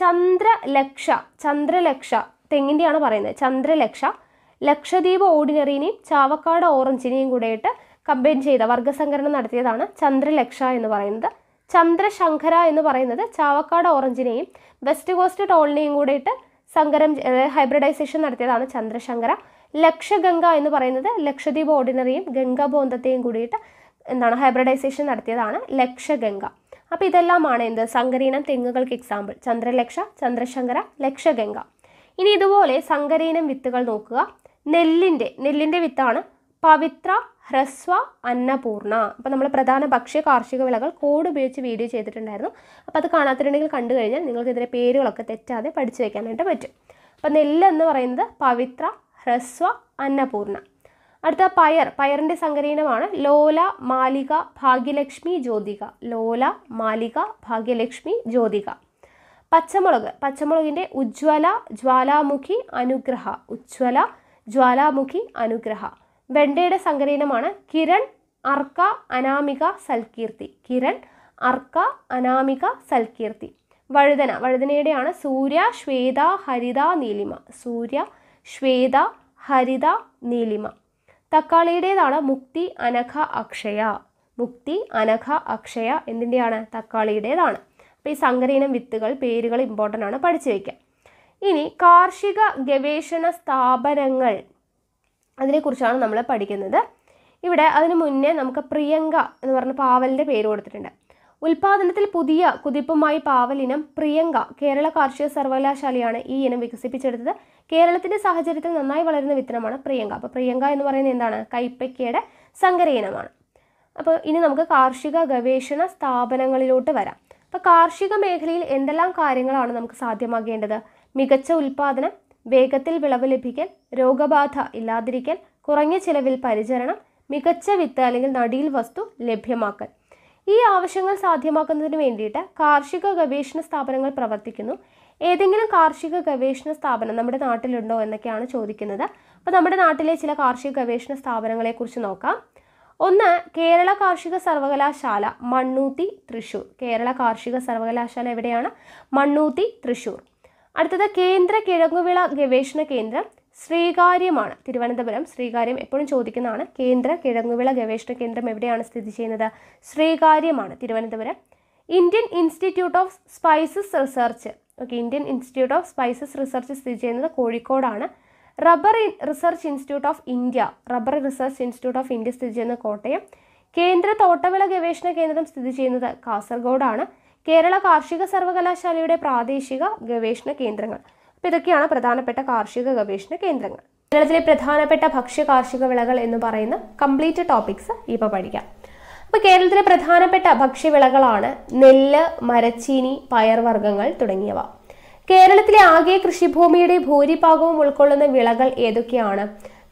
ചന്ദ്രലക്ഷ ചന്ദ്രലക്ഷ തെങ്ങിൻ്റെയാണ് പറയുന്നത് ചന്ദ്രലക്ഷ ലക്ഷദ്വീപ് ഓർഡിനറിനെയും ചാവക്കാട് ഓറഞ്ചിനെയും കൂടെയിട്ട് കമ്പയിൻ ചെയ്ത വർഗസംകരണം നടത്തിയതാണ് ചന്ദ്രലക്ഷ എന്ന് പറയുന്നത് ചന്ദ്രശങ്കര എന്ന് പറയുന്നത് ചാവക്കാട് ഓറഞ്ചിനെയും വെസ്റ്റ് കോസ്റ്റ് ടോളിനെയും കൂടെയിട്ട് സങ്കരം ഹൈബ്രിഡൈസേഷൻ നടത്തിയതാണ് ചന്ദ്രശങ്കര ലക്ഷഗംഗ എന്ന് പറയുന്നത് ലക്ഷദ്വീപ് ഓർഡിനറിയും ഗംഗാബോന്ധത്തെയും കൂടിയിട്ട് എന്താണ് ഹൈബ്രിഡൈസേഷൻ നടത്തിയതാണ് ലക്ഷഗംഗ അപ്പോൾ ഇതെല്ലാമാണ് എന്ത് സങ്കരീനം തെങ്ങുകൾക്ക് എക്സാമ്പിൾ ചന്ദ്രലക്ഷ ചന്ദ്രശങ്കര ലക്ഷഗംഗ ഇനി ഇതുപോലെ സങ്കരീനം വിത്തുകൾ നോക്കുക നെല്ലിൻ്റെ നെല്ലിൻ്റെ വിത്താണ് പവിത്ര ഹ്രസ്വ അന്നപൂർണ അപ്പോൾ നമ്മൾ പ്രധാന ഭക്ഷ്യ കാർഷിക വിളകൾ കോഡ് ഉപയോഗിച്ച് വീഡിയോ ചെയ്തിട്ടുണ്ടായിരുന്നു അപ്പോൾ അത് കാണാത്തിട്ടുണ്ടെങ്കിൽ കണ്ടു കഴിഞ്ഞാൽ നിങ്ങൾക്കിതിൻ്റെ പേരുകളൊക്കെ തെറ്റാതെ പഠിച്ചു വയ്ക്കാനായിട്ട് പറ്റും അപ്പോൾ നെല്ല് എന്ന് പറയുന്നത് പവിത്ര ഹ്രസ്വ അന്നപൂർണ അടുത്ത പയർ പയറിൻ്റെ സങ്കരീനമാണ് ലോല മാലിക ഭാഗ്യലക്ഷ്മി ജ്യോതിക ലോല മാലിക ഭാഗ്യലക്ഷ്മി ജ്യോതിക പച്ചമുളക് പച്ചമുളകിൻ്റെ ഉജ്ജ്വല ജ്വാലാമുഖി അനുഗ്രഹ ഉജ്ജ്വല ജ്വാലാമുഖി അനുഗ്രഹ വെണ്ടയുടെ സങ്കരീനമാണ് കിരൺ അർക്ക അനാമിക സൽകീർത്തി കിരൺ അർക്ക അനാമിക സൽകീർത്തി വഴുതന വഴുതനയുടെയാണ് സൂര്യ ശ്വേത ഹരിത നീലിമ സൂര്യ ശ്വേത ഹരിത നീലിമ തക്കാളിയുടേതാണ് മുക്തി അനഘ അക്ഷയ മുക്തി അനഘ അക്ഷയ എന്തിൻ്റെയാണ് തക്കാളിയുടേതാണ് അപ്പോൾ ഈ സങ്കരീനം വിത്തുകൾ പേരുകൾ ഇമ്പോർട്ടൻ്റ് ആണ് പഠിച്ചു വയ്ക്കുക ഇനി കാർഷിക ഗവേഷണ സ്ഥാപനങ്ങൾ അതിനെക്കുറിച്ചാണ് നമ്മൾ പഠിക്കുന്നത് ഇവിടെ അതിനു മുന്നേ നമുക്ക് പ്രിയങ്ക എന്ന് പറഞ്ഞ പാവലിൻ്റെ പേര് കൊടുത്തിട്ടുണ്ട് ഉൽപാദനത്തിൽ പുതിയ കുതിപ്പുമായി പാവലിനം പ്രിയങ്ക കേരള കാർഷിക സർവകലാശാലയാണ് ഈ ഇനം വികസിപ്പിച്ചെടുത്തത് കേരളത്തിന്റെ സാഹചര്യത്തിൽ നന്നായി വളരുന്ന വിത്തനമാണ് പ്രിയങ്ക അപ്പോൾ പ്രിയങ്ക എന്ന് പറയുന്നത് എന്താണ് കൈപ്പയ്ക്കയുടെ സങ്കര ഇനമാണ് അപ്പോൾ ഇനി നമുക്ക് കാർഷിക ഗവേഷണ സ്ഥാപനങ്ങളിലോട്ട് വരാം അപ്പോൾ കാർഷിക മേഖലയിൽ എന്തെല്ലാം കാര്യങ്ങളാണ് നമുക്ക് സാധ്യമാകേണ്ടത് മികച്ച ഉൽപാദനം വേഗത്തിൽ വിളവ് ലഭിക്കൽ രോഗബാധ ഇല്ലാതിരിക്കൽ കുറഞ്ഞ ചിലവിൽ പരിചരണം മികച്ച വിത്ത് അല്ലെങ്കിൽ നടീൽ വസ്തു ലഭ്യമാക്കൽ ഈ ആവശ്യങ്ങൾ സാധ്യമാക്കുന്നതിന് വേണ്ടിയിട്ട് കാർഷിക ഗവേഷണ സ്ഥാപനങ്ങൾ പ്രവർത്തിക്കുന്നു ഏതെങ്കിലും കാർഷിക ഗവേഷണ സ്ഥാപനം നമ്മുടെ നാട്ടിലുണ്ടോ എന്നൊക്കെയാണ് ചോദിക്കുന്നത് അപ്പോൾ നമ്മുടെ നാട്ടിലെ ചില കാർഷിക ഗവേഷണ സ്ഥാപനങ്ങളെക്കുറിച്ച് നോക്കാം ഒന്ന് കേരള കാർഷിക സർവകലാശാല മണ്ണൂത്തി തൃശൂർ കേരള കാർഷിക സർവകലാശാല എവിടെയാണ് മണ്ണൂത്തി തൃശൂർ അടുത്തത് കേന്ദ്ര കിഴങ്ങുവിള ഗവേഷണ കേന്ദ്രം ശ്രീകാര്യമാണ് തിരുവനന്തപുരം ശ്രീകാര്യം എപ്പോഴും ചോദിക്കുന്നതാണ് കേന്ദ്ര കിഴങ്ങുവിള ഗവേഷണ കേന്ദ്രം എവിടെയാണ് സ്ഥിതി ചെയ്യുന്നത് ശ്രീകാര്യമാണ് Thiruvananthapuram Indian Institute of Spices Research okay Indian Institute of Spices Research സ്ഥിതി ചെയ്യുന്നത് കോഴിക്കോടാണ് Rubber Research Institute of India Rubber Research Institute of India സ്ഥിതി ചെയ്യുന്നത് കോട്ടയം കേന്ദ്ര തോട്ടവിള ഗവേഷണ കേന്ദ്രം സ്ഥിതി ചെയ്യുന്നത് കാസർഗോഡാണ് കേരള കാർഷിക സർവകലാശാലയുടെ പ്രാദേശിക ഗവേഷണ കേന്ദ്രങ്ങൾ അപ്പോൾ ഇതൊക്കെയാണ് പ്രധാനപ്പെട്ട കാർഷിക ഗവേഷണ കേന്ദ്രങ്ങൾ കേരളത്തിലെ പ്രധാനപ്പെട്ട ഭക്ഷ്യ കാർഷിക വിളകൾ എന്ന് പറയുന്ന കംപ്ലീറ്റ് ടോപ്പിക്സ് ഇപ്പോൾ പഠിക്കാം അപ്പോൾ കേരളത്തിലെ പ്രധാനപ്പെട്ട ഭക്ഷ്യ വിളകളാണ് നെല്ല് മരച്ചീനി പയർവർഗ്ഗങ്ങൾ തുടങ്ങിയവ കേരളത്തിലെ ആകെ കൃഷിഭൂമിയുടെ ഭൂരിഭാഗവും ഉൾക്കൊള്ളുന്ന വിളകൾ ഏതൊക്കെയാണ്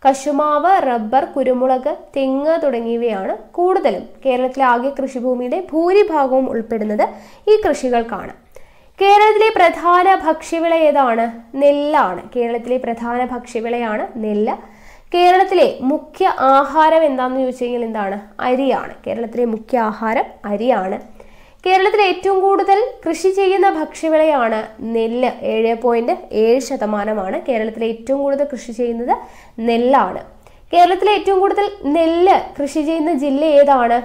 കശുമാവ് റബ്ബർ കുരുമുളക് തെങ്ങ് തുടങ്ങിയവയാണ് കൂടുതലും കേരളത്തിലെ ആകെ കൃഷിഭൂമിയുടെ ഭൂരിഭാഗവും ഉൾപ്പെടുന്നത് ഈ കൃഷികൾക്കാണ് കേരളത്തിലെ പ്രധാന ഭക്ഷ്യവിള ഏതാണ് നെല്ലാണ് കേരളത്തിലെ പ്രധാന ഭക്ഷ്യവിളയാണ് നെല്ല് കേരളത്തിലെ മുഖ്യ ആഹാരം എന്താണെന്ന് ചോദിച്ചു കഴിഞ്ഞാൽ എന്താണ് അരിയാണ് കേരളത്തിലെ മുഖ്യ ആഹാരം അരിയാണ് കേരളത്തിൽ ഏറ്റവും കൂടുതൽ കൃഷി ചെയ്യുന്ന ഭക്ഷ്യവിളയാണ് നെല്ല് ഏഴ് പോയിന്റ് ഏഴ് ശതമാനമാണ് കേരളത്തിലെ ഏറ്റവും കൂടുതൽ കൃഷി ചെയ്യുന്നത് നെല്ലാണ് കേരളത്തിലെ ഏറ്റവും കൂടുതൽ നെല്ല് കൃഷി ചെയ്യുന്ന ജില്ല ഏതാണ്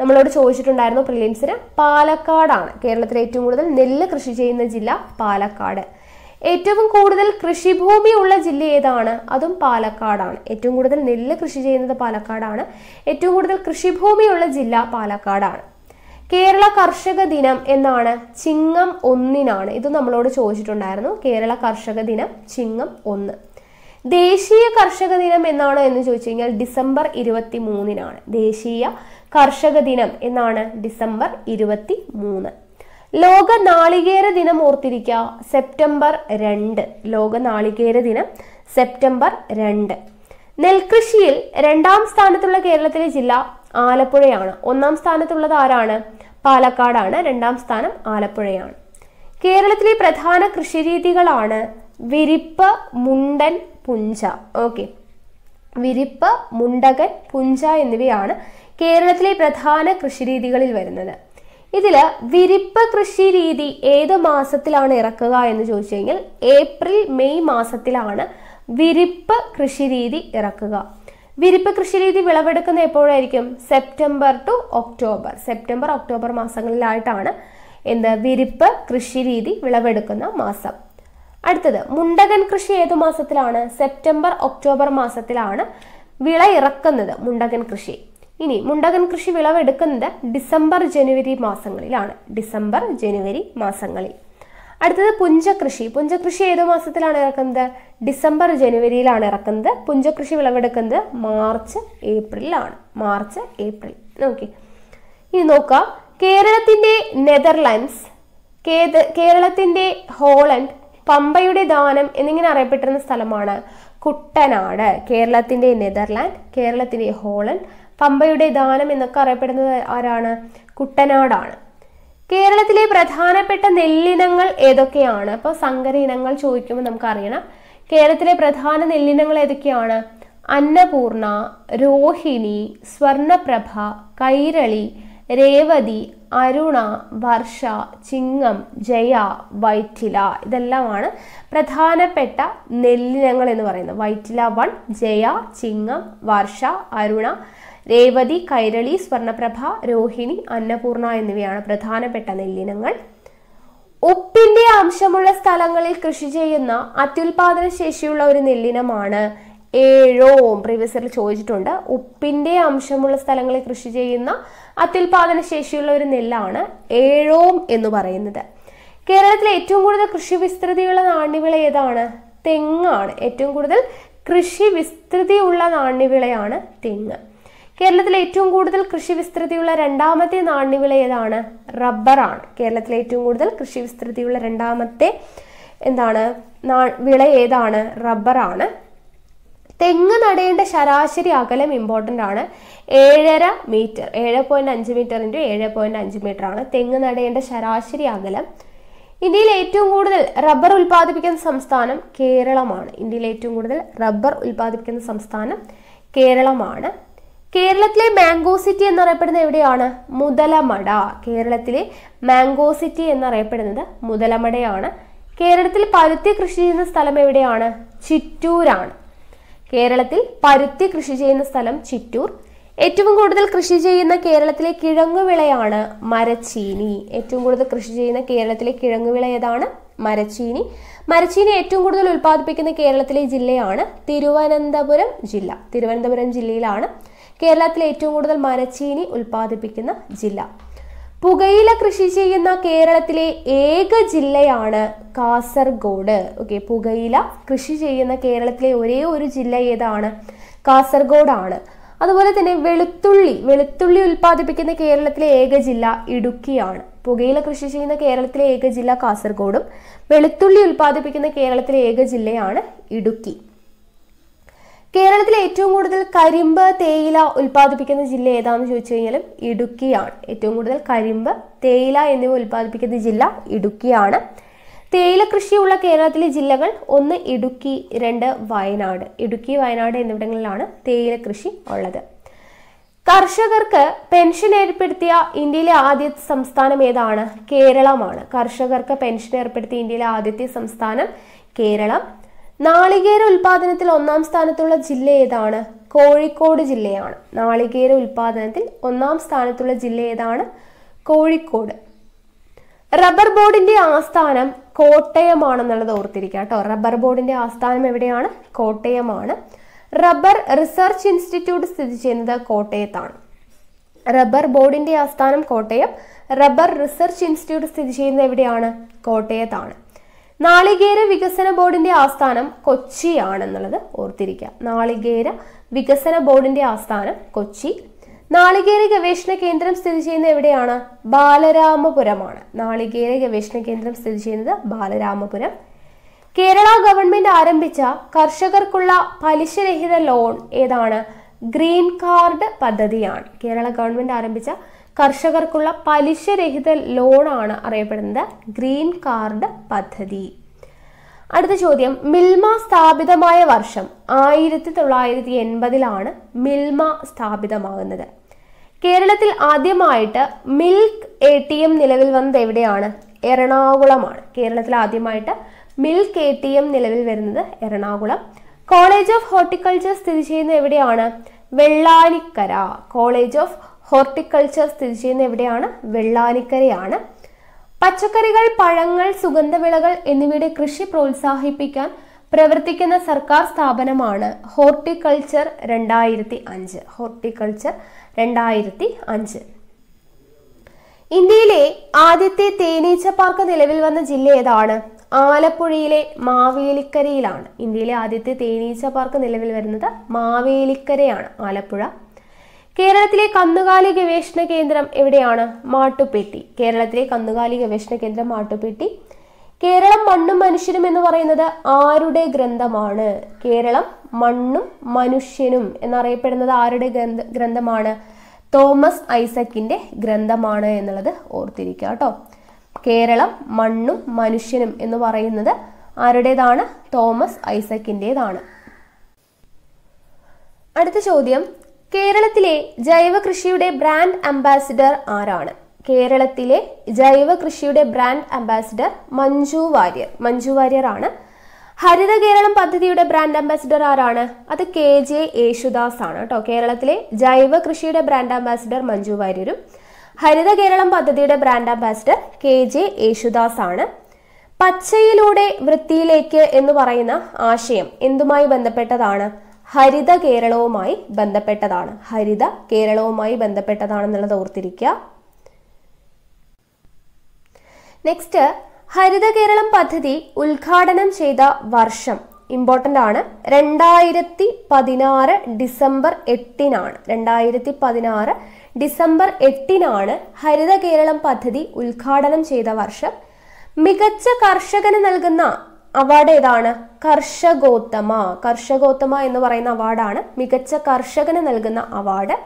നമ്മളോട് ചോദിച്ചിട്ടുണ്ടായിരുന്നു പ്രിലിംസിന് പാലക്കാടാണ് കേരളത്തിൽ ഏറ്റവും കൂടുതൽ നെല്ല് കൃഷി ചെയ്യുന്ന ജില്ല പാലക്കാട് ഏറ്റവും കൂടുതൽ കൃഷിഭൂമി ഉള്ള ജില്ല ഏതാണ് അതും പാലക്കാടാണ് ഏറ്റവും കൂടുതൽ നെല്ല് കൃഷി ചെയ്യുന്നത് പാലക്കാടാണ് ഏറ്റവും കൂടുതൽ കൃഷിഭൂമിയുള്ള ജില്ല പാലക്കാടാണ് കേരള കർഷക ദിനം എന്നാണ് ചിങ്ങം ഒന്നിനാണ് ഇത് നമ്മളോട് ചോദിച്ചിട്ടുണ്ടായിരുന്നു കേരള കർഷക ദിനം ചിങ്ങം ഒന്ന് ദേശീയ കർഷക ദിനം എന്നാണ് എന്ന് ചോദിച്ചു കഴിഞ്ഞാൽ ഡിസംബർ ഇരുപത്തി മൂന്നിനാണ് ദേശീയ കർഷക ദിനം എന്നാണ് ഡിസംബർ ഇരുപത്തി മൂന്ന് ലോക നാളികേര ദിനം ഓർത്തിരിക്കുക സെപ്റ്റംബർ രണ്ട് ലോക നാളികേര ദിനം സെപ്റ്റംബർ രണ്ട് നെൽകൃഷിയിൽ രണ്ടാം സ്ഥാനത്തുള്ള കേരളത്തിലെ ജില്ല ആലപ്പുഴയാണ് ഒന്നാം സ്ഥാനത്തുള്ളത് ആരാണ് പാലക്കാടാണ് രണ്ടാം സ്ഥാനം ആലപ്പുഴയാണ് കേരളത്തിലെ പ്രധാന കൃഷിരീതികളാണ് വിരിപ്പ് മുണ്ടൻ പുഞ്ച ഓക്കെ വിരിപ്പ് മുണ്ടകൻ പുഞ്ച എന്നിവയാണ് കേരളത്തിലെ പ്രധാന കൃഷിരീതികളിൽ വരുന്നത് ഇതിൽ വിരിപ്പ് കൃഷി രീതി ഏത് മാസത്തിലാണ് ഇറക്കുക എന്ന് ചോദിച്ചു കഴിഞ്ഞാൽ ഏപ്രിൽ മെയ് മാസത്തിലാണ് വിരിപ്പ് കൃഷി രീതി ഇറക്കുക വിരിപ്പ് കൃഷി രീതി വിളവെടുക്കുന്ന എപ്പോഴായിരിക്കും September to October September October മാസങ്ങളിലായിട്ടാണ് എന്ത് വിരിപ്പ് കൃഷി രീതി വിളവെടുക്കുന്ന മാസം അടുത്തത് മുണ്ടകൻ കൃഷി ഏത് മാസത്തിലാണ് സെപ്റ്റംബർ ഒക്ടോബർ മാസത്തിലാണ് വിള ഇറക്കുന്നത് മുണ്ടകൻ കൃഷി ഇനി മുണ്ടകൻ കൃഷി വിളവെടുക്കുന്നത് ഡിസംബർ ജനുവരി മാസങ്ങളിലാണ് ഡിസംബർ ജനുവരി മാസങ്ങളിൽ അടുത്തത് പുഞ്ചകൃഷി പുഞ്ചകൃഷി ഏത് മാസത്തിലാണ് ഇറക്കുന്നത് ഡിസംബർ ജനുവരിയിലാണ് ഇറക്കുന്നത് പുഞ്ചകൃഷി വിളവെടുക്കുന്നത് മാർച്ച് ഏപ്രിലാണ് മാർച്ച് ഏപ്രിൽ നോക്കി ഇനി നോക്കുക കേരളത്തിന്റെ നെതർലാൻഡ്സ് കേരളത്തിന്റെ ഹോളണ്ട് പമ്പയുടെ ദാനം എന്നിങ്ങനെ അറിയപ്പെട്ടിരുന്ന സ്ഥലമാണ് കുട്ടനാട് കേരളത്തിന്റെ നെതർലാൻഡ് കേരളത്തിന്റെ ഹോളണ്ട് പമ്പയുടെ ദാനം എന്നൊക്കെ അറിയപ്പെടുന്നത് ആരാണ് കുട്ടനാടാണ് കേരളത്തിലെ പ്രധാനപ്പെട്ട നെല്ലിനങ്ങൾ ഏതൊക്കെയാണ് അപ്പോൾ സങ്കര ഇനങ്ങൾ ചോദിക്കുമ്പോൾ നമുക്കറിയണം കേരളത്തിലെ പ്രധാന നെല്ലിനങ്ങൾ ഏതൊക്കെയാണ് അന്നപൂർണ രോഹിണി സ്വർണപ്രഭ കൈരളി രേവതി അരുണ വർഷ ചിങ്ങം ജയ വൈറ്റില ഇതെല്ലാമാണ് പ്രധാനപ്പെട്ട നെല്ലിനങ്ങൾ എന്ന് പറയുന്നത് വൈറ്റില വൺ ജയ ചിങ്ങം വർഷ അരുണ രേവതി കൈരളി സ്വർണപ്രഭ രോഹിണി അന്നപൂർണ എന്നിവയാണ് പ്രധാനപ്പെട്ട നെല്ലിനങ്ങൾ ഉപ്പിന്റെ അംശമുള്ള സ്ഥലങ്ങളിൽ കൃഷി ചെയ്യുന്ന അത്യുൽപാദന ശേഷിയുള്ള ഒരു നെല്ലിനമാണ് ഏഴോം പ്രീവിയസ് ഇയറിൽ ചോദിച്ചിട്ടുണ്ട് ഉപ്പിന്റെ അംശമുള്ള സ്ഥലങ്ങളിൽ കൃഷി ചെയ്യുന്ന അത്യുൽപാദന ശേഷിയുള്ള ഒരു നെല്ലാണ് ഏഴോം എന്ന് പറയുന്നത് കേരളത്തിലെ ഏറ്റവും കൂടുതൽ കൃഷി വിസ്തൃതിയുള്ള നാണ്യവിള ഏതാണ് തെങ്ങാണ് ഏറ്റവും കൂടുതൽ കൃഷി വിസ്തൃതിയുള്ള നാണ്യവിളയാണ് തെങ്ങ് കേരളത്തിലെ ഏറ്റവും കൂടുതൽ കൃഷി വിസ്തൃതിയുള്ള രണ്ടാമത്തെ നാണ്യവിള ഏതാണ് റബ്ബറാണ് കേരളത്തിലെ ഏറ്റവും കൂടുതൽ കൃഷി വിസ്തൃതിയുള്ള രണ്ടാമത്തെ എന്താണ് വിള ഏതാണ് റബ്ബറാണ് തെങ്ങ് നടേണ്ട ശരാശരി അകലം ഇമ്പോർട്ടൻ്റ് ആണ് ഏഴര മീറ്റർ ഏഴ് പോയിന്റ് അഞ്ച് മീറ്റർ ഇൻറ്റു ഏഴ് പോയിന്റ് അഞ്ച് മീറ്റർ ആണ് തെങ്ങ് നടേണ്ട ശരാശരി അകലം ഇന്ത്യയിൽ ഏറ്റവും കൂടുതൽ റബ്ബർ ഉൽപ്പാദിപ്പിക്കുന്ന സംസ്ഥാനം കേരളമാണ് ഇന്ത്യയിൽ ഏറ്റവും കൂടുതൽ റബ്ബർ ഉൽപ്പാദിപ്പിക്കുന്ന സംസ്ഥാനം കേരളമാണ് കേരളത്തിലെ മാംഗോ സിറ്റി എന്നറിയപ്പെടുന്നത് എവിടെയാണ് മുതലമട കേരളത്തിലെ മാംഗോ സിറ്റി എന്നറിയപ്പെടുന്നത് മുതലമടയാണ് കേരളത്തിൽ പരുത്തി കൃഷി ചെയ്യുന്ന സ്ഥലം എവിടെയാണ് ചിറ്റൂരാണ് കേരളത്തിൽ പരുത്തി കൃഷി ചെയ്യുന്ന സ്ഥലം ചിറ്റൂർ ഏറ്റവും കൂടുതൽ കൃഷി ചെയ്യുന്ന കേരളത്തിലെ കിഴങ്ങുവിളയാണ് മരച്ചീനി ഏറ്റവും കൂടുതൽ കൃഷി ചെയ്യുന്ന കേരളത്തിലെ കിഴങ്ങുവിള ഏതാണ് മരച്ചീനി മരച്ചീനി ഏറ്റവും കൂടുതൽ ഉൽപ്പാദിപ്പിക്കുന്ന കേരളത്തിലെ ജില്ലയാണ് തിരുവനന്തപുരം ജില്ല തിരുവനന്തപുരം ജില്ലയിലാണ് കേരളത്തിൽ ഏറ്റവും കൂടുതൽ മരച്ചീനി ഉൽപ്പാദിപ്പിക്കുന്ന ജില്ല പുകയില കൃഷി ചെയ്യുന്ന കേരളത്തിലെ ഏക ജില്ലയാണ് കാസർഗോഡ് ഓക്കെ പുകയില കൃഷി ചെയ്യുന്ന കേരളത്തിലെ ഒരേ ഒരു ജില്ല ഏതാണ് കാസർഗോഡാണ് അതുപോലെ തന്നെ വെളുത്തുള്ളി വെളുത്തുള്ളി ഉൽപ്പാദിപ്പിക്കുന്ന കേരളത്തിലെ ഏക ജില്ല ഇടുക്കിയാണ് പുകയില കൃഷി ചെയ്യുന്ന കേരളത്തിലെ ഏക ജില്ല കാസർഗോഡും വെളുത്തുള്ളി ഉൽപ്പാദിപ്പിക്കുന്ന കേരളത്തിലെ ഏക ജില്ലയാണ് ഇടുക്കി കേരളത്തിൽ ഏറ്റവും കൂടുതൽ കരിമ്പ് തേയില ഉൽപ്പാദിപ്പിക്കുന്ന ജില്ല ഏതാണെന്ന് ചോദിച്ചു കഴിഞ്ഞാൽ ഇടുക്കിയാണ് ഏറ്റവും കൂടുതൽ കരിമ്പ് തേയില എന്നിവ ഉൽപ്പാദിപ്പിക്കുന്ന ജില്ല ഇടുക്കിയാണ് തേയില കൃഷിയുള്ള കേരളത്തിലെ ജില്ലകൾ ഒന്ന് ഇടുക്കി രണ്ട് വയനാട് ഇടുക്കി വയനാട് എന്നിവിടങ്ങളിലാണ് തേയില കൃഷി ഉള്ളത് കർഷകർക്ക് പെൻഷൻ ഏർപ്പെടുത്തിയ ഇന്ത്യയിലെ ആദ്യത്തെ സംസ്ഥാനം ഏതാണ് കേരളമാണ് കർഷകർക്ക് പെൻഷൻ ഏർപ്പെടുത്തിയ ഇന്ത്യയിലെ ആദ്യത്തെ സംസ്ഥാനം കേരളം നാളികേര ഉൽപാദനത്തിൽ ഒന്നാം സ്ഥാനത്തുള്ള ജില്ല ഏതാണ് കോഴിക്കോട് ജില്ലയാണ് നാളികേര ഉൽപാദനത്തിൽ ഒന്നാം സ്ഥാനത്തുള്ള ജില്ല ഏതാണ് കോഴിക്കോട് റബ്ബർ ബോർഡിന്റെ ആസ്ഥാനം കോട്ടയമാണെന്നുള്ളത് ഓർത്തിരിക്കുക കേട്ടോ റബ്ബർ ബോർഡിന്റെ ആസ്ഥാനം എവിടെയാണ് കോട്ടയമാണ് റബ്ബർ റിസർച്ച് ഇൻസ്റ്റിറ്റ്യൂട്ട് സ്ഥിതി ചെയ്യുന്നത് കോട്ടയത്താണ് റബ്ബർ ബോർഡിന്റെ ആസ്ഥാനം കോട്ടയം റബ്ബർ റിസർച്ച് ഇൻസ്റ്റിറ്റ്യൂട്ട് സ്ഥിതി ചെയ്യുന്നത് എവിടെയാണ് കോട്ടയത്താണ് നാളികേര വികസന ബോർഡിന്റെ ആസ്ഥാനം കൊച്ചി ആണെന്നുള്ളത് ഓർത്തിരിക്കുക നാളികേര വികസന ബോർഡിന്റെ ആസ്ഥാനം കൊച്ചി നാളികേര ഗവേഷണ കേന്ദ്രം സ്ഥിതി ചെയ്യുന്നത് എവിടെയാണ് ബാലരാമപുരമാണ് നാളികേര ഗവേഷണ കേന്ദ്രം സ്ഥിതി ചെയ്യുന്നത് ബാലരാമപുരം കേരള ഗവൺമെന്റ് ആരംഭിച്ച കർഷകർക്കുള്ള പലിശരഹിത ലോൺ ഏതാണ് ഗ്രീൻ കാർഡ് പദ്ധതിയാണ് കേരള ഗവൺമെന്റ് ആരംഭിച്ച കർഷകർക്കുള്ള പലിശരഹിത ലോണാണ് അറിയപ്പെടുന്നത് ഗ്രീൻ കാർഡ് പദ്ധതി അടുത്ത ചോദ്യം മിൽമ സ്ഥാപിതമായ വർഷം ആയിരത്തി തൊള്ളായിരത്തി എൺപതിലാണ് മിൽമ സ്ഥാപിതമാകുന്നത് കേരളത്തിൽ ആദ്യമായിട്ട് മിൽക്ക് എ ടി എം നിലവിൽ വന്നത് എവിടെയാണ് എറണാകുളമാണ് കേരളത്തിൽ ആദ്യമായിട്ട് മിൽക്ക് എ ടി എം നിലവിൽ വരുന്നത് എറണാകുളം കോളേജ് ഓഫ് ഹോർട്ടിക്കൾച്ചർ സ്ഥിതി ചെയ്യുന്നത് എവിടെയാണ് വെള്ളാനിക്കര കോളേജ് ഓഫ് ഹോർട്ടിക്കൾച്ചർ സ്ഥിതി ചെയ്യുന്ന എവിടെയാണ് വെള്ളാനിക്കരയാണ് പച്ചക്കറികൾ പഴങ്ങൾ സുഗന്ധവിളകൾ എന്നിവയുടെ കൃഷി പ്രോത്സാഹിപ്പിക്കാൻ പ്രവർത്തിക്കുന്ന സർക്കാർ സ്ഥാപനമാണ് ഹോർട്ടിക്കൾച്ചർ രണ്ടായിരത്തി അഞ്ച് ഹോർട്ടിക്കൾച്ചർ രണ്ടായിരത്തി അഞ്ച് ഇന്ത്യയിലെ ആദ്യത്തെ തേനീച്ച പാർക്ക് നിലവിൽ വന്ന ജില്ല ഏതാണ് ആലപ്പുഴയിലെ മാവേലിക്കരയിലാണ് ഇന്ത്യയിലെ ആദ്യത്തെ തേനീച്ച പാർക്ക് നിലവിൽ വരുന്നത് മാവേലിക്കരയാണ് ആലപ്പുഴ കേരളത്തിലെ കന്നുകാലി ഗവേഷണ കേന്ദ്രം എവിടെയാണ് മാട്ടുപ്പെട്ടി കേരളത്തിലെ കന്നുകാലി ഗവേഷണ കേന്ദ്രം മാട്ടുപ്പെട്ടി കേരളം മണ്ണും മനുഷ്യനും എന്ന് പറയുന്നത് ആരുടെ ഗ്രന്ഥമാണ് കേരളം മണ്ണും മനുഷ്യനും എന്നറിയപ്പെടുന്നത് ആരുടെ ഗ്രന്ഥ ഗ്രന്ഥമാണ് തോമസ് ഐസക്കിന്റെ ഗ്രന്ഥമാണ് എന്നുള്ളത് ഓർത്തിരിക്കുക കേട്ടോ കേരളം മണ്ണും മനുഷ്യനും എന്ന് പറയുന്നത് ആരുടേതാണ് തോമസ് ഐസക്കിൻ്റെതാണ് അടുത്ത ചോദ്യം കേരളത്തിലെ ജൈവ കൃഷിയുടെ ബ്രാൻഡ് അംബാസിഡർ ആരാണ് കേരളത്തിലെ ജൈവ കൃഷിയുടെ ബ്രാൻഡ് അംബാസിഡർ മഞ്ജു വാര്യർ മഞ്ജു വാര്യർ ആണ് ഹരിത കേരളം പദ്ധതിയുടെ ബ്രാൻഡ് അംബാസിഡർ ആരാണ് അത് കെ ജെ യേശുദാസ് ആണ് കേട്ടോ കേരളത്തിലെ ജൈവ കൃഷിയുടെ ബ്രാൻഡ് അംബാസിഡർ മഞ്ജു വാര്യരും ഹരിത കേരളം പദ്ധതിയുടെ brand ambassador K J Yesudas ആണ് പച്ചയിലൂടെ വൃത്തിയിലേക്ക് എന്ന് പറയുന്ന ആശയം എന്തുമായി ബന്ധപ്പെട്ടതാണ് ഹരിത കേരളവുമായി ബന്ധപ്പെട്ടതാണ് ഹരിത കേരളവുമായി ബന്ധപ്പെട്ടതാണെന്നുള്ളത് ഓർത്തിരിക്കുക നെക്സ്റ്റ് ഹരിത കേരളം പദ്ധതി ഉദ്ഘാടനം ചെയ്ത വർഷം ഇമ്പോർട്ടൻ്റ് ആണ് രണ്ടായിരത്തി പതിനാറ് ഡിസംബർ എട്ടിനാണ് രണ്ടായിരത്തി പതിനാറ് ഡിസംബർ എട്ടിനാണ് ഹരിത കേരളം പദ്ധതി ഉദ്ഘാടനം ചെയ്ത വർഷം മികച്ച കർഷകന് നൽകുന്ന അവാർഡ് ഏതാണ് കർഷകോത്തമ കർഷകോത്തമ എന്ന് പറയുന്ന അവാർഡാണ് മികച്ച കർഷകന് നൽകുന്ന അവാർഡ്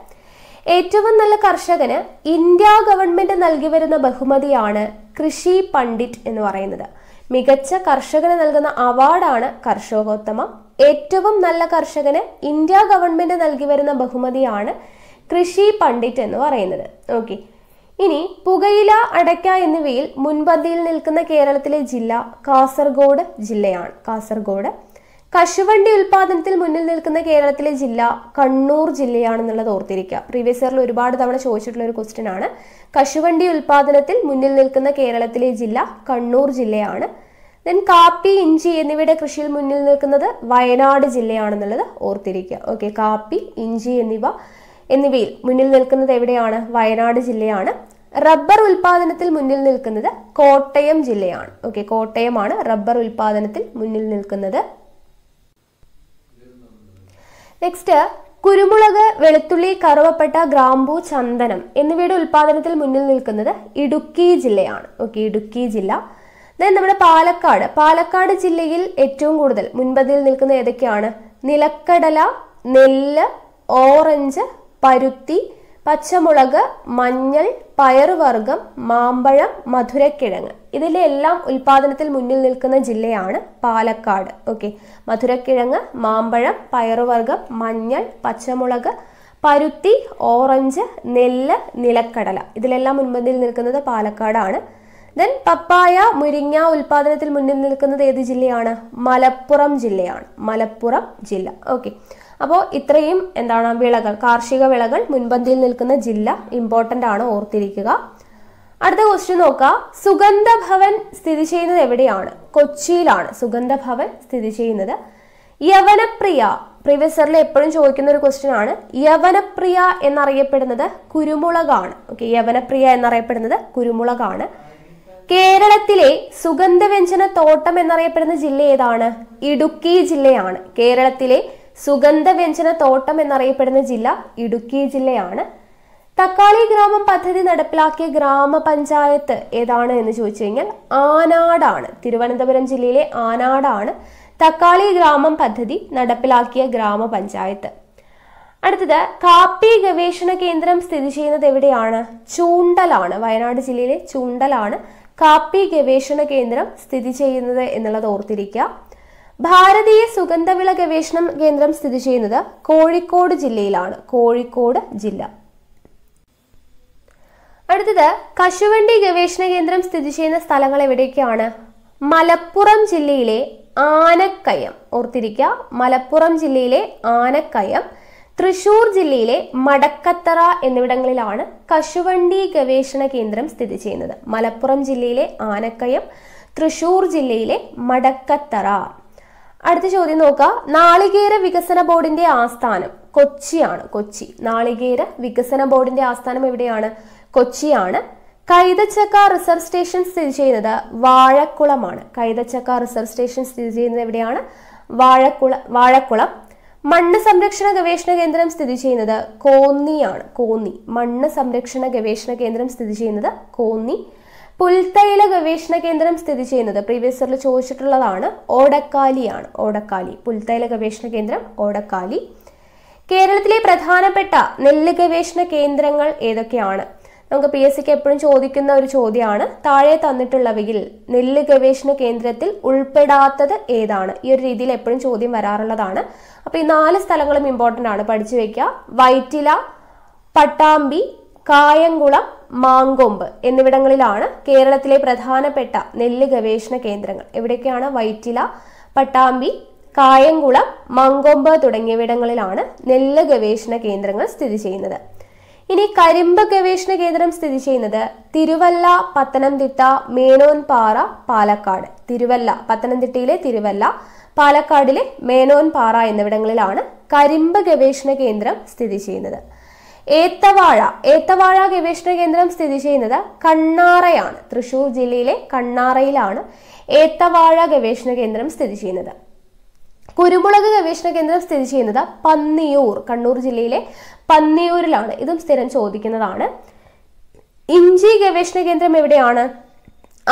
ഏറ്റവും നല്ല കർഷകന് ഇന്ത്യ ഗവൺമെന്റ് നൽകി വരുന്ന ബഹുമതിയാണ് കൃഷി പണ്ഡിറ്റ് എന്ന് പറയുന്നത് മികച്ച കർഷകന് നൽകുന്ന അവാർഡാണ് കർഷകോത്തമ ഏറ്റവും നല്ല കർഷകന് ഇന്ത്യ ഗവൺമെന്റ് നൽകി വരുന്ന ബഹുമതിയാണ് കൃഷി പണ്ഡിറ്റ് എന്ന് പറയുന്നത് ഓക്കെ ഇനി പുകയില അടയ്ക്ക എന്നിവയിൽ മുൻപന്തിയിൽ നിൽക്കുന്ന കേരളത്തിലെ ജില്ല കാസർഗോഡ് ജില്ലയാണ് കാസർഗോഡ് കശുവണ്ടി ഉൽപാദനത്തിൽ മുന്നിൽ നിൽക്കുന്ന കേരളത്തിലെ ജില്ല കണ്ണൂർ ജില്ലയാണെന്നുള്ളത് ഓർത്തിരിക്കുക പ്രീവിയസ് ഇയറിൽ ഒരുപാട് തവണ ചോദിച്ചിട്ടുള്ള ഒരു ക്വസ്റ്റ്യൻ ആണ് കശുവണ്ടി ഉൽപാദനത്തിൽ മുന്നിൽ നിൽക്കുന്ന കേരളത്തിലെ ജില്ല കണ്ണൂർ ജില്ലയാണ് ദെൻ കാപ്പി ഇഞ്ചി എന്നിവയുടെ കൃഷിയിൽ മുന്നിൽ നിൽക്കുന്നത് വയനാട് ജില്ലയാണെന്നുള്ളത് ഓർത്തിരിക്കുക ഓക്കെ കാപ്പി ഇഞ്ചി എന്നിവ എന്നിവയിൽ മുന്നിൽ നിൽക്കുന്നത് എവിടെയാണ് വയനാട് ജില്ലയാണ് റബ്ബർ ഉൽപാദനത്തിൽ മുന്നിൽ നിൽക്കുന്നത് കോട്ടയം ജില്ലയാണ് ഓക്കെ കോട്ടയമാണ് റബ്ബർ ഉൽപാദനത്തിൽ മുന്നിൽ നിൽക്കുന്നത് നെക്സ്റ്റ് കുരുമുളക് വെളുത്തുള്ളി കറുവപ്പെട്ട ഗ്രാമ്പൂ ചന്ദനം എന്നിവയുടെ ഉൽപാദനത്തിൽ മുന്നിൽ നിൽക്കുന്നത് ഇടുക്കി ജില്ലയാണ് ഓക്കെ ഇടുക്കി ജില്ല ദെൻ നമ്മുടെ പാലക്കാട് പാലക്കാട് ജില്ലയിൽ ഏറ്റവും കൂടുതൽ മുൻപതിയിൽ നിൽക്കുന്ന ഏതൊക്കെയാണ് നിലക്കടല നെല്ല് ഓറഞ്ച് പരുത്തി പച്ചമുളക് മഞ്ഞൾ പയറുവർഗം മാമ്പഴം മധുരക്കിഴങ്ങ് ഇതിലെ എല്ലാം ഉൽപാദനത്തിൽ മുന്നിൽ നിൽക്കുന്ന ജില്ലയാണ് പാലക്കാട് ഓക്കെ മധുരക്കിഴങ്ങ് മാമ്പഴം പയറുവർഗം മഞ്ഞൾ പച്ചമുളക് പരുത്തി ഓറഞ്ച് നെല്ല് നിലക്കടല ഇതിലെല്ലാം മുൻപന്തിയിൽ നിൽക്കുന്നത് പാലക്കാടാണ് ദെൻ പപ്പായ മുരിങ്ങ ഉൽപാദനത്തിൽ മുന്നിൽ നിൽക്കുന്നത് ഏത് ജില്ലയാണ് മലപ്പുറം ജില്ലയാണ് മലപ്പുറം ജില്ല ഓക്കെ അപ്പോൾ ഇത്രയും എന്താണ് വിളകൾ കാർഷിക വിളകൾ മുൻപന്തിയിൽ നിൽക്കുന്ന ജില്ല ഇമ്പോർട്ടൻ്റ് ആണ് ഓർത്തിരിക്കുക അടുത്ത ക്വസ്റ്റ്യൻ നോക്കുക സുഗന്ധഭവൻ സ്ഥിതി ചെയ്യുന്നത് എവിടെയാണ് കൊച്ചിയിലാണ് സുഗന്ധഭവൻ സ്ഥിതി ചെയ്യുന്നത് യവനപ്രിയ പ്രീവിയസ് ഇയറിൽ എപ്പോഴും ചോദിക്കുന്ന ഒരു ക്വസ്റ്റ്യൻ ആണ് യവനപ്രിയ എന്നറിയപ്പെടുന്നത് കുരുമുളകാണ് ഓക്കെ യവനപ്രിയ എന്നറിയപ്പെടുന്നത് കുരുമുളകാണ് കേരളത്തിലെ സുഗന്ധവ്യഞ്ജന തോട്ടം എന്നറിയപ്പെടുന്ന ജില്ല ഏതാണ് ഇടുക്കി ജില്ലയാണ് കേരളത്തിലെ സുഗന്ധവ്യഞ്ജന തോട്ടം എന്നറിയപ്പെടുന്ന ജില്ല ഇടുക്കി ജില്ലയാണ് തക്കാളി ഗ്രാമം പദ്ധതി നടപ്പിലാക്കിയ ഗ്രാമപഞ്ചായത്ത് ഏതാണ് എന്ന് ചോദിച്ചു കഴിഞ്ഞാൽ ആനാടാണ് തിരുവനന്തപുരം ജില്ലയിലെ ആനാടാണ് തക്കാളി ഗ്രാമം പദ്ധതി നടപ്പിലാക്കിയ ഗ്രാമപഞ്ചായത്ത് അടുത്തത് കാപ്പി ഗവേഷണ കേന്ദ്രം സ്ഥിതി ചെയ്യുന്നത് എവിടെയാണ് ചൂണ്ടലാണ് വയനാട് ജില്ലയിലെ ചൂണ്ടലാണ് കാപ്പി ഗവേഷണ കേന്ദ്രം സ്ഥിതി ചെയ്യുന്നത് എന്നുള്ളത് ഓർത്തിരിക്കുക ഭാരതീയ സുഗന്ധവിള ഗവേഷണം കേന്ദ്രം സ്ഥിതി ചെയ്യുന്നത് കോഴിക്കോട് ജില്ലയിലാണ് കോഴിക്കോട് ജില്ല അടുത്തത് കശുവണ്ടി ഗവേഷണ കേന്ദ്രം സ്ഥിതി ചെയ്യുന്ന സ്ഥലങ്ങൾ എവിടെയൊക്കെയാണ് മലപ്പുറം ജില്ലയിലെ ആനക്കയം ഓർത്തിരിക്കുക മലപ്പുറം ജില്ലയിലെ ആനക്കയം തൃശൂർ ജില്ലയിലെ മടക്കത്തറ എന്നിവിടങ്ങളിലാണ് കശുവണ്ടി ഗവേഷണ കേന്ദ്രം സ്ഥിതി ചെയ്യുന്നത് മലപ്പുറം ജില്ലയിലെ ആനക്കയം തൃശൂർ ജില്ലയിലെ മടക്കത്തറ അടുത്ത ചോദ്യം നോക്കാം നാളികേര വികസന ബോർഡിന്റെ ആസ്ഥാനം കൊച്ചിയാണ് കൊച്ചി നാളികേര വികസന ബോർഡിന്റെ ആസ്ഥാനം എവിടെയാണ് കൊച്ചിയാണ് കൈതച്ചക്ക റിസർവ് സ്റ്റേഷൻ സ്ഥിതി ചെയ്യുന്നത് വാഴക്കുളമാണ് കൈതച്ചക്ക റിസർവ് സ്റ്റേഷൻ സ്ഥിതി ചെയ്യുന്നത് എവിടെയാണ് വാഴക്കുള വാഴക്കുളം മണ്ണ് സംരക്ഷണ ഗവേഷണ കേന്ദ്രം സ്ഥിതി ചെയ്യുന്നത് കോന്നിയാണ് കോന്നി മണ്ണ് സംരക്ഷണ ഗവേഷണ കേന്ദ്രം സ്ഥിതി ചെയ്യുന്നത് കോന്നി പുൽത്തൈല ഗവേഷണ കേന്ദ്രം സ്ഥിതി ചെയ്യുന്നത് പ്രീവിയസ് ഇയറിൽ ചോദിച്ചിട്ടുള്ളതാണ് ഓടക്കാലിയാണ് ഓടക്കാലി പുൽത്തൈല ഗവേഷണ കേന്ദ്രം ഓടക്കാലി കേരളത്തിലെ പ്രധാനപ്പെട്ട നെല്ല് ഗവേഷണ കേന്ദ്രങ്ങൾ ഏതൊക്കെയാണ് നമുക്ക് പി എസ് സിക്ക് എപ്പോഴും ചോദിക്കുന്ന ഒരു ചോദ്യമാണ് താഴെ തന്നിട്ടുള്ളവയിൽ നെല്ല് ഗവേഷണ കേന്ദ്രത്തിൽ ഉൾപ്പെടാത്തത് ഏതാണ് ഈ ഒരു രീതിയിൽ എപ്പോഴും ചോദ്യം വരാറുള്ളതാണ് അപ്പോൾ ഈ നാല് സ്ഥലങ്ങളും ഇമ്പോർട്ടൻ്റ് ആണ് പഠിച്ചു വയ്ക്കുക വൈറ്റില പട്ടാമ്പി കായംകുളം മാങ്കൊമ്പ് എന്നിവിടങ്ങളിലാണ് കേരളത്തിലെ പ്രധാനപ്പെട്ട നെല്ല് ഗവേഷണ കേന്ദ്രങ്ങൾ എവിടെയൊക്കെയാണ് വൈറ്റില പട്ടാമ്പി കായംകുളം മങ്കൊമ്പ് തുടങ്ങിയവിടങ്ങളിലാണ് നെല്ല് ഗവേഷണ കേന്ദ്രങ്ങൾ സ്ഥിതി ചെയ്യുന്നത് ഇനി കരിമ്പ് ഗവേഷണ കേന്ദ്രം സ്ഥിതി ചെയ്യുന്നത് തിരുവല്ല പത്തനംതിട്ട മേനോൻപാറ പാലക്കാട് തിരുവല്ല പത്തനംതിട്ടയിലെ തിരുവല്ല പാലക്കാടിലെ മേനോൻപാറ എന്നിവിടങ്ങളിലാണ് കരിമ്പ് ഗവേഷണ കേന്ദ്രം സ്ഥിതി ചെയ്യുന്നത് ഏത്തവാഴ ഏത്തവാഴ ഗവേഷണ കേന്ദ്രം സ്ഥിതി ചെയ്യുന്നത് കണ്ണാറയാണ് തൃശൂർ ജില്ലയിലെ കണ്ണാറയിലാണ് ഏത്തവാഴ ഗവേഷണ കേന്ദ്രം സ്ഥിതി ചെയ്യുന്നത് കുരുമുളക് ഗവേഷണ കേന്ദ്രം സ്ഥിതി ചെയ്യുന്നത് പന്നിയൂർ കണ്ണൂർ ജില്ലയിലെ പന്നിയൂരിലാണ് ഇതും സ്ഥിരം ചോദിക്കുന്നതാണ് ഇഞ്ചി ഗവേഷണ കേന്ദ്രം എവിടെയാണ്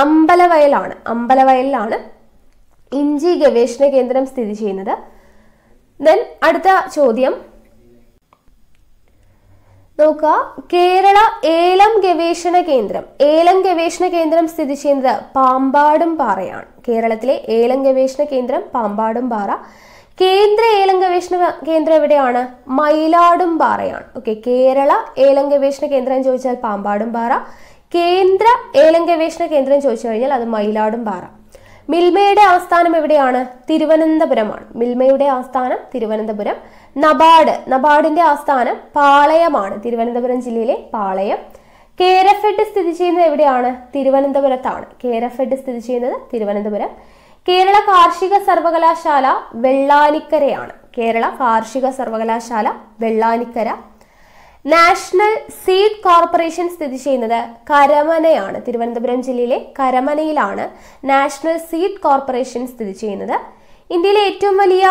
അമ്പലവയലാണ് അമ്പലവയലിലാണ് ഇഞ്ചി ഗവേഷണ കേന്ദ്രം സ്ഥിതി ചെയ്യുന്നത് ദെൻ അടുത്ത ചോദ്യം നോക്കുക കേരള ഏലം ഗവേഷണ കേന്ദ്രം ഏലം ഗവേഷണ കേന്ദ്രം സ്ഥിതി ചെയ്യുന്നത് പാമ്പാടും പാറയാണ് കേരളത്തിലെ ഏലം ഗവേഷണ കേന്ദ്രം പാമ്പാടും പാറ കേന്ദ്ര ഏലം ഗവേഷണ കേന്ദ്രം എവിടെയാണ് മയിലാടും പാറയാണ് ഓക്കെ കേരള ഏലം ഗവേഷണ കേന്ദ്രം ചോദിച്ചാൽ പാമ്പാടും പാറ കേന്ദ്ര ഏലം ഗവേഷണ കേന്ദ്രം ചോദിച്ചു കഴിഞ്ഞാൽ അത് മയിലാടും പാറ മിൽമയുടെ ആസ്ഥാനം എവിടെയാണ് തിരുവനന്തപുരമാണ് മിൽമയുടെ ആസ്ഥാനം തിരുവനന്തപുരം നബാർഡ് നബാർഡിന്റെ ആസ്ഥാനം പാളയമാണ് തിരുവനന്തപുരം ജില്ലയിലെ പാളയം കേരഫെഡ് സ്ഥിതി ചെയ്യുന്നത് എവിടെയാണ് തിരുവനന്തപുരത്താണ് കേരഫെഡ് സ്ഥിതി ചെയ്യുന്നത് തിരുവനന്തപുരം കേരള കാർഷിക സർവകലാശാല വെള്ളാനിക്കരയാണ് കേരള കാർഷിക സർവകലാശാല വെള്ളാനിക്കര നാഷണൽ സീഡ് കോർപ്പറേഷൻ സ്ഥിതി ചെയ്യുന്നത് കരമനയാണ് തിരുവനന്തപുരം ജില്ലയിലെ കരമനയിലാണ് നാഷണൽ സീഡ് കോർപ്പറേഷൻ സ്ഥിതി ചെയ്യുന്നത് ഇന്ത്യയിലെ ഏറ്റവും വലിയ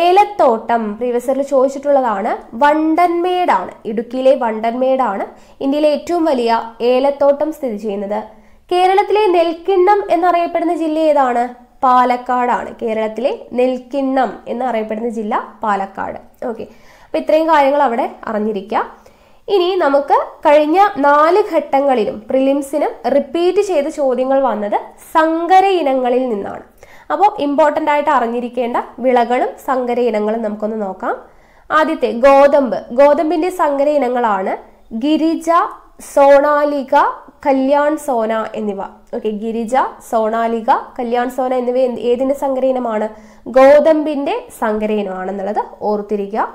ഏലത്തോട്ടം പ്രീവിയസിൽ ചോദിച്ചിട്ടുള്ളതാണ് വണ്ടൻമേടാണ് ഇടുക്കിയിലെ വണ്ടൻമേടാണ് ഇന്ത്യയിലെ ഏറ്റവും വലിയ ഏലത്തോട്ടം സ്ഥിതി ചെയ്യുന്നത് കേരളത്തിലെ നെൽക്കിണ്ണം എന്നറിയപ്പെടുന്ന ജില്ല ഏതാണ് പാലക്കാടാണ് കേരളത്തിലെ നെൽക്കിണ്ണം എന്നറിയപ്പെടുന്ന ജില്ല പാലക്കാട് ഓക്കെ അപ്പൊ ഇത്രയും കാര്യങ്ങൾ അവിടെ അറിഞ്ഞിരിക്കാം ഇനി നമുക്ക് കഴിഞ്ഞ നാല് ഘട്ടങ്ങളിലും പ്രിലിംസിനും റിപ്പീറ്റ് ചെയ്ത ചോദ്യങ്ങൾ വന്നത് സങ്കര ഇനങ്ങളിൽ നിന്നാണ് അപ്പോൾ ഇമ്പോർട്ടൻ്റ് ആയിട്ട് അറിഞ്ഞിരിക്കേണ്ട വിളകളും സങ്കര ഇനങ്ങളും നമുക്കൊന്ന് നോക്കാം ആദ്യത്തെ ഗോതമ്പ് ഗോതമ്പിന്റെ സങ്കര ഇനങ്ങളാണ് ഗിരിജ സോണാലിക കല്യാൺ സോന എന്നിവ ഓക്കെ ഗിരിജ സോണാലിക കല്യാൺ സോന എന്നിവ ഏതിന്റെ ഗോതമ്പിൻ്റെ ഗോതമ്പിന്റെ ഇനമാണെന്നുള്ളത് ഓർത്തിരിക്കുക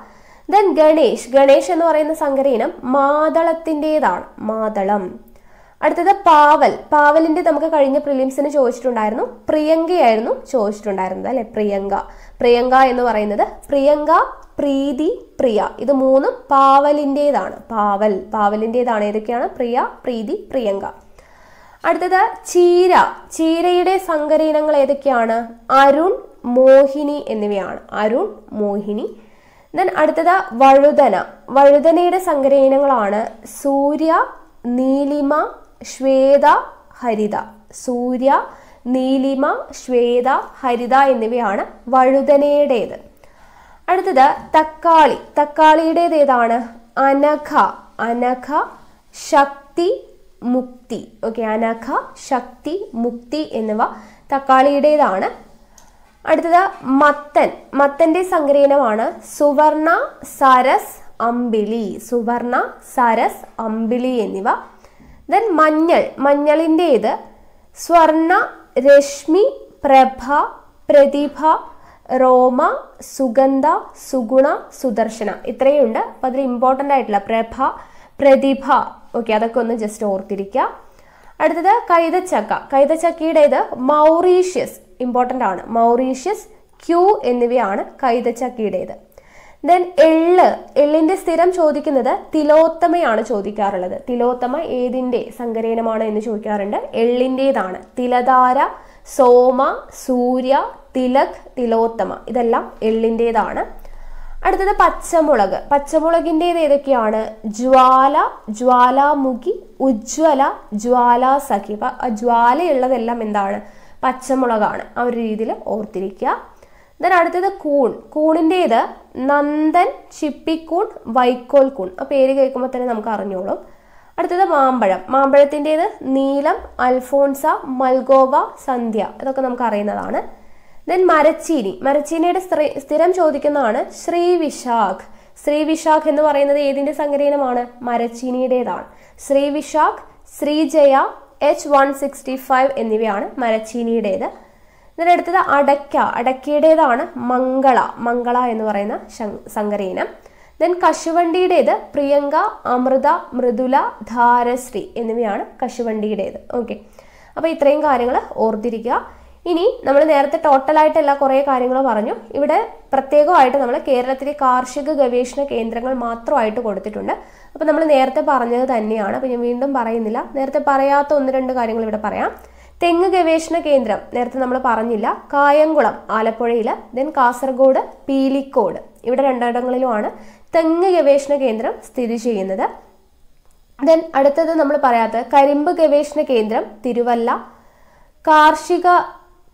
ദെൻ ഗണേഷ് ഗണേഷ് എന്ന് പറയുന്ന ഇനം മാതളത്തിൻ്റെതാണ് മാതളം അടുത്തത് പാവൽ പാവലിന്റെ നമുക്ക് കഴിഞ്ഞ പ്രിലിംസിന് ചോദിച്ചിട്ടുണ്ടായിരുന്നു പ്രിയങ്കയായിരുന്നു ചോദിച്ചിട്ടുണ്ടായിരുന്നത് അല്ലെ പ്രിയങ്ക പ്രിയങ്ക എന്ന് പറയുന്നത് പ്രിയങ്ക പ്രീതി പ്രിയ ഇത് മൂന്നും പാവലിൻ്റെതാണ് പാവൽ പാവലിൻ്റെതാണ് ഏതൊക്കെയാണ് പ്രിയ പ്രീതി പ്രിയങ്ക അടുത്തത് ചീര ചീരയുടെ സങ്കരീനങ്ങൾ ഏതൊക്കെയാണ് അരുൺ മോഹിനി എന്നിവയാണ് അരുൺ മോഹിനി ദെൻ അടുത്തത് വഴുതന വഴുതനയുടെ സങ്കരീനങ്ങളാണ് സൂര്യ നീലിമ ശ്വേത ഹരിത സൂര്യ നീലിമ ശ്വേത ഹരിത എന്നിവയാണ് വഴുതനയുടേത് അടുത്തത് തക്കാളി തക്കാളിയുടേത് ഏതാണ് അനഘ അനഘ ശക്തി മുക്തി ഓക്കെ അനഘ ശക്തി മുക്തി എന്നിവ തക്കാളിയുടേതാണ് അടുത്തത് മത്തൻ മത്തന്റെ സംഗ്രഹീനമാണ് സുവർണ സരസ് അമ്പിളി സുവർണ സരസ് അമ്പിളി എന്നിവ ദെൻ മഞ്ഞൾ മഞ്ഞളിൻ്റേത് സ്വർണ രശ്മി പ്രഭ പ്രതിഭ റോമ സുഗന്ധ സുഗുണ സുദർശന ഉണ്ട് അപ്പം അതിൽ ഇമ്പോർട്ടൻ്റ് ആയിട്ടുള്ള പ്രഭ പ്രതിഭ ഓക്കെ അതൊക്കെ ഒന്ന് ജസ്റ്റ് ഓർത്തിരിക്കുക അടുത്തത് കൈതച്ചക്ക കൈതച്ചക്കയുടേത് മൗറീഷ്യസ് ഇമ്പോർട്ടൻ്റ് ആണ് മൗറീഷ്യസ് ക്യൂ എന്നിവയാണ് കൈതച്ചക്കയുടേത് ദെൻ എള്ള് എള്ളിന്റെ സ്ഥിരം ചോദിക്കുന്നത് തിലോത്തമയാണ് ചോദിക്കാറുള്ളത് തിലോത്തമ ഏതിന്റെ സങ്കരേനമാണ് എന്ന് ചോദിക്കാറുണ്ട് എള്ളിൻ്റെതാണ് തിലധാര സോമ സൂര്യ തിലക് തിലോത്തമ ഇതെല്ലാം എള്ളിൻ്റെതാണ് അടുത്തത് പച്ചമുളക് പച്ചമുളകിൻ്റെത് ഏതൊക്കെയാണ് ജ്വാല ജ്വാലാമുഖി ഉജ്വല ജ്വാലാസഖി അപ്പം ജ്വാലയുള്ളതെല്ലാം എന്താണ് പച്ചമുളകാണ് ആ ഒരു രീതിയിൽ ഓർത്തിരിക്കുക ദെൻ അടുത്തത് കൂൺ കൂണിൻ്റെത് നന്ദൻ ചിപ്പിക്കൂൺ വൈക്കോൽ കൂൺ ആ പേര് കേൾക്കുമ്പോൾ തന്നെ നമുക്ക് അറിഞ്ഞോളും അടുത്തത് മാമ്പഴം മാമ്പഴത്തിൻ്റെത് നീലം അൽഫോൺസ മൽഗോവ സന്ധ്യ ഇതൊക്കെ നമുക്ക് അറിയുന്നതാണ് ദെൻ മരച്ചീനി മരച്ചീനിയുടെ സ്ത്രീ സ്ഥിരം ചോദിക്കുന്നതാണ് ശ്രീ വിശാഖ് എന്ന് പറയുന്നത് ഏതിൻ്റെ സങ്കരീനമാണ് മരച്ചീനിയുടേതാണ് Vishakh Sreejaya H one sixty five എന്നിവയാണ് മരച്ചീനിയുടേത് then അടുത്തത് അടയ്ക്ക അടയ്ക്കയുടേതാണ് മംഗള മംഗള എന്ന് പറയുന്ന സങ്കരയിനം ദെൻ കശുവണ്ടിയുടേത് പ്രിയങ്ക അമൃത മൃദുല ധാരശ്രീ എന്നിവയാണ് കശുവണ്ടിയുടേത് ഓക്കെ അപ്പോൾ ഇത്രയും കാര്യങ്ങൾ ഓർത്തിരിക്കുക ഇനി നമ്മൾ നേരത്തെ ടോട്ടലായിട്ടല്ല കുറേ കാര്യങ്ങൾ പറഞ്ഞു ഇവിടെ പ്രത്യേകമായിട്ട് നമ്മൾ കേരളത്തിലെ കാർഷിക ഗവേഷണ കേന്ദ്രങ്ങൾ മാത്രമായിട്ട് കൊടുത്തിട്ടുണ്ട് അപ്പോൾ നമ്മൾ നേരത്തെ പറഞ്ഞത് തന്നെയാണ് അപ്പോൾ ഞാൻ വീണ്ടും പറയുന്നില്ല നേരത്തെ പറയാത്ത ഒന്ന് രണ്ട് കാര്യങ്ങൾ ഇവിടെ പറയാം തെങ്ങ് ഗവേഷണ കേന്ദ്രം നേരത്തെ നമ്മൾ പറഞ്ഞില്ല കായംകുളം ആലപ്പുഴയിൽ ദെൻ കാസർഗോഡ് പീലിക്കോട് ഇവിടെ രണ്ടിടങ്ങളിലുമാണ് തെങ്ങ് ഗവേഷണ കേന്ദ്രം സ്ഥിതി ചെയ്യുന്നത് ദെൻ അടുത്തത് നമ്മൾ പറയാത്ത കരിമ്പ് ഗവേഷണ കേന്ദ്രം തിരുവല്ല കാർഷിക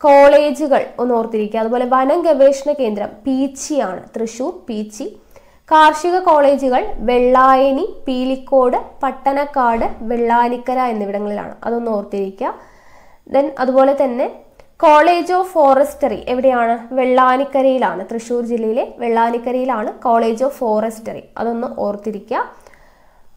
കോളേജുകൾ ഒന്ന് ഓർത്തിരിക്കുക അതുപോലെ വനം ഗവേഷണ കേന്ദ്രം പീച്ചിയാണ് തൃശൂർ പീച്ചി കാർഷിക കോളേജുകൾ വെള്ളായണി പീലിക്കോട് പട്ടണക്കാട് വെള്ളാനിക്കര എന്നിവിടങ്ങളിലാണ് അതൊന്ന് ഓർത്തിരിക്കുക ദെൻ അതുപോലെ തന്നെ കോളേജ് ഓഫ് ഫോറസ്റ്ററി എവിടെയാണ് വെള്ളാനിക്കരയിലാണ് തൃശ്ശൂർ ജില്ലയിലെ വെള്ളാനിക്കരയിലാണ് കോളേജ് ഓഫ് ഫോറസ്റ്ററി അതൊന്ന് ഓർത്തിരിക്കുക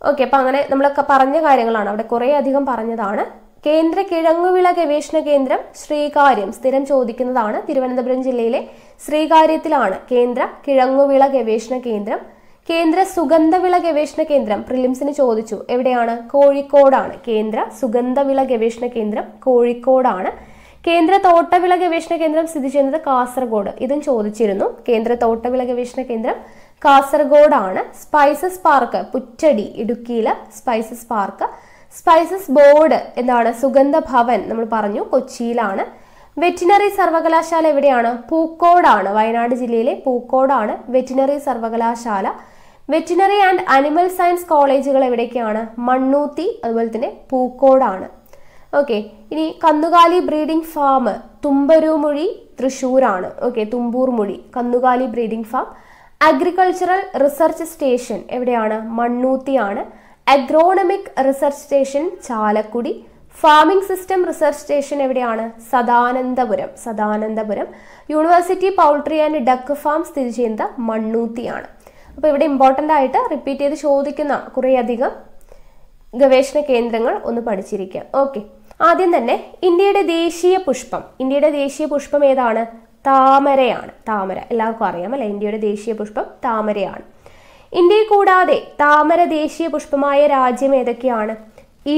ഓക്കെ അപ്പം അങ്ങനെ നമ്മളൊക്കെ പറഞ്ഞ കാര്യങ്ങളാണ് അവിടെ കുറേ അധികം പറഞ്ഞതാണ് കേന്ദ്ര കിഴങ്ങുവിള ഗവേഷണ കേന്ദ്രം ശ്രീകാര്യം സ്ഥിരം ചോദിക്കുന്നതാണ് തിരുവനന്തപുരം ജില്ലയിലെ ശ്രീകാര്യത്തിലാണ് കേന്ദ്ര കിഴങ്ങുവിള ഗവേഷണ കേന്ദ്രം കേന്ദ്ര സുഗന്ധവിള ഗവേഷണ കേന്ദ്രം പ്രിലിംസിന് ചോദിച്ചു എവിടെയാണ് കോഴിക്കോടാണ് കേന്ദ്ര സുഗന്ധവിള ഗവേഷണ കേന്ദ്രം കോഴിക്കോടാണ് കേന്ദ്ര തോട്ടവിള ഗവേഷണ കേന്ദ്രം സ്ഥിതി ചെയ്യുന്നത് കാസർഗോഡ് ഇതും ചോദിച്ചിരുന്നു കേന്ദ്ര തോട്ടവിള ഗവേഷണ കേന്ദ്രം കാസർഗോഡാണ് സ്പൈസസ് പാർക്ക് പുറ്റടി ഇടുക്കിയില് സ്പൈസസ് പാർക്ക് സ്പൈസസ് ബോർഡ് എന്താണ് സുഗന്ധ ഭവൻ നമ്മൾ പറഞ്ഞു കൊച്ചിയിലാണ് വെറ്റിനറി സർവകലാശാല എവിടെയാണ് പൂക്കോടാണ് വയനാട് ജില്ലയിലെ പൂക്കോടാണ് വെറ്റിനറി സർവകലാശാല വെറ്റിനറി ആൻഡ് അനിമൽ സയൻസ് കോളേജുകൾ എവിടെയൊക്കെയാണ് മണ്ണൂത്തി അതുപോലെ തന്നെ പൂക്കോടാണ് ഓക്കെ ഇനി കന്നുകാലി ബ്രീഡിംഗ് ഫാം തുമ്പരൂമൊഴി തൃശ്ശൂരാണ് ഓക്കെ തുമ്പൂർമൊഴി കന്നുകാലി breeding farm agricultural research station എവിടെയാണ് മണ്ണൂത്തിയാണ് agronomic research station Chalakudy farming system research station എവിടെയാണ് Sadanandapuram Sadanandapuram university poultry and duck farm സ്ഥിതി ചെയ്യുന്നത് മണ്ണൂത്തിയാണ് അപ്പോൾ ഇവിടെ ഇമ്പോർട്ടൻ്റ് ആയിട്ട് റിപ്പീറ്റ് ചെയ്ത് ചോദിക്കുന്ന കുറേയധികം ഗവേഷണ കേന്ദ്രങ്ങൾ ഒന്ന് പഠിച്ചിരിക്കുക ഓക്കെ ആദ്യം തന്നെ ഇന്ത്യയുടെ ദേശീയ പുഷ്പം ഇന്ത്യയുടെ ദേശീയ പുഷ്പം ഏതാണ് താമരയാണ് താമര എല്ലാവർക്കും അറിയാം അല്ലേ ഇന്ത്യയുടെ ദേശീയ പുഷ്പം താമരയാണ് ഇന്ത്യയെ കൂടാതെ താമര ദേശീയ പുഷ്പമായ രാജ്യം ഏതൊക്കെയാണ്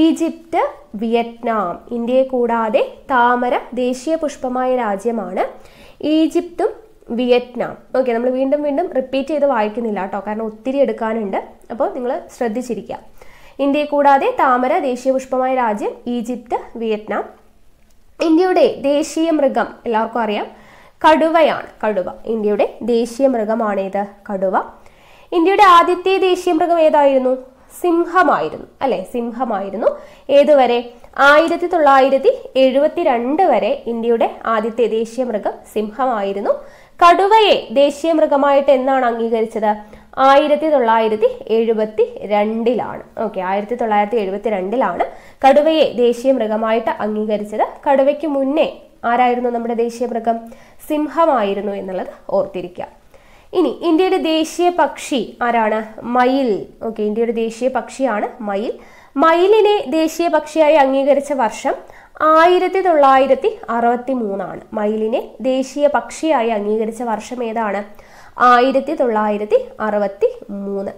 ഈജിപ്റ്റ് വിയറ്റ്നാം ഇന്ത്യയെ കൂടാതെ താമര ദേശീയ പുഷ്പമായ രാജ്യമാണ് ഈജിപ്തും വിയറ്റ്നാം ഓക്കെ നമ്മൾ വീണ്ടും വീണ്ടും റിപ്പീറ്റ് ചെയ്ത് വായിക്കുന്നില്ല കേട്ടോ കാരണം ഒത്തിരി എടുക്കാനുണ്ട് അപ്പോൾ നിങ്ങൾ ശ്രദ്ധിച്ചിരിക്കുക ഇന്ത്യയെ കൂടാതെ താമര ദേശീയ പുഷ്പമായ രാജ്യം ഈജിപ്ത് വിയറ്റ്നാം ഇന്ത്യയുടെ ദേശീയ മൃഗം എല്ലാവർക്കും അറിയാം കടുവയാണ് കടുവ ഇന്ത്യയുടെ ദേശീയ മൃഗമാണേത് കടുവ ഇന്ത്യയുടെ ആദ്യത്തെ ദേശീയ മൃഗം ഏതായിരുന്നു സിംഹമായിരുന്നു അല്ലെ സിംഹമായിരുന്നു ഏതുവരെ ആയിരത്തി തൊള്ളായിരത്തി എഴുപത്തി രണ്ട് വരെ ഇന്ത്യയുടെ ആദ്യത്തെ ദേശീയ മൃഗം സിംഹമായിരുന്നു കടുവയെ ദേശീയ മൃഗമായിട്ട് എന്നാണ് അംഗീകരിച്ചത് ആയിരത്തി തൊള്ളായിരത്തി എഴുപത്തി രണ്ടിലാണ് ഓക്കെ ആയിരത്തി തൊള്ളായിരത്തി എഴുപത്തി രണ്ടിലാണ് കടുവയെ ദേശീയ മൃഗമായിട്ട് അംഗീകരിച്ചത് കടുവയ്ക്ക് മുന്നേ ആരായിരുന്നു നമ്മുടെ ദേശീയ മൃഗം സിംഹമായിരുന്നു എന്നുള്ളത് ഓർത്തിരിക്കുക ഇനി ഇന്ത്യയുടെ ദേശീയ പക്ഷി ആരാണ് മയിൽ ഓക്കെ ഇന്ത്യയുടെ ദേശീയ പക്ഷിയാണ് മയിൽ മയിലിനെ ദേശീയ പക്ഷിയായി അംഗീകരിച്ച വർഷം ആയിരത്തി തൊള്ളായിരത്തി അറുപത്തി മൂന്നാണ് മയിലിനെ ദേശീയ പക്ഷിയായി അംഗീകരിച്ച വർഷം ഏതാണ് ആയിരത്തി തൊള്ളായിരത്തി അറുപത്തി മൂന്ന്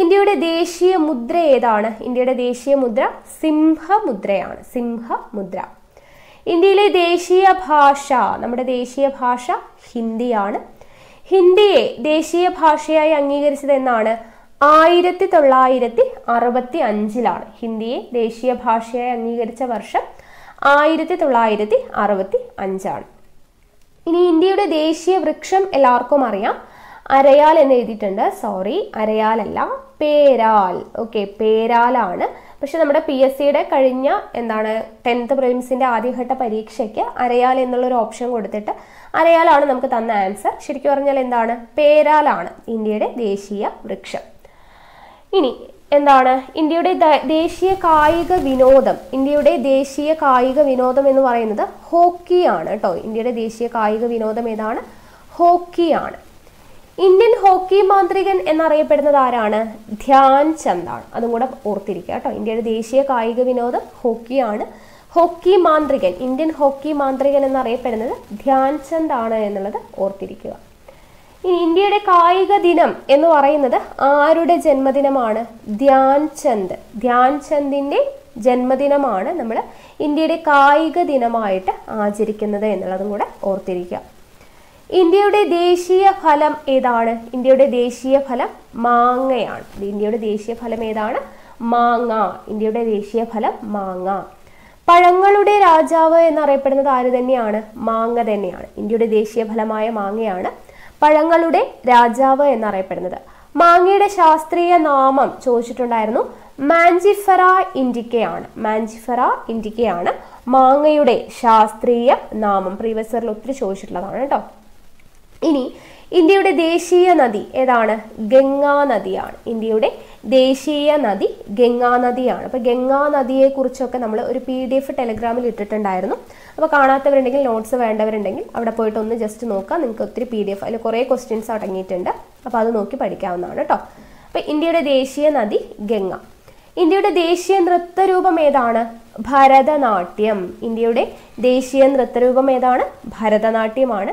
ഇന്ത്യയുടെ ദേശീയ മുദ്ര ഏതാണ് ഇന്ത്യയുടെ ദേശീയ മുദ്ര സിംഹമുദ്രയാണ് സിംഹമുദ്ര ഇന്ത്യയിലെ ദേശീയ ഭാഷ നമ്മുടെ ദേശീയ ഭാഷ ഹിന്ദിയാണ് ഹിന്ദിയെ ദേശീയ ഭാഷയായി അംഗീകരിച്ചത് എന്നാണ് ആയിരത്തി തൊള്ളായിരത്തി അറുപത്തി അഞ്ചിലാണ് ഹിന്ദിയെ ദേശീയ ഭാഷയായി അംഗീകരിച്ച വർഷം ആയിരത്തി തൊള്ളായിരത്തി അറുപത്തി അഞ്ചാണ് ഇനി ഇന്ത്യയുടെ ദേശീയ വൃക്ഷം എല്ലാവർക്കും അറിയാം അരയാൽ എന്ന് എഴുതിയിട്ടുണ്ട് സോറി അരയാലല്ല പേരാൽ ഓക്കെ പേരാലാണ് പക്ഷെ നമ്മുടെ പി എസ് സിയുടെ കഴിഞ്ഞ എന്താണ് ടെൻത്ത് പ്രിലിംസിൻ്റെ ആദ്യഘട്ട പരീക്ഷയ്ക്ക് അരയാൽ എന്നുള്ളൊരു ഓപ്ഷൻ കൊടുത്തിട്ട് അരയാലാണ് നമുക്ക് തന്ന ആൻസർ ശരിക്കും പറഞ്ഞാൽ എന്താണ് പേരാലാണ് ഇന്ത്യയുടെ ദേശീയ വൃക്ഷം ഇനി എന്താണ് ഇന്ത്യയുടെ ദേശീയ കായിക വിനോദം ഇന്ത്യയുടെ ദേശീയ കായിക വിനോദം എന്ന് പറയുന്നത് ഹോക്കിയാണ് കേട്ടോ ഇന്ത്യയുടെ ദേശീയ കായിക വിനോദം ഏതാണ് ഹോക്കിയാണ് ഇന്ത്യൻ ഹോക്കി മാന്ത്രികൻ എന്നറിയപ്പെടുന്നത് ആരാണ് ധ്യാൻ ചന്ദാണ് അതും കൂടെ ഓർത്തിരിക്കുക കേട്ടോ ഇന്ത്യയുടെ ദേശീയ കായിക വിനോദം ഹോക്കിയാണ് ഹോക്കി മാന്ത്രികൻ ഇന്ത്യൻ ഹോക്കി മാന്ത്രികൻ എന്നറിയപ്പെടുന്നത് ധ്യാൻ ചന്ദ് ആണ് എന്നുള്ളത് ഓർത്തിരിക്കുക ഇനി ഇന്ത്യയുടെ കായിക ദിനം എന്ന് പറയുന്നത് ആരുടെ ജന്മദിനമാണ് ധ്യാൻ ചന്ദ് ധ്യാൻ ചന്ദിന്റെ ജന്മദിനമാണ് നമ്മൾ ഇന്ത്യയുടെ കായിക ദിനമായിട്ട് ആചരിക്കുന്നത് എന്നുള്ളതും കൂടെ ഓർത്തിരിക്കുക ഇന്ത്യയുടെ ദേശീയ ഫലം ഏതാണ് ഇന്ത്യയുടെ ദേശീയ ഫലം മാങ്ങയാണ് ഇന്ത്യയുടെ ദേശീയ ഫലം ഏതാണ് മാങ്ങ ഇന്ത്യയുടെ ദേശീയ ഫലം മാങ്ങ പഴങ്ങളുടെ രാജാവ് എന്നറിയപ്പെടുന്നത് ആര് തന്നെയാണ് മാങ്ങ തന്നെയാണ് ഇന്ത്യയുടെ ദേശീയ ഫലമായ മാങ്ങയാണ് പഴങ്ങളുടെ രാജാവ് എന്നറിയപ്പെടുന്നത് മാങ്ങയുടെ ശാസ്ത്രീയ നാമം ചോദിച്ചിട്ടുണ്ടായിരുന്നു മാഞ്ചിഫറ ഇൻഡിക്കയാണ് മാഞ്ചിഫറ ഇൻഡിക്കയാണ് മാങ്ങയുടെ ശാസ്ത്രീയ നാമം പ്രീവസറിൽ ഒത്തിരി ചോദിച്ചിട്ടുള്ളതാണ് കേട്ടോ ഇനി ഇന്ത്യയുടെ ദേശീയ നദി ഏതാണ് ഗംഗാ നദിയാണ് ഇന്ത്യയുടെ ദേശീയ നദി ഗംഗാ നദിയാണ് അപ്പോൾ ഗംഗാ നദിയെ കുറിച്ചൊക്കെ നമ്മൾ ഒരു പി ഡി എഫ് ടെലഗ്രാമിൽ ഇട്ടിട്ടുണ്ടായിരുന്നു അപ്പോൾ കാണാത്തവരുണ്ടെങ്കിൽ നോട്ട്സ് വേണ്ടവരുണ്ടെങ്കിൽ അവിടെ പോയിട്ട് ഒന്ന് ജസ്റ്റ് നോക്കാം നിങ്ങൾക്ക് ഒത്തിരി പി ഡി എഫ് അതിൽ കുറേ ക്വസ്റ്റ്യൻസ് അടങ്ങിയിട്ടുണ്ട് അപ്പോൾ അത് നോക്കി പഠിക്കാവുന്നതാണ് കേട്ടോ അപ്പോൾ ഇന്ത്യയുടെ ദേശീയ നദി ഗംഗ ഇന്ത്യയുടെ ദേശീയ നൃത്തരൂപം ഏതാണ് ഭരതനാട്യം ഇന്ത്യയുടെ ദേശീയ നൃത്തരൂപം ഏതാണ് ഭരതനാട്യമാണ്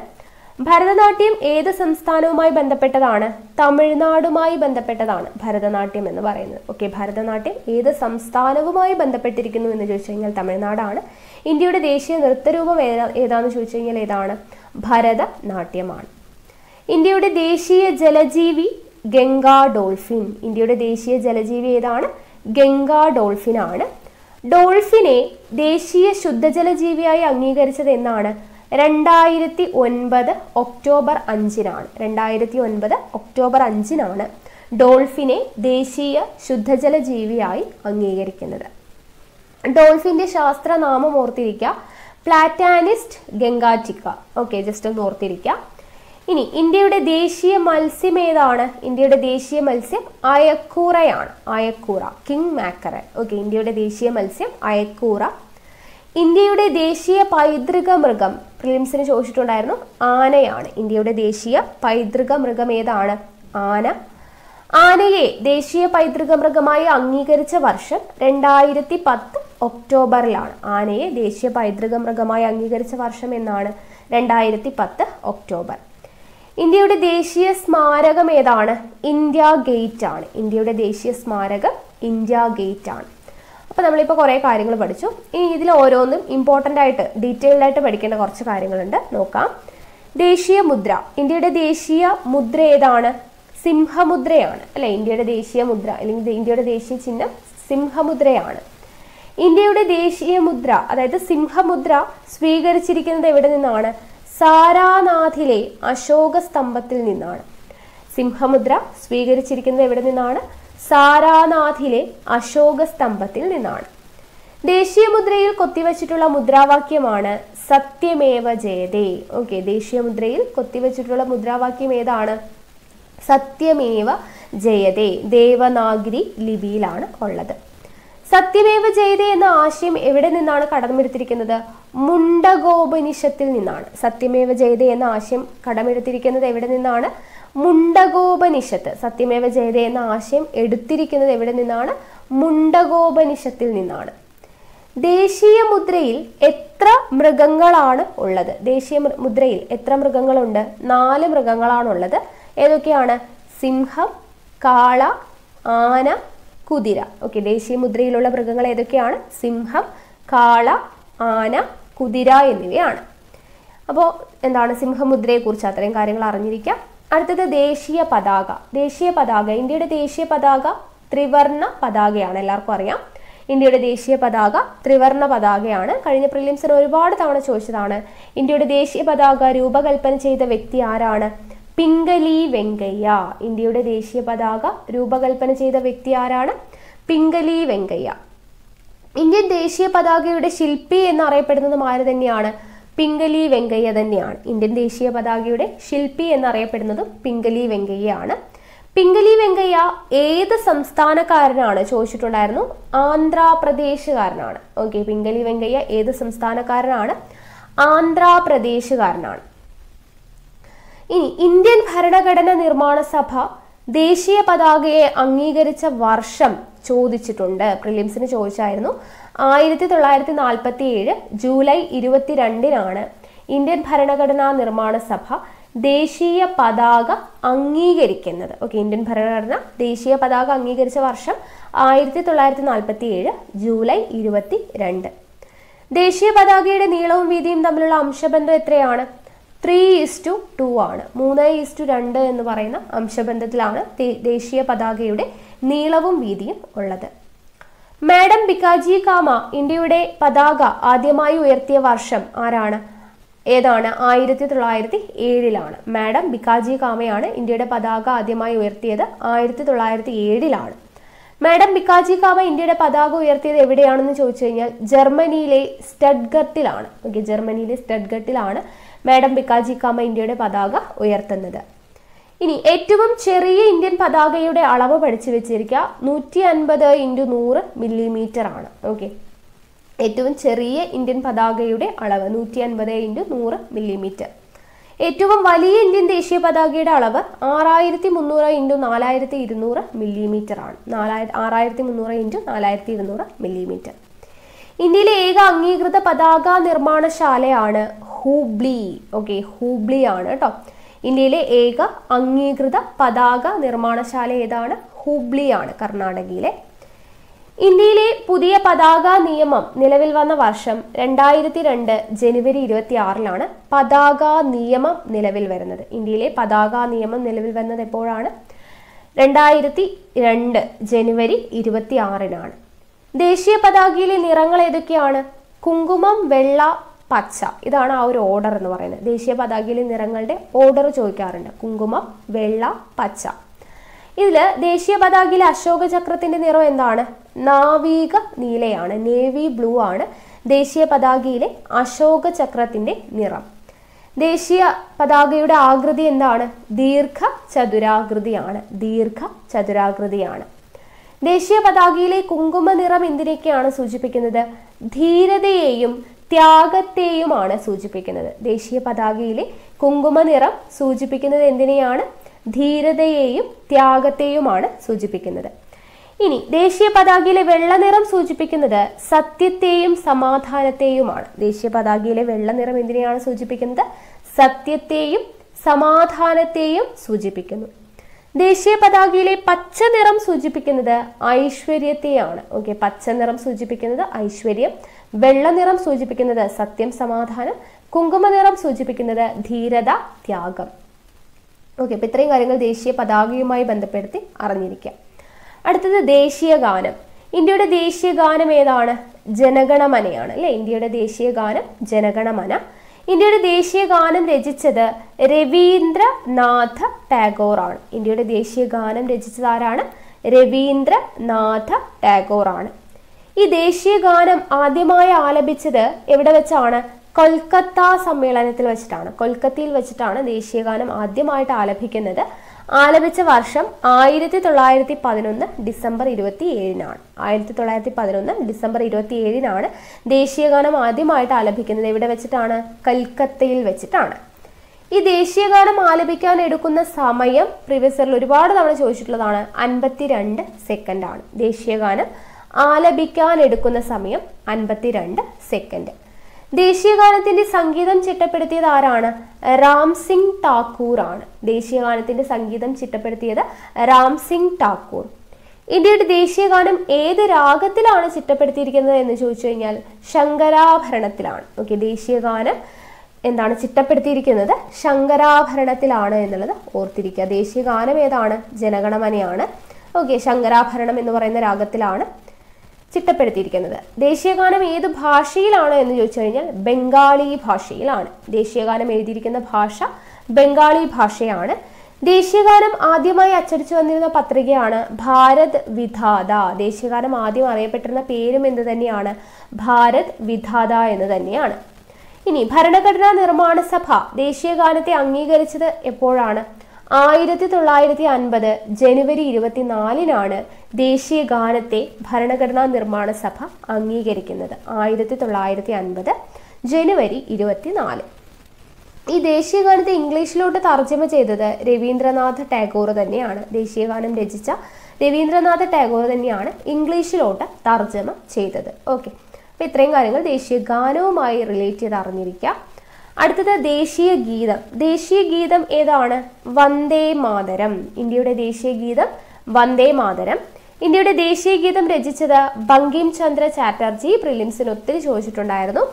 ഭരതനാട്യം ഏത് സംസ്ഥാനവുമായി ബന്ധപ്പെട്ടതാണ് തമിഴ്നാടുമായി ബന്ധപ്പെട്ടതാണ് ഭരതനാട്യം എന്ന് പറയുന്നത് ഓക്കെ ഭരതനാട്യം ഏത് സംസ്ഥാനവുമായി ബന്ധപ്പെട്ടിരിക്കുന്നു എന്ന് ചോദിച്ചു കഴിഞ്ഞാൽ തമിഴ്നാടാണ് ഇന്ത്യയുടെ ദേശീയ നൃത്തരൂപം ഏതാ ഏതാണെന്ന് ചോദിച്ചു കഴിഞ്ഞാൽ ഏതാണ് ഭരതനാട്യമാണ് ഇന്ത്യയുടെ ദേശീയ ജലജീവി ഗംഗാ ഡോൾഫിൻ ഇന്ത്യയുടെ ദേശീയ ജലജീവി ഏതാണ് ഗംഗാ ഡോൾഫിൻ ആണ് ഡോൾഫിനെ ദേശീയ ശുദ്ധജല ജീവിയായി അംഗീകരിച്ചത് എന്നാണ് രണ്ടായിരത്തി ഒൻപത് ഒക്ടോബർ അഞ്ചിനാണ് രണ്ടായിരത്തി ഒൻപത് ഒക്ടോബർ അഞ്ചിനാണ് ഡോൾഫിനെ ദേശീയ ശുദ്ധജല ജീവിയായി അംഗീകരിക്കുന്നത് ഡോൾഫിന്റെ ശാസ്ത്രനാമം ഓർത്തിരിക്കുക പ്ലാറ്റാനിസ്റ്റ് ഗംഗാറ്റിക്ക ഓക്കെ ജസ്റ്റ് ഒന്ന് ഓർത്തിരിക്കുക ഇനി ഇന്ത്യയുടെ ദേശീയ മത്സ്യം ഏതാണ് ഇന്ത്യയുടെ ദേശീയ മത്സ്യം അയക്കൂറയാണ് അയക്കൂറ കിങ് മാക്കറൽ ഓക്കെ ഇന്ത്യയുടെ ദേശീയ മത്സ്യം അയക്കൂറ ഇന്ത്യയുടെ ദേശീയ പൈതൃക മൃഗം പ്രിലിംസിന് ചോദിച്ചിട്ടുണ്ടായിരുന്നു ആനയാണ് ഇന്ത്യയുടെ ദേശീയ പൈതൃക മൃഗം ഏതാണ് ആന ആനയെ ദേശീയ പൈതൃക മൃഗമായി അംഗീകരിച്ച വർഷം രണ്ടായിരത്തി പത്ത് ഒക്ടോബറിലാണ് ആനയെ ദേശീയ പൈതൃക മൃഗമായി അംഗീകരിച്ച വർഷം എന്നാണ് രണ്ടായിരത്തി പത്ത് ഒക്ടോബർ ഇന്ത്യയുടെ ദേശീയ സ്മാരകം ഏതാണ് ഇന്ത്യ ഗേറ്റ് ആണ് ഇന്ത്യയുടെ ദേശീയ സ്മാരകം ഇന്ത്യ ഗേറ്റ് ആണ് അപ്പോൾ നമ്മളിപ്പോൾ കുറേ കാര്യങ്ങൾ പഠിച്ചു ഇനി ഇതിൽ ഓരോന്നും ഇമ്പോർട്ടൻ്റ് ആയിട്ട് ഡീറ്റെയിൽഡ് ആയിട്ട് പഠിക്കേണ്ട കുറച്ച് കാര്യങ്ങളുണ്ട് നോക്കാം ദേശീയ മുദ്ര ഇന്ത്യയുടെ ദേശീയ മുദ്ര ഏതാണ് സിംഹമുദ്രയാണ് അല്ലെ ഇന്ത്യയുടെ ദേശീയ മുദ്ര അല്ലെങ്കിൽ ഇന്ത്യയുടെ ദേശീയ ചിഹ്നം സിംഹമുദ്രയാണ് ഇന്ത്യയുടെ ദേശീയ മുദ്ര അതായത് സിംഹമുദ്ര സ്വീകരിച്ചിരിക്കുന്നത് എവിടെ നിന്നാണ് സാരാനാഥിലെ അശോക സ്തംഭത്തിൽ നിന്നാണ് സിംഹമുദ്ര സ്വീകരിച്ചിരിക്കുന്നത് എവിടെ നിന്നാണ് സാരാനാഥിലെ അശോക സ്തംഭത്തിൽ നിന്നാണ് ദേശീയ മുദ്രയിൽ കൊത്തിവച്ചിട്ടുള്ള മുദ്രാവാക്യമാണ് സത്യമേവ ജയതേ ഓക്കെ ദേശീയ മുദ്രയിൽ കൊത്തിവച്ചിട്ടുള്ള മുദ്രാവാക്യം ഏതാണ് സത്യമേവ ജയതേ ദേവനാഗിരി ലിപിയിലാണ് ഉള്ളത് സത്യമേവ ജയതേ എന്ന ആശയം എവിടെ നിന്നാണ് കടമെടുത്തിരിക്കുന്നത് മുണ്ടകോപനിഷത്തിൽ നിന്നാണ് സത്യമേവ ജയതേ എന്ന ആശയം കടമെടുത്തിരിക്കുന്നത് എവിടെ നിന്നാണ് മുണ്ടകോപനിഷത്ത് സത്യമേവ ജയതേ എന്ന ആശയം എടുത്തിരിക്കുന്നത് എവിടെ നിന്നാണ് മുണ്ടകോപനിഷത്തിൽ നിന്നാണ് ദേശീയ മുദ്രയിൽ എത്ര മൃഗങ്ങളാണ് ഉള്ളത് ദേശീയ മുദ്രയിൽ എത്ര മൃഗങ്ങളുണ്ട് നാല് മൃഗങ്ങളാണുള്ളത് ഉള്ളത് ഏതൊക്കെയാണ് സിംഹം കാള ആന കുതിര ഓക്കെ ദേശീയ മുദ്രയിലുള്ള മൃഗങ്ങൾ ഏതൊക്കെയാണ് സിംഹം കാള ആന കുതിര എന്നിവയാണ് അപ്പോൾ എന്താണ് സിംഹമുദ്രയെക്കുറിച്ച് അത്രയും കാര്യങ്ങൾ അറിഞ്ഞിരിക്കാം അടുത്തത് ദേശീയ പതാക ദേശീയ പതാക ഇന്ത്യയുടെ ദേശീയ പതാക ത്രിവർണ പതാകയാണ് എല്ലാവർക്കും അറിയാം ഇന്ത്യയുടെ ദേശീയ പതാക ത്രിവർണ പതാകയാണ് കഴിഞ്ഞ പ്രിലിംസിന് ഒരുപാട് തവണ ചോദിച്ചതാണ് ഇന്ത്യയുടെ ദേശീയ പതാക രൂപകൽപ്പന ചെയ്ത വ്യക്തി ആരാണ് പിംഗലി വെങ്കയ്യ ഇന്ത്യയുടെ ദേശീയ പതാക രൂപകൽപ്പന ചെയ്ത വ്യക്തി ആരാണ് പിംഗലി വെങ്കയ്യ ഇന്ത്യൻ ദേശീയ പതാകയുടെ ശില്പി എന്നറിയപ്പെടുന്നതും ആര് തന്നെയാണ് പിംഗലി വെങ്കയ്യ തന്നെയാണ് ഇന്ത്യൻ ദേശീയ പതാകയുടെ ശില്പി എന്നറിയപ്പെടുന്നതും പിംഗലി വെങ്കയ്യയാണ് പിംഗലി വെങ്കയ്യ ഏത് സംസ്ഥാനക്കാരനാണ് ചോദിച്ചിട്ടുണ്ടായിരുന്നു ആന്ധ്രാപ്രദേശുകാരനാണ് ഓക്കെ പിംഗലി വെങ്കയ്യ ഏത് സംസ്ഥാനക്കാരനാണ് ആന്ധ്രാപ്രദേശുകാരനാണ് ഇനി ഇന്ത്യൻ ഭരണഘടന നിർമ്മാണ സഭ ദേശീയ പതാകയെ അംഗീകരിച്ച വർഷം ചോദിച്ചിട്ടുണ്ട് പ്രിലിംസിന് ചോദിച്ചായിരുന്നു ആയിരത്തി തൊള്ളായിരത്തി നാൽപ്പത്തി ഏഴ് ജൂലൈ ഇരുപത്തിരണ്ടിനാണ് ഇന്ത്യൻ ഭരണഘടനാ നിർമ്മാണ സഭ ദേശീയ പതാക അംഗീകരിക്കുന്നത് ഓക്കെ ഇന്ത്യൻ ഭരണഘടന ദേശീയ പതാക അംഗീകരിച്ച വർഷം ആയിരത്തി തൊള്ളായിരത്തി നാൽപ്പത്തി ഏഴ് ജൂലൈ ഇരുപത്തി രണ്ട് ദേശീയ പതാകയുടെ നീളവും വീതിയും തമ്മിലുള്ള അംശബന്ധം എത്രയാണ് ത്രീ ഈസ്റ്റു ടു ആണ് മൂന്ന് ഈസ്റ്റു രണ്ട് എന്ന് പറയുന്ന അംശബന്ധത്തിലാണ് ദേശീയ പതാകയുടെ നീളവും വീതിയും ഉള്ളത് മാഡം ബിക്കാജി കാമ ഇന്ത്യയുടെ പതാക ആദ്യമായി ഉയർത്തിയ വർഷം ആരാണ് ഏതാണ് ആയിരത്തി തൊള്ളായിരത്തി ഏഴിലാണ് മാഡം ബിക്കാജി കാമയാണ് ഇന്ത്യയുടെ പതാക ആദ്യമായി ഉയർത്തിയത് ആയിരത്തി തൊള്ളായിരത്തി ഏഴിലാണ് മാഡം ബിക്കാജി കാമ ഇന്ത്യയുടെ പതാക ഉയർത്തിയത് എവിടെയാണെന്ന് ചോദിച്ചു കഴിഞ്ഞാൽ ജർമ്മനിയിലെ സ്റ്റഡ്ഗട്ടിലാണ് ഓക്കെ ജർമ്മനിയിലെ സ്റ്റഡ്ഗട്ടിലാണ് മാഡം ബിക്കാജി കാമ ഇന്ത്യയുടെ പതാക ഉയർത്തുന്നത് ഇനി ഏറ്റവും ചെറിയ ഇന്ത്യൻ പതാകയുടെ അളവ് പഠിച്ചു വെച്ചിരിക്കുക നൂറ്റി അൻപത് ഇൻറ്റു നൂറ് മില്ലിമീറ്റർ ആണ് ഓക്കെ ഏറ്റവും ചെറിയ ഇന്ത്യൻ പതാകയുടെ അളവ് നൂറ്റി അൻപത് ഇൻറ്റു നൂറ് മില്ലിമീറ്റർ ഏറ്റവും വലിയ ഇന്ത്യൻ ദേശീയ പതാകയുടെ അളവ് ആറായിരത്തി മുന്നൂറ് ഇൻറ്റു നാലായിരത്തി ഇരുന്നൂറ് മില്ലിമീറ്റർ ആണ് നാലായിരത്തി ആറായിരത്തി മുന്നൂറ് ഇൻറ്റു നാലായിരത്തി ഇരുന്നൂറ് മില്ലിമീറ്റർ ഇന്ത്യയിലെ ഏക അംഗീകൃത പതാക നിർമ്മാണശാലയാണ് ഹൂബ്ലി ഓക്കെ ഹൂബ്ലി ആണ് കേട്ടോ ഇന്ത്യയിലെ ഏക അംഗീകൃത പതാക നിർമ്മാണശാല ഏതാണ് ഹൂബ്ലിയാണ് കർണാടകയിലെ ഇന്ത്യയിലെ പുതിയ പതാക നിയമം നിലവിൽ വന്ന വർഷം രണ്ടായിരത്തി രണ്ട് ജനുവരി ഇരുപത്തി ആറിലാണ് പതാക നിയമം നിലവിൽ വരുന്നത് ഇന്ത്യയിലെ പതാക നിയമം നിലവിൽ വന്നത് എപ്പോഴാണ് രണ്ടായിരത്തി രണ്ട് ജനുവരി ഇരുപത്തി ആറിനാണ് ദേശീയ പതാകയിലെ നിറങ്ങൾ ഏതൊക്കെയാണ് കുങ്കുമം വെള്ള പച്ച ഇതാണ് ആ ഒരു ഓർഡർ എന്ന് പറയുന്നത് ദേശീയ പതാകയിലെ നിറങ്ങളുടെ ഓർഡർ ചോദിക്കാറുണ്ട് കുങ്കുമം വെള്ള പച്ച ഇതിൽ ദേശീയ പതാകയിലെ അശോക ചക്രത്തിന്റെ നിറം എന്താണ് നാവിക നീലയാണ് നേവി ബ്ലൂ ആണ് ദേശീയ പതാകയിലെ അശോക ചക്രത്തിന്റെ നിറം ദേശീയ പതാകയുടെ ആകൃതി എന്താണ് ദീർഘ ചതുരാകൃതിയാണ് ദീർഘ ചതുരാകൃതിയാണ് ദേശീയ പതാകയിലെ കുങ്കുമ നിറം എന്തിനൊക്കെയാണ് സൂചിപ്പിക്കുന്നത് ധീരതയെയും ത്യാഗത്തെയുമാണ് സൂചിപ്പിക്കുന്നത് ദേശീയ പതാകയിലെ കുങ്കുമ നിറം സൂചിപ്പിക്കുന്നത് എന്തിനെയാണ് ധീരതയെയും ത്യാഗത്തെയുമാണ് സൂചിപ്പിക്കുന്നത് ഇനി ദേശീയ പതാകയിലെ വെള്ള നിറം സൂചിപ്പിക്കുന്നത് സത്യത്തെയും സമാധാനത്തെയുമാണ് ദേശീയ പതാകയിലെ വെള്ള നിറം എന്തിനെയാണ് സൂചിപ്പിക്കുന്നത് സത്യത്തെയും സമാധാനത്തെയും സൂചിപ്പിക്കുന്നു ദേശീയ പതാകയിലെ പച്ച നിറം സൂചിപ്പിക്കുന്നത് ഐശ്വര്യത്തെയാണ് ഓക്കെ പച്ച നിറം സൂചിപ്പിക്കുന്നത് ഐശ്വര്യം വെള്ള നിറം സൂചിപ്പിക്കുന്നത് സത്യം സമാധാനം കുങ്കുമ നിറം സൂചിപ്പിക്കുന്നത് ധീരത ത്യാഗം ഓക്കെ അപ്പൊ ഇത്രയും കാര്യങ്ങൾ ദേശീയ പതാകയുമായി ബന്ധപ്പെടുത്തി അറിഞ്ഞിരിക്കാം അടുത്തത് ദേശീയ ഗാനം ഇന്ത്യയുടെ ദേശീയ ഗാനം ഏതാണ് ജനഗണമനയാണ് അല്ലേ ഇന്ത്യയുടെ ദേശീയ ഗാനം ജനഗണമന ഇന്ത്യയുടെ ദേശീയ ഗാനം രചിച്ചത് രവീന്ദ്രനാഥ ടാഗോർ ആണ് ഇന്ത്യയുടെ ദേശീയ ഗാനം രചിച്ചത് ആരാണ് രവീന്ദ്രനാഥ ടാഗോർ ആണ് ഈ ദേശീയ ഗാനം ആദ്യമായി ആലപിച്ചത് എവിടെ വെച്ചാണ് കൊൽക്കത്ത സമ്മേളനത്തിൽ വെച്ചിട്ടാണ് കൊൽക്കത്തയിൽ വെച്ചിട്ടാണ് ദേശീയ ഗാനം ആദ്യമായിട്ട് ആലപിക്കുന്നത് ആലപിച്ച വർഷം ആയിരത്തി തൊള്ളായിരത്തി പതിനൊന്ന് ഡിസംബർ ഇരുപത്തി ഏഴിനാണ് ആയിരത്തി തൊള്ളായിരത്തി പതിനൊന്ന് ഡിസംബർ ഇരുപത്തി ഏഴിനാണ് ദേശീയഗാനം ആദ്യമായിട്ട് ആലപിക്കുന്നത് എവിടെ വെച്ചിട്ടാണ് കൽക്കത്തയിൽ വെച്ചിട്ടാണ് ഈ ദേശീയഗാനം ആലപിക്കാൻ എടുക്കുന്ന സമയം പ്രീവിയസ് ഒരുപാട് തവണ ചോദിച്ചിട്ടുള്ളതാണ് അൻപത്തിരണ്ട് സെക്കൻഡാണ് ദേശീയഗാനം ആലപിക്കാൻ എടുക്കുന്ന സമയം അൻപത്തിരണ്ട് സെക്കൻഡ് ദേശീയഗാനത്തിന്റെ സംഗീതം ചിട്ടപ്പെടുത്തിയത് ആരാണ് റാം സിംഗ് ടാക്കൂർ ആണ് ദേശീയഗാനത്തിന്റെ സംഗീതം ചിട്ടപ്പെടുത്തിയത് റാം സിംഗ് ടാക്കൂർ ഇന്ത്യയുടെ ദേശീയഗാനം ഏത് രാഗത്തിലാണ് ചിട്ടപ്പെടുത്തിയിരിക്കുന്നത് എന്ന് ചോദിച്ചു കഴിഞ്ഞാൽ ശങ്കരാഭരണത്തിലാണ് ഓക്കെ ദേശീയഗാനം എന്താണ് ചിട്ടപ്പെടുത്തിയിരിക്കുന്നത് ശങ്കരാഭരണത്തിലാണ് എന്നുള്ളത് ഓർത്തിരിക്കുക ദേശീയഗാനം ഏതാണ് ജനഗണമനയാണ് ഓക്കെ ശങ്കരാഭരണം എന്ന് പറയുന്ന രാഗത്തിലാണ് ചിട്ടപ്പെടുത്തിയിരിക്കുന്നത് ദേശീയഗാനം ഏത് ഭാഷയിലാണ് എന്ന് ചോദിച്ചു കഴിഞ്ഞാൽ ബംഗാളി ഭാഷയിലാണ് ദേശീയഗാനം എഴുതിയിരിക്കുന്ന ഭാഷ ബംഗാളി ഭാഷയാണ് ദേശീയഗാനം ആദ്യമായി അച്ചടിച്ചു വന്നിരുന്ന പത്രികയാണ് ഭാരത് വിധാത ദേശീയഗാനം ആദ്യം അറിയപ്പെട്ടിരുന്ന പേരും എന്ത് തന്നെയാണ് ഭാരത് വിധാത എന്ന് തന്നെയാണ് ഇനി ഭരണഘടനാ നിർമ്മാണ സഭ ദേശീയഗാനത്തെ അംഗീകരിച്ചത് എപ്പോഴാണ് ആയിരത്തി തൊള്ളായിരത്തി അൻപത് ജനുവരി ഇരുപത്തിനാലിനാണ് ദേശീയ ഗാനത്തെ ഭരണഘടനാ നിർമ്മാണ സഭ അംഗീകരിക്കുന്നത് ആയിരത്തി തൊള്ളായിരത്തി അൻപത് ജനുവരി ഇരുപത്തിനാല് ഈ ദേശീയഗാനത്തെ ഇംഗ്ലീഷിലോട്ട് തർജ്ജമ ചെയ്തത് രവീന്ദ്രനാഥ ടാഗോർ തന്നെയാണ് ദേശീയഗാനം രചിച്ച രവീന്ദ്രനാഥ ടാഗോർ തന്നെയാണ് ഇംഗ്ലീഷിലോട്ട് തർജ്ജമ ചെയ്തത് ഓക്കെ അപ്പൊ ഇത്രയും കാര്യങ്ങൾ ദേശീയ ഗാനവുമായി റിലേറ്റ് ചെയ്ത് അറിഞ്ഞിരിക്കുക അടുത്തത് ദേശീയ ഗീതം ദേശീയ ഗീതം ഏതാണ് വന്ദേ മാതരം ഇന്ത്യയുടെ ദേശീയ ഗീതം വന്ദേ മാതരം ഇന്ത്യയുടെ ദേശീയ ഗീതം രചിച്ചത് ബങ്കിം ചന്ദ്ര ചാറ്റർജി പ്രിലിംസിന് ഒത്തിരി ചോദിച്ചിട്ടുണ്ടായിരുന്നു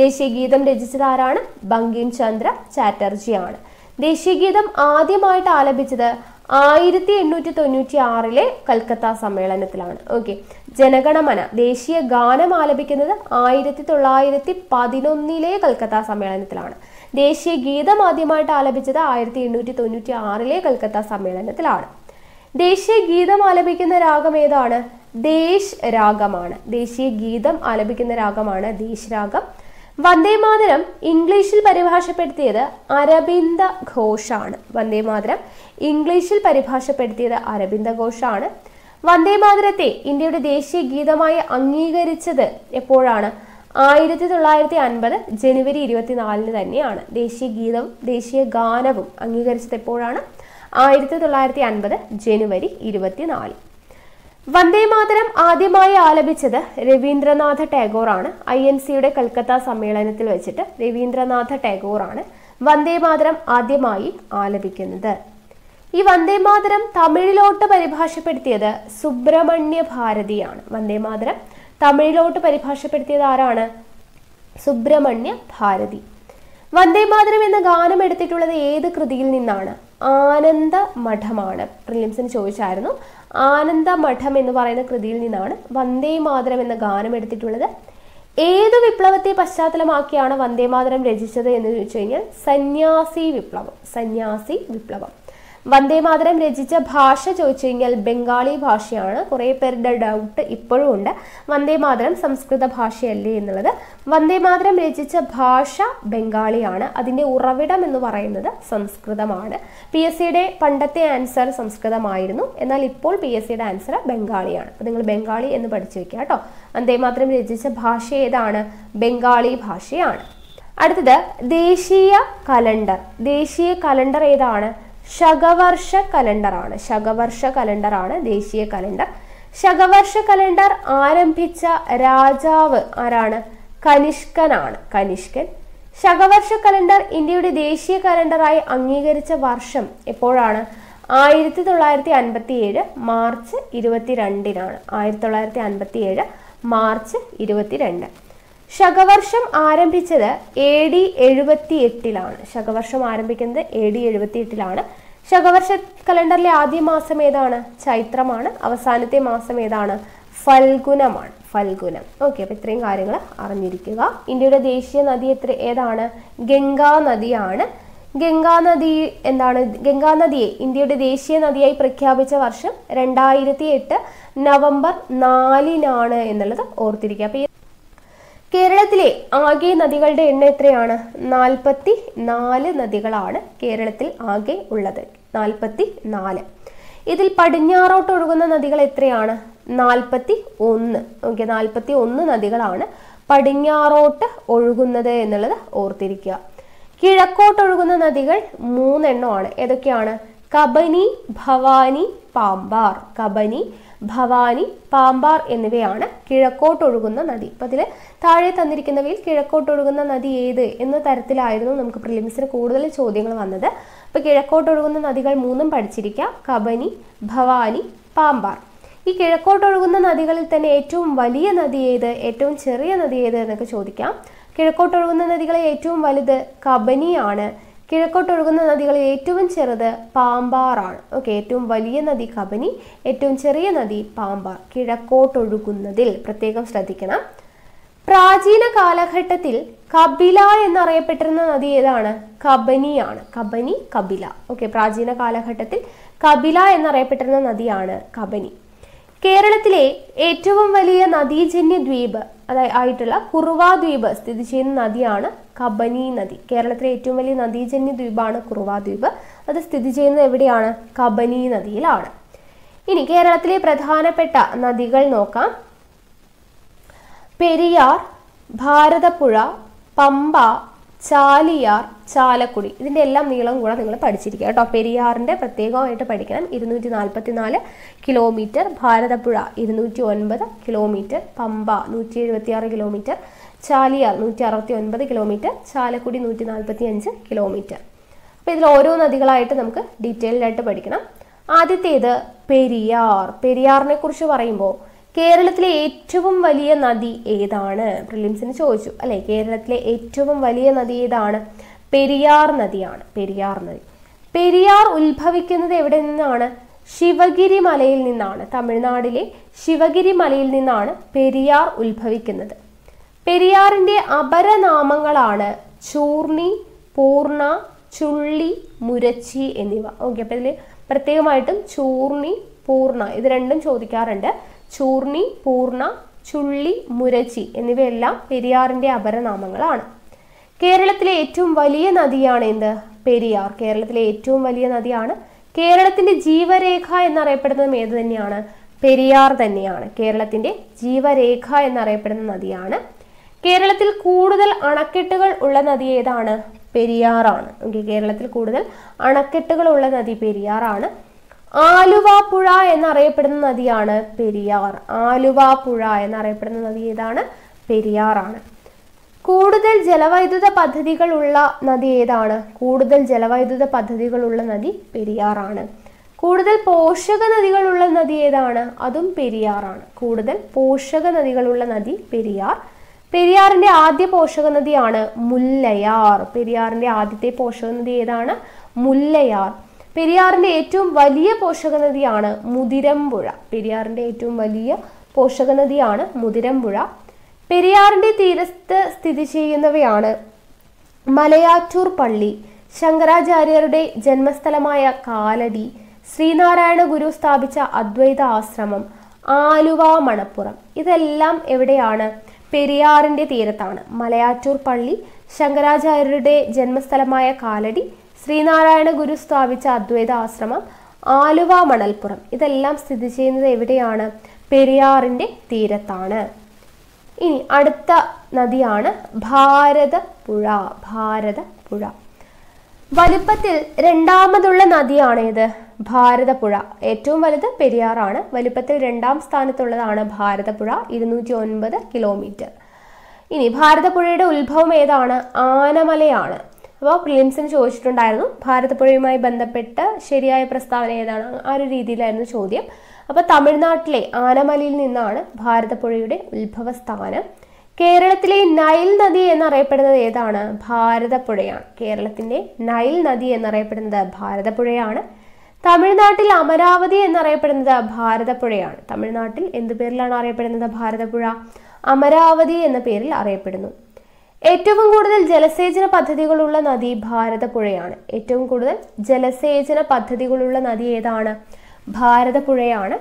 ദേശീയ ഗീതം രചിച്ചത് ആരാണ് ബങ്കിം ചന്ദ്ര ചാറ്റർജി ആണ് ദേശീയ ഗീതം ആദ്യമായിട്ട് ആലപിച്ചത് ആയിരത്തി എണ്ണൂറ്റി തൊണ്ണൂറ്റി ആറിലെ കൽക്കത്ത സമ്മേളനത്തിലാണ് ഓക്കെ ജനഗണമന ദേശീയ ഗാനം ആലപിക്കുന്നത് ആയിരത്തി തൊള്ളായിരത്തി പതിനൊന്നിലെ കൽക്കത്ത സമ്മേളനത്തിലാണ് ദേശീയ ഗീതം ആദ്യമായിട്ട് ആലപിച്ചത് ആയിരത്തി എണ്ണൂറ്റി തൊണ്ണൂറ്റി ആറിലെ കൽക്കത്ത സമ്മേളനത്തിലാണ് ദേശീയ ഗീതം ആലപിക്കുന്ന രാഗം ഏതാണ് ദേശ് രാഗമാണ് ദേശീയ ഗീതം ആലപിക്കുന്ന രാഗമാണ് ദേശ് രാഗം വന്ദേമാതരം ഇംഗ്ലീഷിൽ പരിഭാഷപ്പെടുത്തിയത് അരബിന്ദ ഘോഷാണ് വന്ദേമാതരം ഇംഗ്ലീഷിൽ പരിഭാഷപ്പെടുത്തിയത് അരബിന്ദ ഘോഷാണ് വന്ദേമാതരത്തെ ഇന്ത്യയുടെ ദേശീയ ഗീതമായി അംഗീകരിച്ചത് എപ്പോഴാണ് ആയിരത്തി തൊള്ളായിരത്തി അൻപത് ജനുവരി ഇരുപത്തിനാലിന് തന്നെയാണ് ദേശീയ ഗീതവും ദേശീയ ഗാനവും അംഗീകരിച്ചത് എപ്പോഴാണ് ആയിരത്തി തൊള്ളായിരത്തി അൻപത് ജനുവരി ഇരുപത്തിനാല് വന്ദേമാതരം ആദ്യമായി ആലപിച്ചത് രവീന്ദ്രനാഥ ടാഗോറാണ് ഐ എൻ സിയുടെ കൽക്കത്ത സമ്മേളനത്തിൽ വെച്ചിട്ട് രവീന്ദ്രനാഥ ടാഗോറാണ് വന്ദേമാതരം ആദ്യമായി ആലപിക്കുന്നത് ഈ വന്ദേമാതരം തമിഴിലോട്ട് പരിഭാഷപ്പെടുത്തിയത് സുബ്രഹ്മണ്യ ഭാരതിയാണ് വന്ദേമാതരം തമിഴിലോട്ട് പരിഭാഷപ്പെടുത്തിയത് ആരാണ് സുബ്രഹ്മണ്യ ഭാരതി വന്ദേമാതരം എന്ന ഗാനം എടുത്തിട്ടുള്ളത് ഏത് കൃതിയിൽ നിന്നാണ് ആനന്ദ മഠമാണ് പ്രിലിംസിന് ചോദിച്ചായിരുന്നു ആനന്ദ മഠം എന്ന് പറയുന്ന കൃതിയിൽ നിന്നാണ് വന്ദേ മാതരം എന്ന ഗാനം എടുത്തിട്ടുള്ളത് ഏത് വിപ്ലവത്തെ പശ്ചാത്തലമാക്കിയാണ് വന്ദേ മാതരം രചിച്ചത് എന്ന് ചോദിച്ചു കഴിഞ്ഞാൽ സന്യാസി വിപ്ലവം സന്യാസി വിപ്ലവം വന്ദേമാതരം രചിച്ച ഭാഷ ചോദിച്ചു കഴിഞ്ഞാൽ ബംഗാളി ഭാഷയാണ് കുറെ പേരുടെ ഡൗട്ട് ഇപ്പോഴും ഉണ്ട് വന്ദേമാതരം സംസ്കൃത ഭാഷയല്ലേ എന്നുള്ളത് വന്ദേമാതരം രചിച്ച ഭാഷ ബംഗാളിയാണ് അതിന്റെ ഉറവിടം എന്ന് പറയുന്നത് സംസ്കൃതമാണ് പി എസ് സിയുടെ പണ്ടത്തെ ആൻസർ സംസ്കൃതമായിരുന്നു എന്നാൽ ഇപ്പോൾ പി എസ് സിയുടെ ആൻസർ ബംഗാളിയാണ് അപ്പോൾ നിങ്ങൾ ബംഗാളി എന്ന് പഠിച്ചു വെക്കുക കേട്ടോ വന്ദേമാതരം രചിച്ച ഭാഷ ഏതാണ് ബംഗാളി ഭാഷയാണ് അടുത്തത് ദേശീയ കലണ്ടർ ദേശീയ കലണ്ടർ ഏതാണ് ശകവർഷ കലണ്ടറാണ് ശകവർഷ കലണ്ടറാണ് ദേശീയ കലണ്ടർ ശകവർഷ കലണ്ടർ ആരംഭിച്ച രാജാവ് ആരാണ് കനിഷ്കനാണ് കനിഷ്കൻ ശകവർഷ കലണ്ടർ ഇന്ത്യയുടെ ദേശീയ കലണ്ടറായി അംഗീകരിച്ച വർഷം എപ്പോഴാണ് ആയിരത്തി തൊള്ളായിരത്തി അൻപത്തി ഏഴ് മാർച്ച് ഇരുപത്തിരണ്ടിനാണ് ആയിരത്തി തൊള്ളായിരത്തി അൻപത്തി ഏഴ് മാർച്ച് ഇരുപത്തിരണ്ട് ശകവർഷം ആരംഭിച്ചത് എ ഡി എഴുപത്തി എട്ടിലാണ് ശകവർഷം ആരംഭിക്കുന്നത് എ ഡി എഴുപത്തി എട്ടിലാണ് ശകവർഷ കലണ്ടറിലെ ആദ്യ മാസം ഏതാണ് ചൈത്രമാണ് അവസാനത്തെ മാസം ഏതാണ് ഫൽഗുനമാണ് ഫൽഗുനം ഓക്കെ അപ്പോൾ ഇത്രയും കാര്യങ്ങൾ അറിഞ്ഞിരിക്കുക ഇന്ത്യയുടെ ദേശീയ നദി എത്ര ഏതാണ് ഗംഗാ നദിയാണ് ഗംഗാ നദി എന്താണ് ഗംഗാ നദിയെ ഇന്ത്യയുടെ ദേശീയ നദിയായി പ്രഖ്യാപിച്ച വർഷം രണ്ടായിരത്തി എട്ട് നവംബർ നാലിനാണ് എന്നുള്ളത് ഓർത്തിരിക്കുക അപ്പോൾ കേരളത്തിലെ ആകെ നദികളുടെ എണ്ണം എത്രയാണ് നാൽപ്പത്തി നാല് നദികളാണ് കേരളത്തിൽ ആകെ ഉള്ളത് നാൽപ്പത്തി നാല് ഇതിൽ പടിഞ്ഞാറോട്ട് ഒഴുകുന്ന നദികൾ എത്രയാണ് നാൽപ്പത്തി ഒന്ന് ഓക്കെ നാൽപ്പത്തി ഒന്ന് നദികളാണ് പടിഞ്ഞാറോട്ട് ഒഴുകുന്നത് എന്നുള്ളത് ഓർത്തിരിക്കുക കിഴക്കോട്ട് ഒഴുകുന്ന നദികൾ മൂന്നെണ്ണമാണ് ഏതൊക്കെയാണ് കബനി ഭവാനി പാമ്പാർ കബനി ഭവാനി പാമ്പാർ എന്നിവയാണ് കിഴക്കോട്ടൊഴുകുന്ന നദി അപ്പോൾ അതിൽ താഴെ തന്നിരിക്കുന്നവയിൽ കിഴക്കോട്ടൊഴുകുന്ന നദി ഏത് എന്ന തരത്തിലായിരുന്നു നമുക്ക് പ്രിലിംസിന് കൂടുതൽ ചോദ്യങ്ങൾ വന്നത് അപ്പോൾ കിഴക്കോട്ടൊഴുകുന്ന നദികൾ മൂന്നും പഠിച്ചിരിക്കുക കബനി ഭവാനി പാമ്പാർ ഈ കിഴക്കോട്ടൊഴുകുന്ന നദികളിൽ തന്നെ ഏറ്റവും വലിയ നദി ഏത് ഏറ്റവും ചെറിയ നദി ഏത് എന്നൊക്കെ ചോദിക്കാം കിഴക്കോട്ടൊഴുകുന്ന നദികളിൽ ഏറ്റവും വലുത് കബനിയാണ് കിഴക്കോട്ടൊഴുകുന്ന നദികളിൽ ഏറ്റവും ചെറുത് പാമ്പാറാണ് ഓക്കെ ഏറ്റവും വലിയ നദി കബനി ഏറ്റവും ചെറിയ നദി പാമ്പാർ കിഴക്കോട്ടൊഴുകുന്നതിൽ പ്രത്യേകം ശ്രദ്ധിക്കണം പ്രാചീന കാലഘട്ടത്തിൽ കപില എന്നറിയപ്പെട്ടിരുന്ന നദി ഏതാണ് കബനിയാണ് കബനി കപില ഓക്കെ പ്രാചീന കാലഘട്ടത്തിൽ കപില എന്നറിയപ്പെട്ടിരുന്ന നദിയാണ് കബനി കേരളത്തിലെ ഏറ്റവും വലിയ നദീജന്യ ദ്വീപ് അതായത് ആയിട്ടുള്ള കുറുവാ ദ്വീപ് സ്ഥിതി ചെയ്യുന്ന നദിയാണ് കബനി നദി കേരളത്തിലെ ഏറ്റവും വലിയ നദീജന്യ ദ്വീപാണ് കുറുവാ ദ്വീപ് അത് സ്ഥിതി ചെയ്യുന്നത് എവിടെയാണ് കബനി നദിയിലാണ് ഇനി കേരളത്തിലെ പ്രധാനപ്പെട്ട നദികൾ നോക്കാം പെരിയാർ ഭാരതപ്പുഴ പമ്പ ചാലിയാർ ചാലക്കുടി ഇതിൻ്റെ എല്ലാം നീളം കൂടെ നിങ്ങൾ പഠിച്ചിരിക്കുക കേട്ടോ പെരിയാറിൻ്റെ പ്രത്യേകമായിട്ട് പഠിക്കണം ഇരുന്നൂറ്റി നാൽപ്പത്തി നാല് കിലോമീറ്റർ ഭാരതപ്പുഴ ഇരുന്നൂറ്റി ഒൻപത് കിലോമീറ്റർ പമ്പ നൂറ്റി കിലോമീറ്റർ ചാലിയാർ നൂറ്റി അറുപത്തി ഒൻപത് കിലോമീറ്റർ ചാലക്കുടി നൂറ്റി നാൽപ്പത്തി അഞ്ച് കിലോമീറ്റർ അപ്പോൾ ഇതിൽ ഓരോ നദികളായിട്ട് നമുക്ക് ഡീറ്റെയിൽഡായിട്ട് പഠിക്കണം ആദ്യത്തേത് പെരിയാർ പെരിയാറിനെ കുറിച്ച് പറയുമ്പോൾ കേരളത്തിലെ ഏറ്റവും വലിയ നദി ഏതാണ് പ്രിലിംസിന് ചോദിച്ചു അല്ലെ കേരളത്തിലെ ഏറ്റവും വലിയ നദി ഏതാണ് പെരിയാർ നദിയാണ് പെരിയാർ നദി പെരിയാർ ഉത്ഭവിക്കുന്നത് എവിടെ നിന്നാണ് ശിവഗിരി മലയിൽ നിന്നാണ് തമിഴ്നാടിലെ ശിവഗിരി മലയിൽ നിന്നാണ് പെരിയാർ ഉത്ഭവിക്കുന്നത് പെരിയാറിന്റെ അപരനാമങ്ങളാണ് ചൂർണി പൂർണ ചുള്ളി മുരച്ചി എന്നിവ ഓക്കെ അപ്പൊ ഇതിൽ പ്രത്യേകമായിട്ടും ചൂർണി പൂർണ ഇത് രണ്ടും ചോദിക്കാറുണ്ട് ചൂർണി പൂർണ ചുള്ളി മുരച്ചി എന്നിവയെല്ലാം പെരിയാറിന്റെ അപരനാമങ്ങളാണ് കേരളത്തിലെ ഏറ്റവും വലിയ നദിയാണ് എന്ത് പെരിയാർ കേരളത്തിലെ ഏറ്റവും വലിയ നദിയാണ് കേരളത്തിന്റെ ജീവരേഖ എന്നറിയപ്പെടുന്നതും ഏത് തന്നെയാണ് പെരിയാർ തന്നെയാണ് കേരളത്തിന്റെ ജീവരേഖ എന്നറിയപ്പെടുന്ന നദിയാണ് കേരളത്തിൽ കൂടുതൽ അണക്കെട്ടുകൾ ഉള്ള നദി ഏതാണ് പെരിയാറാണ് കേരളത്തിൽ കൂടുതൽ അണക്കെട്ടുകൾ ഉള്ള നദി പെരിയാറാണ് ആലുവ പുഴ എന്നറിയപ്പെടുന്ന നദിയാണ് പെരിയാർ ആലുവ പുഴ എന്നറിയപ്പെടുന്ന നദി ഏതാണ് പെരിയാറാണ് കൂടുതൽ ജലവൈദ്യുത പദ്ധതികൾ ഉള്ള നദി ഏതാണ് കൂടുതൽ ജലവൈദ്യുത പദ്ധതികളുള്ള നദി പെരിയാറാണ് കൂടുതൽ പോഷക നദികളുള്ള നദി ഏതാണ് അതും പെരിയാറാണ് കൂടുതൽ പോഷക നദികളുള്ള നദി പെരിയാർ പെരിയാറിന്റെ ആദ്യ പോഷക നദിയാണ് മുല്ലയാർ പെരിയാറിന്റെ ആദ്യത്തെ പോഷക നദി ഏതാണ് മുല്ലയാർ പെരിയാറിന്റെ ഏറ്റവും വലിയ പോഷക നദിയാണ് മുതിരമ്പുഴ പെരിയാറിന്റെ ഏറ്റവും വലിയ പോഷക നദിയാണ് മുതിരമ്പുഴ പെരിയാറിന്റെ തീരത്ത് സ്ഥിതി ചെയ്യുന്നവയാണ് മലയാറ്റൂർ പള്ളി ശങ്കരാചാര്യരുടെ ജന്മസ്ഥലമായ കാലടി ശ്രീനാരായണ ഗുരു സ്ഥാപിച്ച അദ്വൈത ആശ്രമം ആലുവ മണപ്പുറം ഇതെല്ലാം എവിടെയാണ് പെരിയാറിന്റെ തീരത്താണ് മലയാറ്റൂർ പള്ളി ശങ്കരാചാര്യരുടെ ജന്മസ്ഥലമായ കാലടി ശ്രീനാരായണ ഗുരു സ്ഥാപിച്ച അദ്വൈത ആശ്രമം ആലുവ മണൽപ്പുറം ഇതെല്ലാം സ്ഥിതി ചെയ്യുന്നത് എവിടെയാണ് പെരിയാറിൻ്റെ തീരത്താണ് ഇനി അടുത്ത നദിയാണ് ഭാരതപ്പുഴ ഭാരതപ്പുഴ വലിപ്പത്തിൽ രണ്ടാമതുള്ള നദിയാണ് ഇത് ഭാരതപ്പുഴ ഏറ്റവും വലുത് പെരിയാറാണ് വലിപ്പത്തിൽ രണ്ടാം സ്ഥാനത്തുള്ളതാണ് ഭാരതപ്പുഴ ഇരുന്നൂറ്റി ഒൻപത് കിലോമീറ്റർ ഇനി ഭാരതപ്പുഴയുടെ ഉത്ഭവം ഏതാണ് ആനമലയാണ് അപ്പോൾ പ്രിലിംസിന് ചോദിച്ചിട്ടുണ്ടായിരുന്നു ഭാരതപ്പുഴയുമായി ബന്ധപ്പെട്ട് ശരിയായ പ്രസ്താവന ഏതാണ് ആ ഒരു രീതിയിലായിരുന്നു ചോദ്യം അപ്പോൾ തമിഴ്നാട്ടിലെ ആനമലയിൽ നിന്നാണ് ഭാരതപ്പുഴയുടെ ഉത്ഭവസ്ഥാനം കേരളത്തിലെ നൈൽ നദി എന്നറിയപ്പെടുന്നത് ഏതാണ് ഭാരതപ്പുഴയാണ് കേരളത്തിൻ്റെ നൈൽ നദി എന്നറിയപ്പെടുന്നത് ഭാരതപ്പുഴയാണ് തമിഴ്നാട്ടിൽ അമരാവതി എന്നറിയപ്പെടുന്നത് ഭാരതപ്പുഴയാണ് തമിഴ്നാട്ടിൽ എന്തു പേരിലാണ് അറിയപ്പെടുന്നത് ഭാരതപ്പുഴ അമരാവതി എന്ന പേരിൽ അറിയപ്പെടുന്നു ഏറ്റവും കൂടുതൽ ജലസേചന പദ്ധതികളുള്ള നദി ഭാരതപ്പുഴയാണ് ഏറ്റവും കൂടുതൽ ജലസേചന പദ്ധതികളുള്ള നദി ഏതാണ് ഭാരതപ്പുഴയാണ്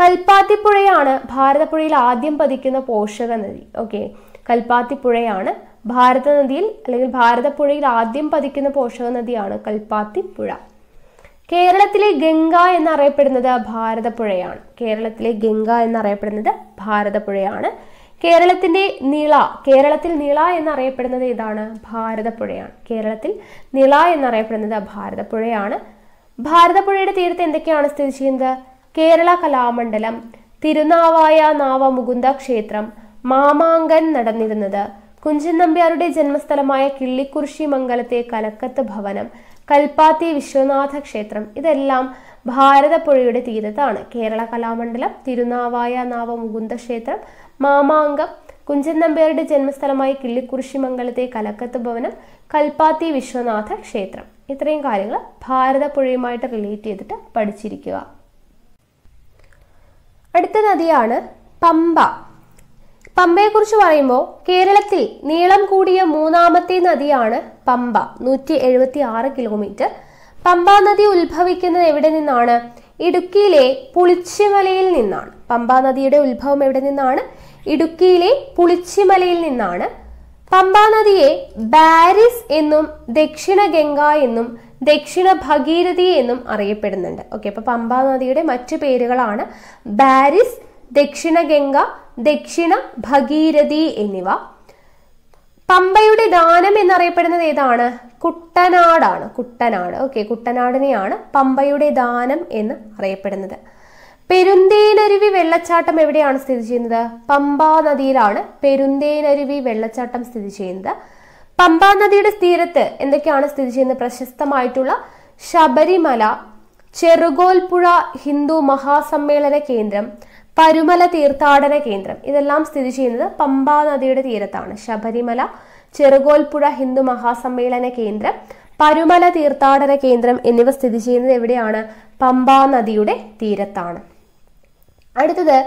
കൽപ്പാത്തിപ്പുഴയാണ് ഭാരതപ്പുഴയിൽ ആദ്യം പതിക്കുന്ന പോഷക നദി ഓക്കെ കൽപ്പാത്തിപ്പുഴയാണ് ഭാരത നദിയിൽ അല്ലെങ്കിൽ ഭാരതപ്പുഴയിൽ ആദ്യം പതിക്കുന്ന പോഷക നദിയാണ് കൽപ്പാത്തിപ്പുഴ കേരളത്തിലെ ഗംഗ എന്നറിയപ്പെടുന്നത് ഭാരതപ്പുഴയാണ് കേരളത്തിലെ ഗംഗ എന്നറിയപ്പെടുന്നത് ഭാരതപ്പുഴയാണ് കേരളത്തിന്റെ നിള കേരളത്തിൽ നിള എന്നറിയപ്പെടുന്നത് ഏതാണ് ഭാരതപ്പുഴയാണ് കേരളത്തിൽ നിള എന്നറിയപ്പെടുന്നത് ഭാരതപ്പുഴയാണ് ഭാരതപ്പുഴയുടെ തീരത്ത് എന്തൊക്കെയാണ് സ്ഥിതി ചെയ്യുന്നത് കേരള കലാമണ്ഡലം തിരുനാവായ നാവമുകുന്ദ ക്ഷേത്രം മാമാങ്കൻ നടന്നിരുന്നത് കുഞ്ചൻ നമ്പ്യാരുടെ ജന്മസ്ഥലമായ കിള്ളിക്കുറിശി മംഗലത്തെ കലക്കത്ത് ഭവനം കൽപ്പാത്തി വിശ്വനാഥ ക്ഷേത്രം ഇതെല്ലാം ഭാരതപ്പുഴയുടെ തീരത്താണ് കേരള കലാമണ്ഡലം തിരുനാവായ നാവമുകുന്ദ ക്ഷേത്രം മാമാങ്കം കുഞ്ചൻ നമ്പ്യാരുടെ ജന്മസ്ഥലമായ കിള്ളിക്കുറിശി മംഗലത്തെ കലക്കത്ത് ഭവനം കൽപ്പാത്തി വിശ്വനാഥ ക്ഷേത്രം ഇത്രയും കാര്യങ്ങൾ ഭാരതപ്പുഴയുമായിട്ട് റിലേറ്റ് ചെയ്തിട്ട് പഠിച്ചിരിക്കുക അടുത്ത നദിയാണ് പമ്പ പമ്പയെക്കുറിച്ച് പറയുമ്പോൾ കേരളത്തിൽ നീളം കൂടിയ മൂന്നാമത്തെ നദിയാണ് പമ്പ നൂറ്റി എഴുപത്തി ആറ് കിലോമീറ്റർ പമ്പാ നദി ഉത്ഭവിക്കുന്നത് എവിടെ നിന്നാണ് ഇടുക്കിയിലെ പുളിച്ചിമലയിൽ നിന്നാണ് പമ്പാ നദിയുടെ ഉത്ഭവം എവിടെ നിന്നാണ് ഇടുക്കിയിലെ പുളിച്ചിമലയിൽ നിന്നാണ് പമ്പാനദിയെ ബാരിസ് എന്നും ദക്ഷിണ ഗംഗ എന്നും ദക്ഷിണ ഭഗീരഥി എന്നും അറിയപ്പെടുന്നുണ്ട് ഓക്കെ അപ്പൊ പമ്പാനദിയുടെ മറ്റു പേരുകളാണ് ബാരിസ് ദക്ഷിണ ഗംഗ ദക്ഷിണ ഭഗീരഥി എന്നിവ പമ്പയുടെ ദാനം എന്നറിയപ്പെടുന്നത് ഏതാണ് കുട്ടനാടാണ് കുട്ടനാട് ഓക്കെ കുട്ടനാടിനെയാണ് പമ്പയുടെ ദാനം എന്ന് അറിയപ്പെടുന്നത് പെരുന്തേനരുവി വെള്ളച്ചാട്ടം എവിടെയാണ് സ്ഥിതി ചെയ്യുന്നത് പമ്പാ നദിയിലാണ് പെരുന്തേനരുവി വെള്ളച്ചാട്ടം സ്ഥിതി ചെയ്യുന്നത് പമ്പാ നദിയുടെ തീരത്ത് എന്തൊക്കെയാണ് സ്ഥിതി ചെയ്യുന്നത് പ്രശസ്തമായിട്ടുള്ള ശബരിമല ചെറുകോൽപ്പുഴ ഹിന്ദു മഹാസമ്മേളന കേന്ദ്രം പരുമല തീർത്ഥാടന കേന്ദ്രം ഇതെല്ലാം സ്ഥിതി ചെയ്യുന്നത് പമ്പാ നദിയുടെ തീരത്താണ് ശബരിമല ചെറുകോൽപ്പുഴ ഹിന്ദു മഹാസമ്മേളന കേന്ദ്രം പരുമല തീർത്ഥാടന കേന്ദ്രം എന്നിവ സ്ഥിതി ചെയ്യുന്നത് എവിടെയാണ് പമ്പാ നദിയുടെ തീരത്താണ് അടുത്തത്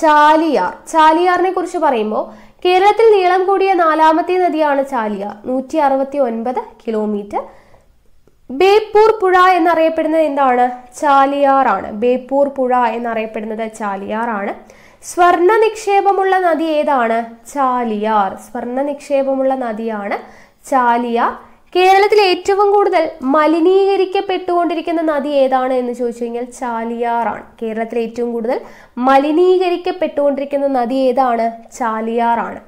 ചാലിയാർ ചാലിയാറിനെ കുറിച്ച് പറയുമ്പോൾ കേരളത്തിൽ നീളം കൂടിയ നാലാമത്തെ നദിയാണ് ചാലിയാർ നൂറ്റി അറുപത്തി ഒൻപത് കിലോമീറ്റർ ബേപ്പൂർ പുഴ എന്നറിയപ്പെടുന്നത് എന്താണ് ചാലിയാറാണ് ബേപ്പൂർ പുഴ എന്നറിയപ്പെടുന്നത് ചാലിയാറാണ് സ്വർണ്ണ നിക്ഷേപമുള്ള നദി ഏതാണ് ചാലിയാർ സ്വർണ്ണ നിക്ഷേപമുള്ള നദിയാണ് ചാലിയാർ കേരളത്തിൽ ഏറ്റവും കൂടുതൽ മലിനീകരിക്കപ്പെട്ടുകൊണ്ടിരിക്കുന്ന നദി ഏതാണ് എന്ന് ചോദിച്ചു കഴിഞ്ഞാൽ ചാലിയാറാണ് കേരളത്തിൽ ഏറ്റവും കൂടുതൽ മലിനീകരിക്കപ്പെട്ടുകൊണ്ടിരിക്കുന്ന നദി ഏതാണ് ചാലിയാറാണ്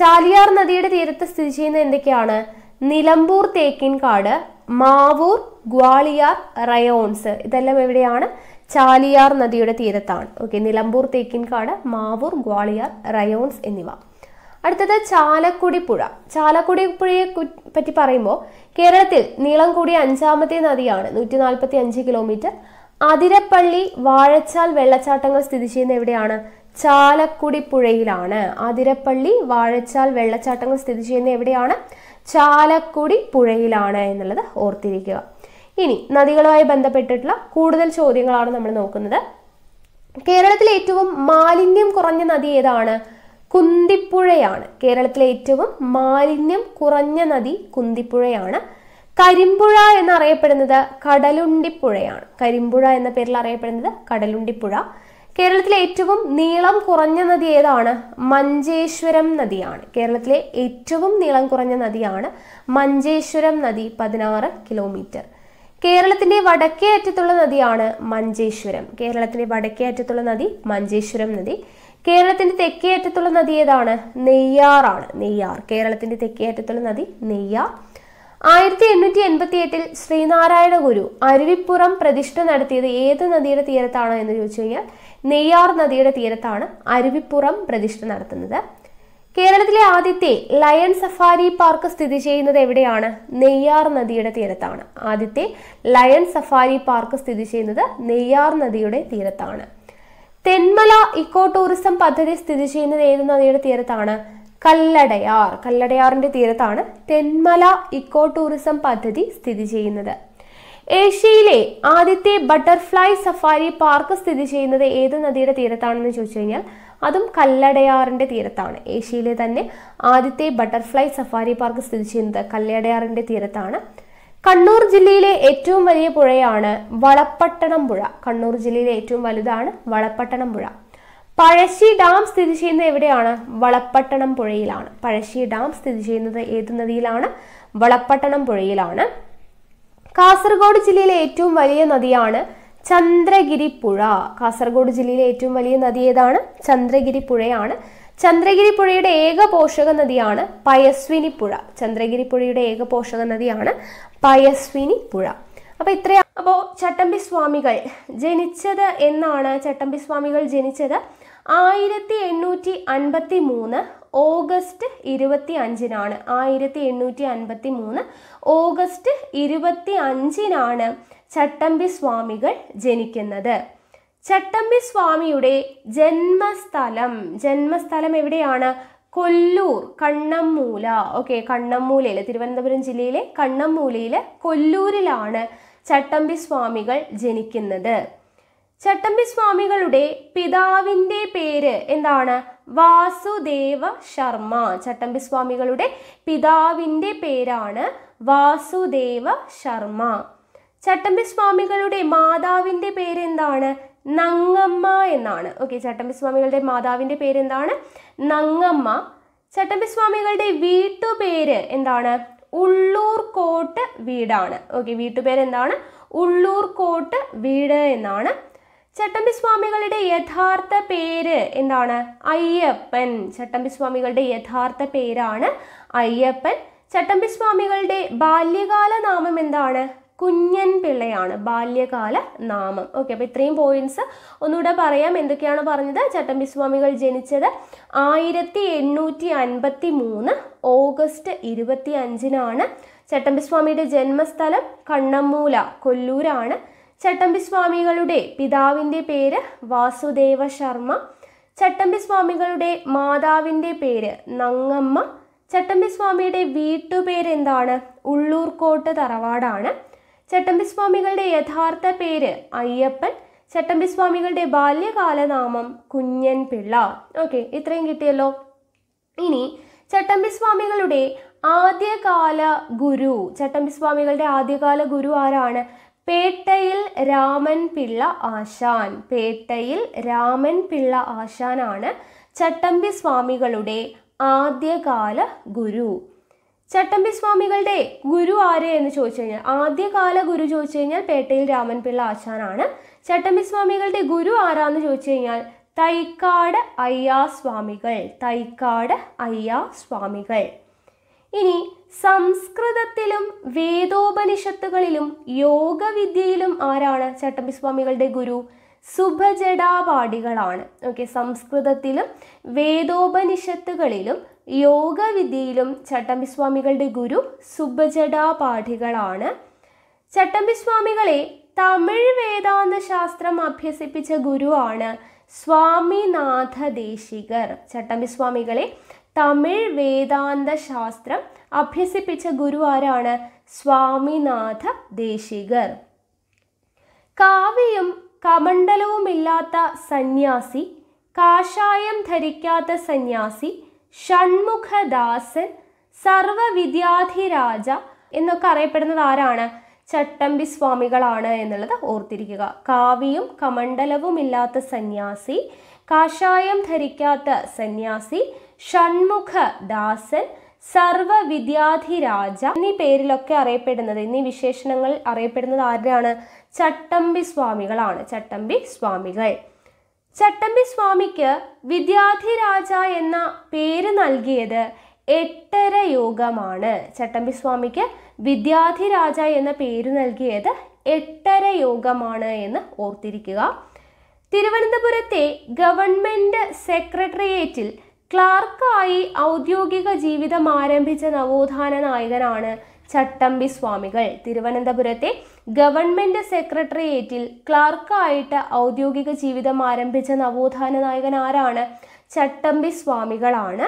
ചാലിയാർ നദിയുടെ തീരത്ത് സ്ഥിതി ചെയ്യുന്ന എന്തൊക്കെയാണ് നിലമ്പൂർ തേക്കിൻകാട് മാവൂർ ഗ്വാളിയാർ റയോൺസ് ഇതെല്ലാം എവിടെയാണ് ചാലിയാർ നദിയുടെ തീരത്താണ് ഓക്കെ നിലമ്പൂർ തേക്കിൻകാട് മാവൂർ ഗ്വാളിയാർ റയോൺസ് എന്നിവ അടുത്തത് ചാലക്കുടി പുഴ ചാലക്കുടി പുഴയെ പറ്റി പറയുമ്പോൾ കേരളത്തിൽ നീളം കൂടിയ അഞ്ചാമത്തെ നദിയാണ് നൂറ്റി നാൽപ്പത്തി അഞ്ച് കിലോമീറ്റർ അതിരപ്പള്ളി വാഴച്ചാൽ വെള്ളച്ചാട്ടങ്ങൾ സ്ഥിതി ചെയ്യുന്ന എവിടെയാണ് ചാലക്കുടി പുഴയിലാണ് അതിരപ്പള്ളി വാഴച്ചാൽ വെള്ളച്ചാട്ടങ്ങൾ സ്ഥിതി ചെയ്യുന്ന എവിടെയാണ് ചാലക്കുടി പുഴയിലാണ് എന്നുള്ളത് ഓർത്തിരിക്കുക ഇനി നദികളുമായി ബന്ധപ്പെട്ടിട്ടുള്ള കൂടുതൽ ചോദ്യങ്ങളാണ് നമ്മൾ നോക്കുന്നത് കേരളത്തിൽ ഏറ്റവും മാലിന്യം കുറഞ്ഞ നദി ഏതാണ് കുന്തിപ്പുഴയാണ് കേരളത്തിലെ ഏറ്റവും മാലിന്യം കുറഞ്ഞ നദി കുന്തിപ്പുഴയാണ് കരിമ്പുഴ എന്നറിയപ്പെടുന്നത് കടലുണ്ടിപ്പുഴയാണ് കരിമ്പുഴ എന്ന പേരിൽ അറിയപ്പെടുന്നത് കടലുണ്ടിപ്പുഴ കേരളത്തിലെ ഏറ്റവും നീളം കുറഞ്ഞ നദി ഏതാണ് മഞ്ചേശ്വരം നദിയാണ് കേരളത്തിലെ ഏറ്റവും നീളം കുറഞ്ഞ നദിയാണ് മഞ്ചേശ്വരം നദി പതിനാറ് കിലോമീറ്റർ കേരളത്തിന്റെ വടക്കേ അറ്റത്തുള്ള നദിയാണ് മഞ്ചേശ്വരം കേരളത്തിന്റെ വടക്കേ അറ്റത്തുള്ള നദി മഞ്ചേശ്വരം നദി കേരളത്തിന്റെ തെക്കേയറ്റത്തുള്ള നദി ഏതാണ് നെയ്യാറാണ് നെയ്യാർ കേരളത്തിന്റെ തെക്കേയറ്റത്തുള്ള നദി നെയ്യാർ ആയിരത്തി എണ്ണൂറ്റി എൺപത്തി എട്ടിൽ ശ്രീനാരായണ ഗുരു അരുവിപ്പുറം പ്രതിഷ്ഠ നടത്തിയത് ഏത് നദിയുടെ തീരത്താണ് എന്ന് ചോദിച്ചു കഴിഞ്ഞാൽ നെയ്യാർ നദിയുടെ തീരത്താണ് അരുവിപ്പുറം പ്രതിഷ്ഠ നടത്തുന്നത് കേരളത്തിലെ ആദ്യത്തെ ലയൺ സഫാരി പാർക്ക് സ്ഥിതി ചെയ്യുന്നത് എവിടെയാണ് നെയ്യാർ നദിയുടെ തീരത്താണ് ആദ്യത്തെ ലയൺ സഫാരി പാർക്ക് സ്ഥിതി ചെയ്യുന്നത് നെയ്യാർ നദിയുടെ തീരത്താണ് തെന്മല ഇക്കോ ടൂറിസം പദ്ധതി സ്ഥിതി ചെയ്യുന്നത് ഏത് നദിയുടെ തീരത്താണ് കല്ലടയാർ കല്ലടയാറിന്റെ തീരത്താണ് തെന്മല ഇക്കോ ടൂറിസം പദ്ധതി സ്ഥിതി ചെയ്യുന്നത് ഏഷ്യയിലെ ആദ്യത്തെ ബട്ടർഫ്ലൈ സഫാരി പാർക്ക് സ്ഥിതി ചെയ്യുന്നത് ഏത് നദിയുടെ തീരത്താണെന്ന് ചോദിച്ചു കഴിഞ്ഞാൽ അതും കല്ലടയാറിന്റെ തീരത്താണ് ഏഷ്യയിലെ തന്നെ ആദ്യത്തെ ബട്ടർഫ്ലൈ സഫാരി പാർക്ക് സ്ഥിതി ചെയ്യുന്നത് കല്ലടയാറിന്റെ തീരത്താണ് കണ്ണൂർ ജില്ലയിലെ ഏറ്റവും വലിയ പുഴയാണ് വളപ്പട്ടണം പുഴ കണ്ണൂർ ജില്ലയിലെ ഏറ്റവും വലുതാണ് വളപ്പട്ടണം പുഴ പഴശ്ശി ഡാം സ്ഥിതി ചെയ്യുന്നത് എവിടെയാണ് വളപ്പട്ടണം പുഴയിലാണ് പഴശ്ശി ഡാം സ്ഥിതി ചെയ്യുന്നത് ഏത് നദിയിലാണ് വളപ്പട്ടണം പുഴയിലാണ് കാസർഗോഡ് ജില്ലയിലെ ഏറ്റവും വലിയ നദിയാണ് ചന്ദ്രഗിരി പുഴ കാസർഗോഡ് ജില്ലയിലെ ഏറ്റവും വലിയ നദി ഏതാണ് ചന്ദ്രഗിരി പുഴയാണ് ചന്ദ്രഗിരി പുഴയുടെ ഏക പോഷക നദിയാണ് പയസ്വിനി പുഴ ചന്ദ്രഗിരി പുഴയുടെ ഏക പോഷക നദിയാണ് പയസ്വിനി പുഴ അപ്പോൾ ഇത്രയും അപ്പോൾ ചട്ടമ്പി സ്വാമികൾ ജനിച്ചത് എന്നാണ് ചട്ടമ്പി സ്വാമികൾ ജനിച്ചത് ആയിരത്തി എണ്ണൂറ്റി അൻപത്തി മൂന്ന് ഓഗസ്റ്റ് ഇരുപത്തി അഞ്ചിനാണ് ആയിരത്തി എണ്ണൂറ്റി അൻപത്തി മൂന്ന് ഓഗസ്റ്റ് ഇരുപത്തി അഞ്ചിനാണ് ചട്ടമ്പി സ്വാമികൾ ജനിക്കുന്നത് ചട്ടമ്പി സ്വാമിയുടെ ജന്മസ്ഥലം ജന്മസ്ഥലം എവിടെയാണ് കൊല്ലൂർ കണ്ണമ്മൂല ഓക്കെ കണ്ണമ്മൂലയിൽ തിരുവനന്തപുരം ജില്ലയിലെ കണ്ണമ്മൂലയിൽ കൊല്ലൂരിലാണ് ചട്ടമ്പി സ്വാമികൾ ജനിക്കുന്നത് ചട്ടമ്പി സ്വാമികളുടെ പിതാവിൻ്റെ പേര് എന്താണ് വാസുദേവ ശർമ്മ ചട്ടമ്പി സ്വാമികളുടെ പിതാവിൻ്റെ പേരാണ് വാസുദേവ ശർമ്മ ചട്ടമ്പി സ്വാമികളുടെ മാതാവിൻ്റെ പേരെന്താണ് നങ്ങമ്മ എന്നാണ് ഓക്കെ ചട്ടമ്പി സ്വാമികളുടെ മാതാവിൻ്റെ പേരെന്താണ് നങ്ങമ്മ ചട്ടമ്പി സ്വാമികളുടെ വീട്ടുപേര് എന്താണ് ഉള്ളൂർകോട്ട് വീടാണ് ഓക്കെ വീട്ടുപേര് എന്താണ് ഉള്ളൂർകോട്ട് വീട് എന്നാണ് ചട്ടമ്പി സ്വാമികളുടെ യഥാർത്ഥ പേര് എന്താണ് അയ്യപ്പൻ ചട്ടമ്പി സ്വാമികളുടെ യഥാർത്ഥ പേരാണ് അയ്യപ്പൻ ചട്ടമ്പി സ്വാമികളുടെ ബാല്യകാല നാമം എന്താണ് കുഞ്ഞൻ പിള്ളയാണ് ബാല്യകാല നാമം ഓക്കെ അപ്പോൾ ഇത്രയും പോയിന്റ്സ് ഒന്നുകൂടെ പറയാം എന്തൊക്കെയാണ് പറഞ്ഞത് ചട്ടമ്പി സ്വാമികൾ ജനിച്ചത് ആയിരത്തി എണ്ണൂറ്റി അൻപത്തി മൂന്ന് ഓഗസ്റ്റ് ഇരുപത്തി അഞ്ചിനാണ് ചട്ടമ്പി സ്വാമിയുടെ ജന്മസ്ഥലം കണ്ണമ്മൂല കൊല്ലൂരാണ് ചട്ടമ്പി സ്വാമികളുടെ പിതാവിൻ്റെ പേര് വാസുദേവ ശർമ്മ ചട്ടമ്പി സ്വാമികളുടെ മാതാവിൻ്റെ പേര് നങ്ങമ്മ ചട്ടമ്പി സ്വാമിയുടെ വീട്ടുപേരെന്താണ് ഉള്ളൂർക്കോട്ട് തറവാടാണ് ചട്ടമ്പിസ്വാമികളുടെ യഥാർത്ഥ പേര് അയ്യപ്പൻ ചട്ടമ്പിസ്വാമികളുടെ ബാല്യകാലനാമം കുഞ്ഞൻ പിള്ള ഓക്കെ ഇത്രയും കിട്ടിയല്ലോ ഇനി ചട്ടമ്പിസ്വാമികളുടെ ആദ്യകാല ഗുരു ചട്ടമ്പിസ്വാമികളുടെ ആദ്യകാല ഗുരു ആരാണ് പേട്ടയിൽ രാമൻ പിള്ള ആശാൻ പേട്ടയിൽ രാമൻ പിള്ള ആശാനാണ് ചട്ടമ്പിസ്വാമികളുടെ ആദ്യകാല ഗുരു ചട്ടമ്പി സ്വാമികളുടെ ഗുരു ആര് എന്ന് ചോദിച്ചു കഴിഞ്ഞാൽ ആദ്യകാല ഗുരു ചോദിച്ചു കഴിഞ്ഞാൽ പേട്ടയിൽ രാമൻപിള്ള ആശാനാണ് ചട്ടമ്പി സ്വാമികളുടെ ഗുരു ആരാന്ന് ചോദിച്ചു കഴിഞ്ഞാൽ തൈക്കാട് അയ്യാ സ്വാമികൾ തൈക്കാട് അയ്യാ സ്വാമികൾ ഇനി സംസ്കൃതത്തിലും വേദോപനിഷത്തുകളിലും യോഗവിദ്യയിലും ആരാണ് ചട്ടമ്പി സ്വാമികളുടെ ഗുരു സുഭജടാപാഠികളാണ് ഓക്കെ സംസ്കൃതത്തിലും വേദോപനിഷത്തുകളിലും യോഗവിദ്യയിലും ചട്ടമ്പിസ്വാമികളുടെ ഗുരു സുബജടാപാഠികളാണ് ചട്ടമ്പിസ്വാമികളെ തമിഴ് വേദാന്ത ശാസ്ത്രം അഭ്യസിപ്പിച്ച ഗുരുവാണ് സ്വാമിനാഥ ദേശികർ ചട്ടമ്പിസ്വാമികളെ തമിഴ് വേദാന്ത ശാസ്ത്രം അഭ്യസിപ്പിച്ച ഗുരു ആരാണ് സ്വാമിനാഥ ദേശികർ കാവ്യയും കമണ്ഡലവുമില്ലാത്ത സന്യാസി കാഷായം ധരിക്കാത്ത സന്യാസി ഷൺമുഖദാസൻ സർവവിദ്യാധിരാജ എന്നൊക്കെ അറിയപ്പെടുന്നത് ആരാണ് ചട്ടമ്പി സ്വാമികളാണ് എന്നുള്ളത് ഓർത്തിരിക്കുക കാവിയും കമണ്ഡലവും ഇല്ലാത്ത സന്യാസി കാഷായം ധരിക്കാത്ത സന്യാസി ഷൺമുഖ ദാസൻ സർവവിദ്യാധിരാജ എന്നീ പേരിലൊക്കെ അറിയപ്പെടുന്നത് എന്നീ വിശേഷണങ്ങൾ അറിയപ്പെടുന്നത് ആരാണ് ചട്ടമ്പി സ്വാമികളാണ് ചട്ടമ്പി സ്വാമികൾ ചട്ടമ്പി സ്വാമിക്ക് വിദ്യാധിരാജ എന്ന പേര് നൽകിയത് എട്ടര യോഗമാണ് ചട്ടമ്പി സ്വാമിക്ക് വിദ്യാധിരാജ എന്ന പേര് നൽകിയത് എട്ടര യോഗമാണ് എന്ന് ഓർത്തിരിക്കുക തിരുവനന്തപുരത്തെ ഗവൺമെന്റ് സെക്രട്ടേറിയറ്റിൽ ക്ലാർക്കായി ഔദ്യോഗിക ജീവിതം ആരംഭിച്ച നവോത്ഥാന നായകനാണ് ചട്ടമ്പി സ്വാമികൾ തിരുവനന്തപുരത്തെ ഗവൺമെന്റ് സെക്രട്ടേറിയറ്റിൽ ക്ലാർക്കായിട്ട് ഔദ്യോഗിക ജീവിതം ആരംഭിച്ച നവോത്ഥാന നായകൻ ആരാണ് ചട്ടമ്പി സ്വാമികളാണ്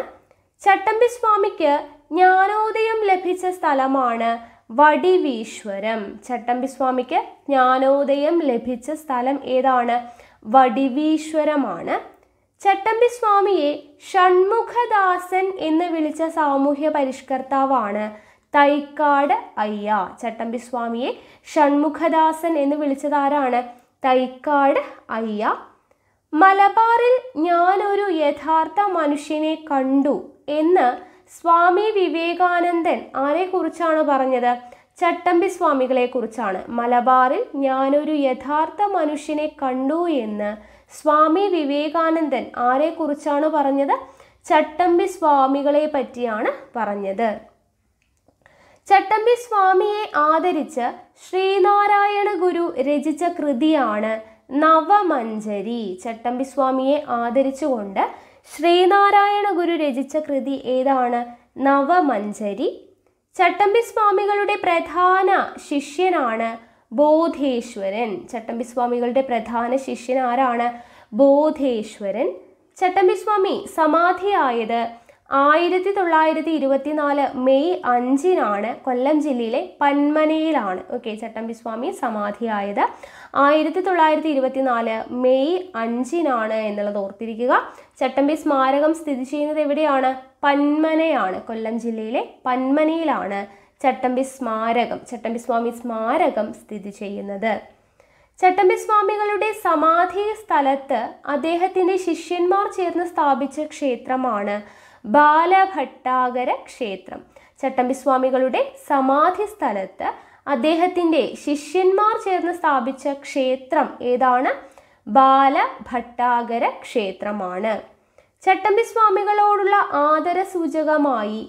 ചട്ടമ്പി സ്വാമിക്ക് ജ്ഞാനോദയം ലഭിച്ച സ്ഥലമാണ് വടിവീശ്വരം ചട്ടമ്പി സ്വാമിക്ക് ജ്ഞാനോദയം ലഭിച്ച സ്ഥലം ഏതാണ് വടിവീശ്വരമാണ് ചട്ടമ്പി സ്വാമിയെ ഷൺമുഖദാസൻ എന്ന് വിളിച്ച സാമൂഹ്യ പരിഷ്കർത്താവാണ് തൈക്കാട് അയ്യ ചട്ടമ്പി സ്വാമിയെ ഷൺമുഖദാസൻ എന്ന് വിളിച്ചത് ആരാണ് തൈക്കാട് അയ്യ മലബാറിൽ ഞാനൊരു യഥാർത്ഥ മനുഷ്യനെ കണ്ടു എന്ന് സ്വാമി വിവേകാനന്ദൻ കുറിച്ചാണ് പറഞ്ഞത് ചട്ടമ്പി സ്വാമികളെ കുറിച്ചാണ് മലബാറിൽ ഞാനൊരു യഥാർത്ഥ മനുഷ്യനെ കണ്ടു എന്ന് സ്വാമി വിവേകാനന്ദൻ കുറിച്ചാണ് പറഞ്ഞത് ചട്ടമ്പി സ്വാമികളെ പറ്റിയാണ് പറഞ്ഞത് ചട്ടമ്പി സ്വാമിയെ ആദരിച്ച് ശ്രീനാരായണ ഗുരു രചിച്ച കൃതിയാണ് നവമഞ്ചരി ചട്ടമ്പി സ്വാമിയെ ആദരിച്ചുകൊണ്ട് ശ്രീനാരായണ ഗുരു രചിച്ച കൃതി ഏതാണ് നവമഞ്ചരി ചട്ടമ്പി സ്വാമികളുടെ പ്രധാന ശിഷ്യനാണ് ബോധേശ്വരൻ ചട്ടമ്പി സ്വാമികളുടെ പ്രധാന ശിഷ്യൻ ആരാണ് ബോധേശ്വരൻ ചട്ടമ്പി സ്വാമി സമാധിയായത് ആയിരത്തി തൊള്ളായിരത്തി ഇരുപത്തിനാല് മെയ് അഞ്ചിനാണ് കൊല്ലം ജില്ലയിലെ പന്മനയിലാണ് ഓക്കെ ചട്ടമ്പിസ്വാമി സമാധിയായത് ആയിരത്തി തൊള്ളായിരത്തി ഇരുപത്തിനാല് മെയ് അഞ്ചിനാണ് എന്നുള്ളത് ഓർത്തിരിക്കുക ചട്ടമ്പി സ്മാരകം സ്ഥിതി ചെയ്യുന്നത് എവിടെയാണ് പന്മനയാണ് കൊല്ലം ജില്ലയിലെ പന്മനയിലാണ് ചട്ടമ്പി സ്മാരകം ചട്ടമ്പി സ്വാമി സ്മാരകം സ്ഥിതി ചെയ്യുന്നത് ചട്ടമ്പി സ്വാമികളുടെ സമാധി സ്ഥലത്ത് അദ്ദേഹത്തിൻ്റെ ശിഷ്യന്മാർ ചേർന്ന് സ്ഥാപിച്ച ക്ഷേത്രമാണ് ബാലഭട്ടാകര ക്ഷേത്രം ചട്ടമ്പിസ്വാമികളുടെ സമാധി സ്ഥലത്ത് അദ്ദേഹത്തിൻ്റെ ശിഷ്യന്മാർ ചേർന്ന് സ്ഥാപിച്ച ക്ഷേത്രം ഏതാണ് ബാലഭട്ടാകര ക്ഷേത്രമാണ് ചട്ടമ്പിസ്വാമികളോടുള്ള ആദര സൂചകമായി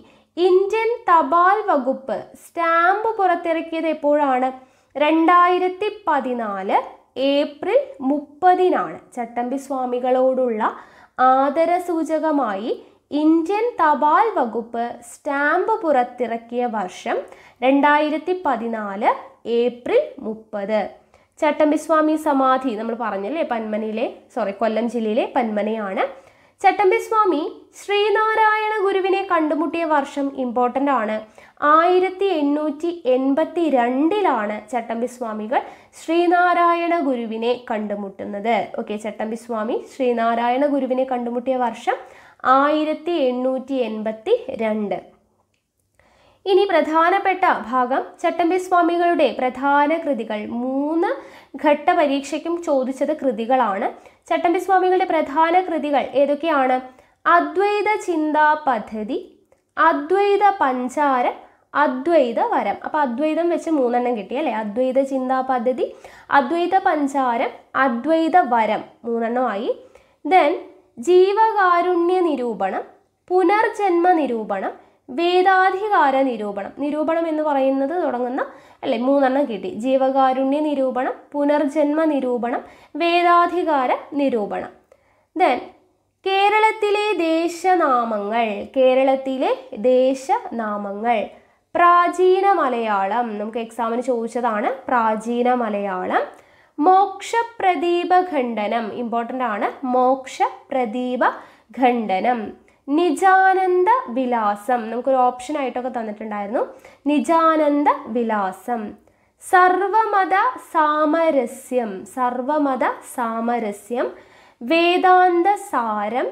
ഇന്ത്യൻ തപാൽ വകുപ്പ് സ്റ്റാമ്പ് പുറത്തിറക്കിയത് എപ്പോഴാണ് രണ്ടായിരത്തി പതിനാല് ഏപ്രിൽ മുപ്പതിനാണ് ചട്ടമ്പി സ്വാമികളോടുള്ള സൂചകമായി ഇന്ത്യൻ തപാൽ വകുപ്പ് സ്റ്റാമ്പ് പുറത്തിറക്കിയ വർഷം രണ്ടായിരത്തി പതിനാല് ഏപ്രിൽ മുപ്പത് ചട്ടമ്പിസ്വാമി സമാധി നമ്മൾ പറഞ്ഞല്ലേ പന്മനയിലെ സോറി കൊല്ലം ജില്ലയിലെ പന്മനയാണ് ചട്ടമ്പിസ്വാമി ശ്രീനാരായണ ഗുരുവിനെ കണ്ടുമുട്ടിയ വർഷം ഇമ്പോർട്ടൻ്റ് ആണ് ആയിരത്തി എണ്ണൂറ്റി എൺപത്തി രണ്ടിലാണ് ചട്ടമ്പിസ്വാമികൾ ശ്രീനാരായണ ഗുരുവിനെ കണ്ടുമുട്ടുന്നത് ഓക്കെ ചട്ടമ്പിസ്വാമി ശ്രീനാരായണ ഗുരുവിനെ കണ്ടുമുട്ടിയ വർഷം ആയിരത്തി എണ്ണൂറ്റി എൺപത്തി രണ്ട് ഇനി പ്രധാനപ്പെട്ട ഭാഗം ചട്ടമ്പി സ്വാമികളുടെ പ്രധാന കൃതികൾ മൂന്ന് ഘട്ട പരീക്ഷയ്ക്കും ചോദിച്ചത് കൃതികളാണ് ചട്ടമ്പി സ്വാമികളുടെ പ്രധാന കൃതികൾ ഏതൊക്കെയാണ് അദ്വൈത ചിന്താ പദ്ധതി അദ്വൈത പഞ്ചാര അദ്വൈത വരം അപ്പോൾ അദ്വൈതം വെച്ച് മൂന്നെണ്ണം കിട്ടി അല്ലേ അദ്വൈത ചിന്താ പദ്ധതി അദ്വൈത പഞ്ചാരം അദ്വൈത വരം മൂന്നെണ്ണമായി ദെൻ ജീവകാരുണ്യ നിരൂപണം പുനർജന്മ നിരൂപണം വേദാധികാര നിരൂപണം നിരൂപണം എന്ന് പറയുന്നത് തുടങ്ങുന്ന അല്ലെ മൂന്നെണ്ണം കിട്ടി ജീവകാരുണ്യ നിരൂപണം പുനർജന്മ നിരൂപണം വേദാധികാര നിരൂപണം ദെൻ കേരളത്തിലെ ദേശനാമങ്ങൾ കേരളത്തിലെ ദേശനാമങ്ങൾ പ്രാചീന മലയാളം നമുക്ക് എക്സാമിന് ചോദിച്ചതാണ് പ്രാചീന മലയാളം മോക്ഷപ്രദീപ ഖണ്ഡനം ഇമ്പോർട്ടൻ്റ് ആണ് മോക്ഷപ്രദീപ ഖണ്ഡനം നിജാനന്ദ വിലാസം നമുക്കൊരു ഓപ്ഷൻ ആയിട്ടൊക്കെ തന്നിട്ടുണ്ടായിരുന്നു നിജാനന്ദ വിലാസം സർവമത സാമരസ്യം സർവമത സാമരസ്യം വേദാന്ത സാരം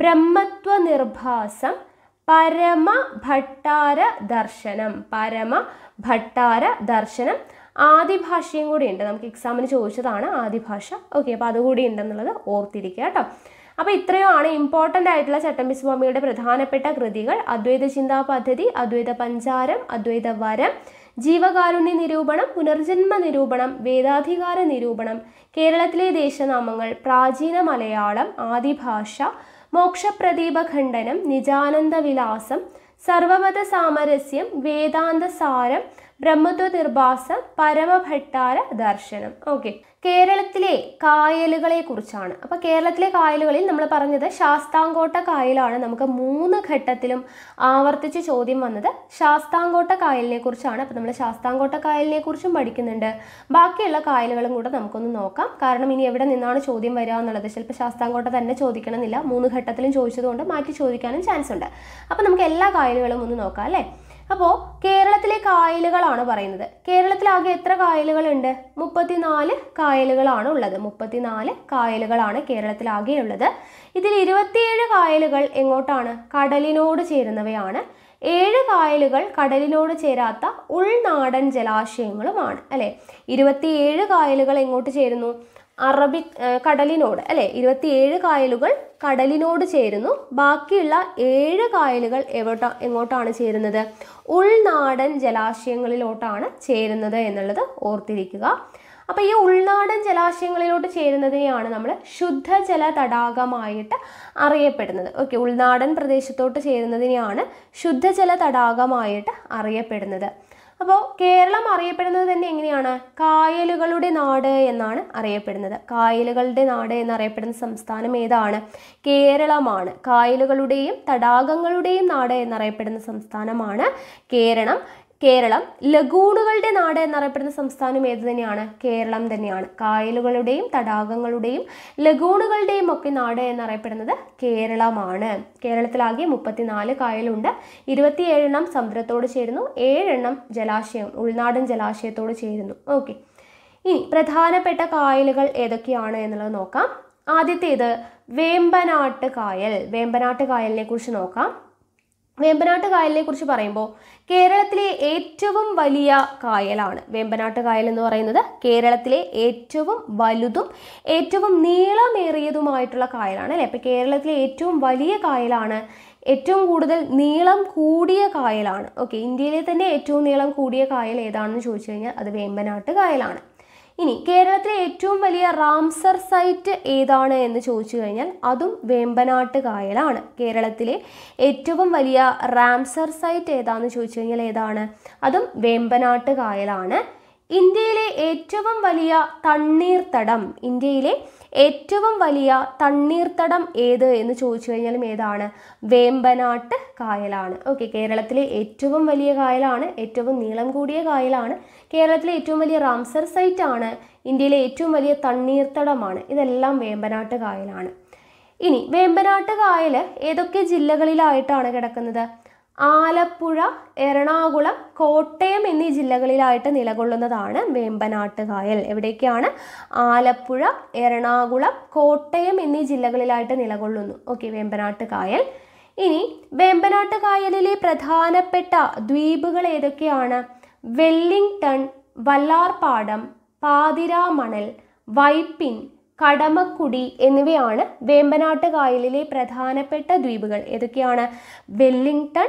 ബ്രഹ്മത്വ നിർഭാസം പരമ ഭട്ടാര ദർശനം പരമ ഭട്ടാര ദർശനം ആദ്യ ഭാഷയും കൂടി ഉണ്ട് നമുക്ക് എക്സാമിന് ചോദിച്ചതാണ് ആദ്യ ഭാഷ ഓക്കെ അപ്പോൾ അതുകൂടി ഉണ്ടെന്നുള്ളത് ഓർത്തിരിക്കുക കേട്ടോ അപ്പോൾ ഇത്രയുമാണ് ഇമ്പോർട്ടൻ്റ് ആയിട്ടുള്ള ചട്ടമ്പി സ്വാമിയുടെ പ്രധാനപ്പെട്ട കൃതികൾ അദ്വൈത ചിന്താ പദ്ധതി അദ്വൈത പഞ്ചാരം അദ്വൈത വരം ജീവകാരുണ്യ നിരൂപണം പുനർജന്മ നിരൂപണം വേദാധികാര നിരൂപണം കേരളത്തിലെ ദേശനാമങ്ങൾ പ്രാചീന മലയാളം ആദിഭാഷ മോക്ഷപ്രദീപ ഖണ്ഡനം നിജാനന്ദ വിലാസം സർവമത സാമരസ്യം വേദാന്ത സാരം ബ്രഹ്മത്വ നിർഭാസ പരമഭട്ടാര ദർശനം ഓക്കെ കേരളത്തിലെ കായലുകളെ കുറിച്ചാണ് അപ്പോൾ കേരളത്തിലെ കായലുകളിൽ നമ്മൾ പറഞ്ഞത് ശാസ്താംകോട്ട കായലാണ് നമുക്ക് മൂന്ന് ഘട്ടത്തിലും ആവർത്തിച്ച് ചോദ്യം വന്നത് ശാസ്താംകോട്ട കായലിനെ കുറിച്ചാണ് അപ്പോൾ നമ്മൾ ശാസ്താംകോട്ട കായലിനെ കുറിച്ചും പഠിക്കുന്നുണ്ട് ബാക്കിയുള്ള കായലുകളും കൂടെ നമുക്കൊന്ന് നോക്കാം കാരണം ഇനി എവിടെ നിന്നാണ് ചോദ്യം വരിക എന്നുള്ളത് ചിലപ്പോൾ ശാസ്താംകോട്ട തന്നെ ചോദിക്കണമെന്നില്ല മൂന്ന് ഘട്ടത്തിലും ചോദിച്ചതുകൊണ്ട് മാറ്റി ചോദിക്കാനും ചാൻസ് ഉണ്ട് അപ്പോൾ നമുക്ക് എല്ലാ കായലുകളും ഒന്ന് നോക്കാം അല്ലേ അപ്പോൾ കേരളത്തിലെ കായലുകളാണ് പറയുന്നത് കേരളത്തിലാകെ എത്ര കായലുകളുണ്ട് മുപ്പത്തിനാല് കായലുകളാണ് ഉള്ളത് മുപ്പത്തിനാല് കായലുകളാണ് കേരളത്തിലാകെ ഉള്ളത് ഇതിൽ ഇരുപത്തിയേഴ് കായലുകൾ എങ്ങോട്ടാണ് കടലിനോട് ചേരുന്നവയാണ് ഏഴ് കായലുകൾ കടലിനോട് ചേരാത്ത ഉൾനാടൻ ജലാശയങ്ങളുമാണ് അല്ലേ ഇരുപത്തിയേഴ് കായലുകൾ എങ്ങോട്ട് ചേരുന്നു അറബി കടലിനോട് അല്ലെ ഇരുപത്തിയേഴ് കായലുകൾ കടലിനോട് ചേരുന്നു ബാക്കിയുള്ള ഏഴ് കായലുകൾ എവിടെ എങ്ങോട്ടാണ് ചേരുന്നത് ഉൾനാടൻ ജലാശയങ്ങളിലോട്ടാണ് ചേരുന്നത് എന്നുള്ളത് ഓർത്തിരിക്കുക അപ്പോൾ ഈ ഉൾനാടൻ ജലാശയങ്ങളിലോട്ട് ചേരുന്നതിനെയാണ് നമ്മൾ ശുദ്ധജല തടാകമായിട്ട് അറിയപ്പെടുന്നത് ഓക്കെ ഉൾനാടൻ പ്രദേശത്തോട്ട് ചേരുന്നതിനെയാണ് ശുദ്ധജല തടാകമായിട്ട് അറിയപ്പെടുന്നത് അപ്പോൾ കേരളം അറിയപ്പെടുന്നത് തന്നെ എങ്ങനെയാണ് കായലുകളുടെ നാട് എന്നാണ് അറിയപ്പെടുന്നത് കായലുകളുടെ നാട് എന്നറിയപ്പെടുന്ന സംസ്ഥാനം ഏതാണ് കേരളമാണ് കായലുകളുടെയും തടാകങ്ങളുടെയും നാട് എന്നറിയപ്പെടുന്ന സംസ്ഥാനമാണ് കേരളം കേരളം ലഗൂണുകളുടെ നാട് എന്നറിയപ്പെടുന്ന സംസ്ഥാനം ഏത് തന്നെയാണ് കേരളം തന്നെയാണ് കായലുകളുടെയും തടാകങ്ങളുടെയും ലഗൂണുകളുടെയും ഒക്കെ നാട് എന്നറിയപ്പെടുന്നത് കേരളമാണ് കേരളത്തിലാകെ മുപ്പത്തിനാല് കായലുണ്ട് ഇരുപത്തിയേഴെണ്ണം സമുദ്രത്തോട് ചേരുന്നു ഏഴെണ്ണം ജലാശയം ഉൾനാടൻ ജലാശയത്തോട് ചേരുന്നു ഓക്കെ ഇനി പ്രധാനപ്പെട്ട കായലുകൾ ഏതൊക്കെയാണ് എന്നുള്ളത് നോക്കാം ആദ്യത്തേത് വേമ്പനാട്ട് കായൽ വേമ്പനാട്ട് കായലിനെ കുറിച്ച് നോക്കാം വേമ്പനാട്ട് കായലിനെ കുറിച്ച് പറയുമ്പോൾ കേരളത്തിലെ ഏറ്റവും വലിയ കായലാണ് വേമ്പനാട്ട് കായൽ എന്ന് പറയുന്നത് കേരളത്തിലെ ഏറ്റവും വലുതും ഏറ്റവും നീളമേറിയതുമായിട്ടുള്ള കായലാണ് അല്ലേ അപ്പോൾ കേരളത്തിലെ ഏറ്റവും വലിയ കായലാണ് ഏറ്റവും കൂടുതൽ നീളം കൂടിയ കായലാണ് ഓക്കെ ഇന്ത്യയിലെ തന്നെ ഏറ്റവും നീളം കൂടിയ കായൽ ഏതാണെന്ന് ചോദിച്ചു കഴിഞ്ഞാൽ അത് വേമ്പനാട്ട് കായലാണ് ഇനി കേരളത്തിലെ ഏറ്റവും വലിയ റാംസർ സൈറ്റ് ഏതാണ് എന്ന് ചോദിച്ചു കഴിഞ്ഞാൽ അതും വേമ്പനാട്ട് കായലാണ് കേരളത്തിലെ ഏറ്റവും വലിയ റാംസർ സൈറ്റ് ഏതാണെന്ന് ചോദിച്ചു കഴിഞ്ഞാൽ ഏതാണ് അതും വേമ്പനാട്ട് കായലാണ് ഇന്ത്യയിലെ ഏറ്റവും വലിയ തണ്ണീർത്തടം ഇന്ത്യയിലെ ഏറ്റവും വലിയ തണ്ണീർത്തടം ഏത് എന്ന് ചോദിച്ചു കഴിഞ്ഞാലും ഏതാണ് വേമ്പനാട്ട് കായലാണ് ഓക്കെ കേരളത്തിലെ ഏറ്റവും വലിയ കായലാണ് ഏറ്റവും നീളം കൂടിയ കായലാണ് കേരളത്തിലെ ഏറ്റവും വലിയ റാംസർ സൈറ്റ് ആണ് ഇന്ത്യയിലെ ഏറ്റവും വലിയ തണ്ണീർത്തടമാണ് ഇതെല്ലാം വേമ്പനാട്ട് കായലാണ് ഇനി വേമ്പനാട്ട് കായൽ ഏതൊക്കെ ജില്ലകളിലായിട്ടാണ് കിടക്കുന്നത് ആലപ്പുഴ എറണാകുളം കോട്ടയം എന്നീ ജില്ലകളിലായിട്ട് നിലകൊള്ളുന്നതാണ് വേമ്പനാട്ട് കായൽ എവിടേക്കാണ് ആലപ്പുഴ എറണാകുളം കോട്ടയം എന്നീ ജില്ലകളിലായിട്ട് നിലകൊള്ളുന്നു ഓക്കെ വേമ്പനാട്ട് കായൽ ഇനി വേമ്പനാട്ട് കായലിലെ പ്രധാനപ്പെട്ട ദ്വീപുകൾ ഏതൊക്കെയാണ് വെല്ലിംഗ്ടൺ വല്ലാർപാടം പാതിരാമണൽ വൈപ്പിൻ കടമക്കുടി എന്നിവയാണ് വേമ്പനാട്ട് കായലിലെ പ്രധാനപ്പെട്ട ദ്വീപുകൾ ഏതൊക്കെയാണ് വെല്ലിംഗ്ടൺ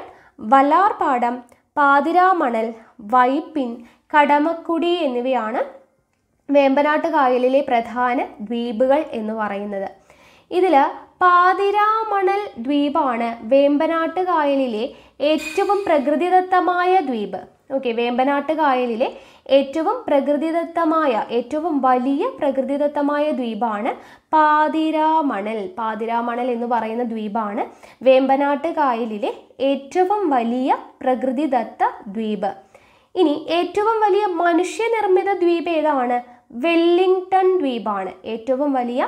വല്ലാർപാടം പാതിരാമണൽ വൈപ്പിൻ കടമക്കുടി എന്നിവയാണ് വേമ്പനാട്ട് കായലിലെ പ്രധാന ദ്വീപുകൾ എന്ന് പറയുന്നത് ഇതിൽ പാതിരാമണൽ ദ്വീപാണ് വേമ്പനാട്ട് കായലിലെ ഏറ്റവും പ്രകൃതിദത്തമായ ദ്വീപ് ഓക്കെ വേമ്പനാട്ട് കായലിലെ ഏറ്റവും പ്രകൃതിദത്തമായ ഏറ്റവും വലിയ പ്രകൃതിദത്തമായ ദ്വീപാണ് പാതിരാമണൽ പാതിരാമണൽ എന്ന് പറയുന്ന ദ്വീപാണ് വേമ്പനാട്ട് കായലിലെ ഏറ്റവും വലിയ പ്രകൃതിദത്ത ദ്വീപ് ഇനി ഏറ്റവും വലിയ മനുഷ്യനിർമ്മിത ദ്വീപ് ഏതാണ് വെല്ലിംഗ്ടൺ ദ്വീപാണ് ഏറ്റവും വലിയ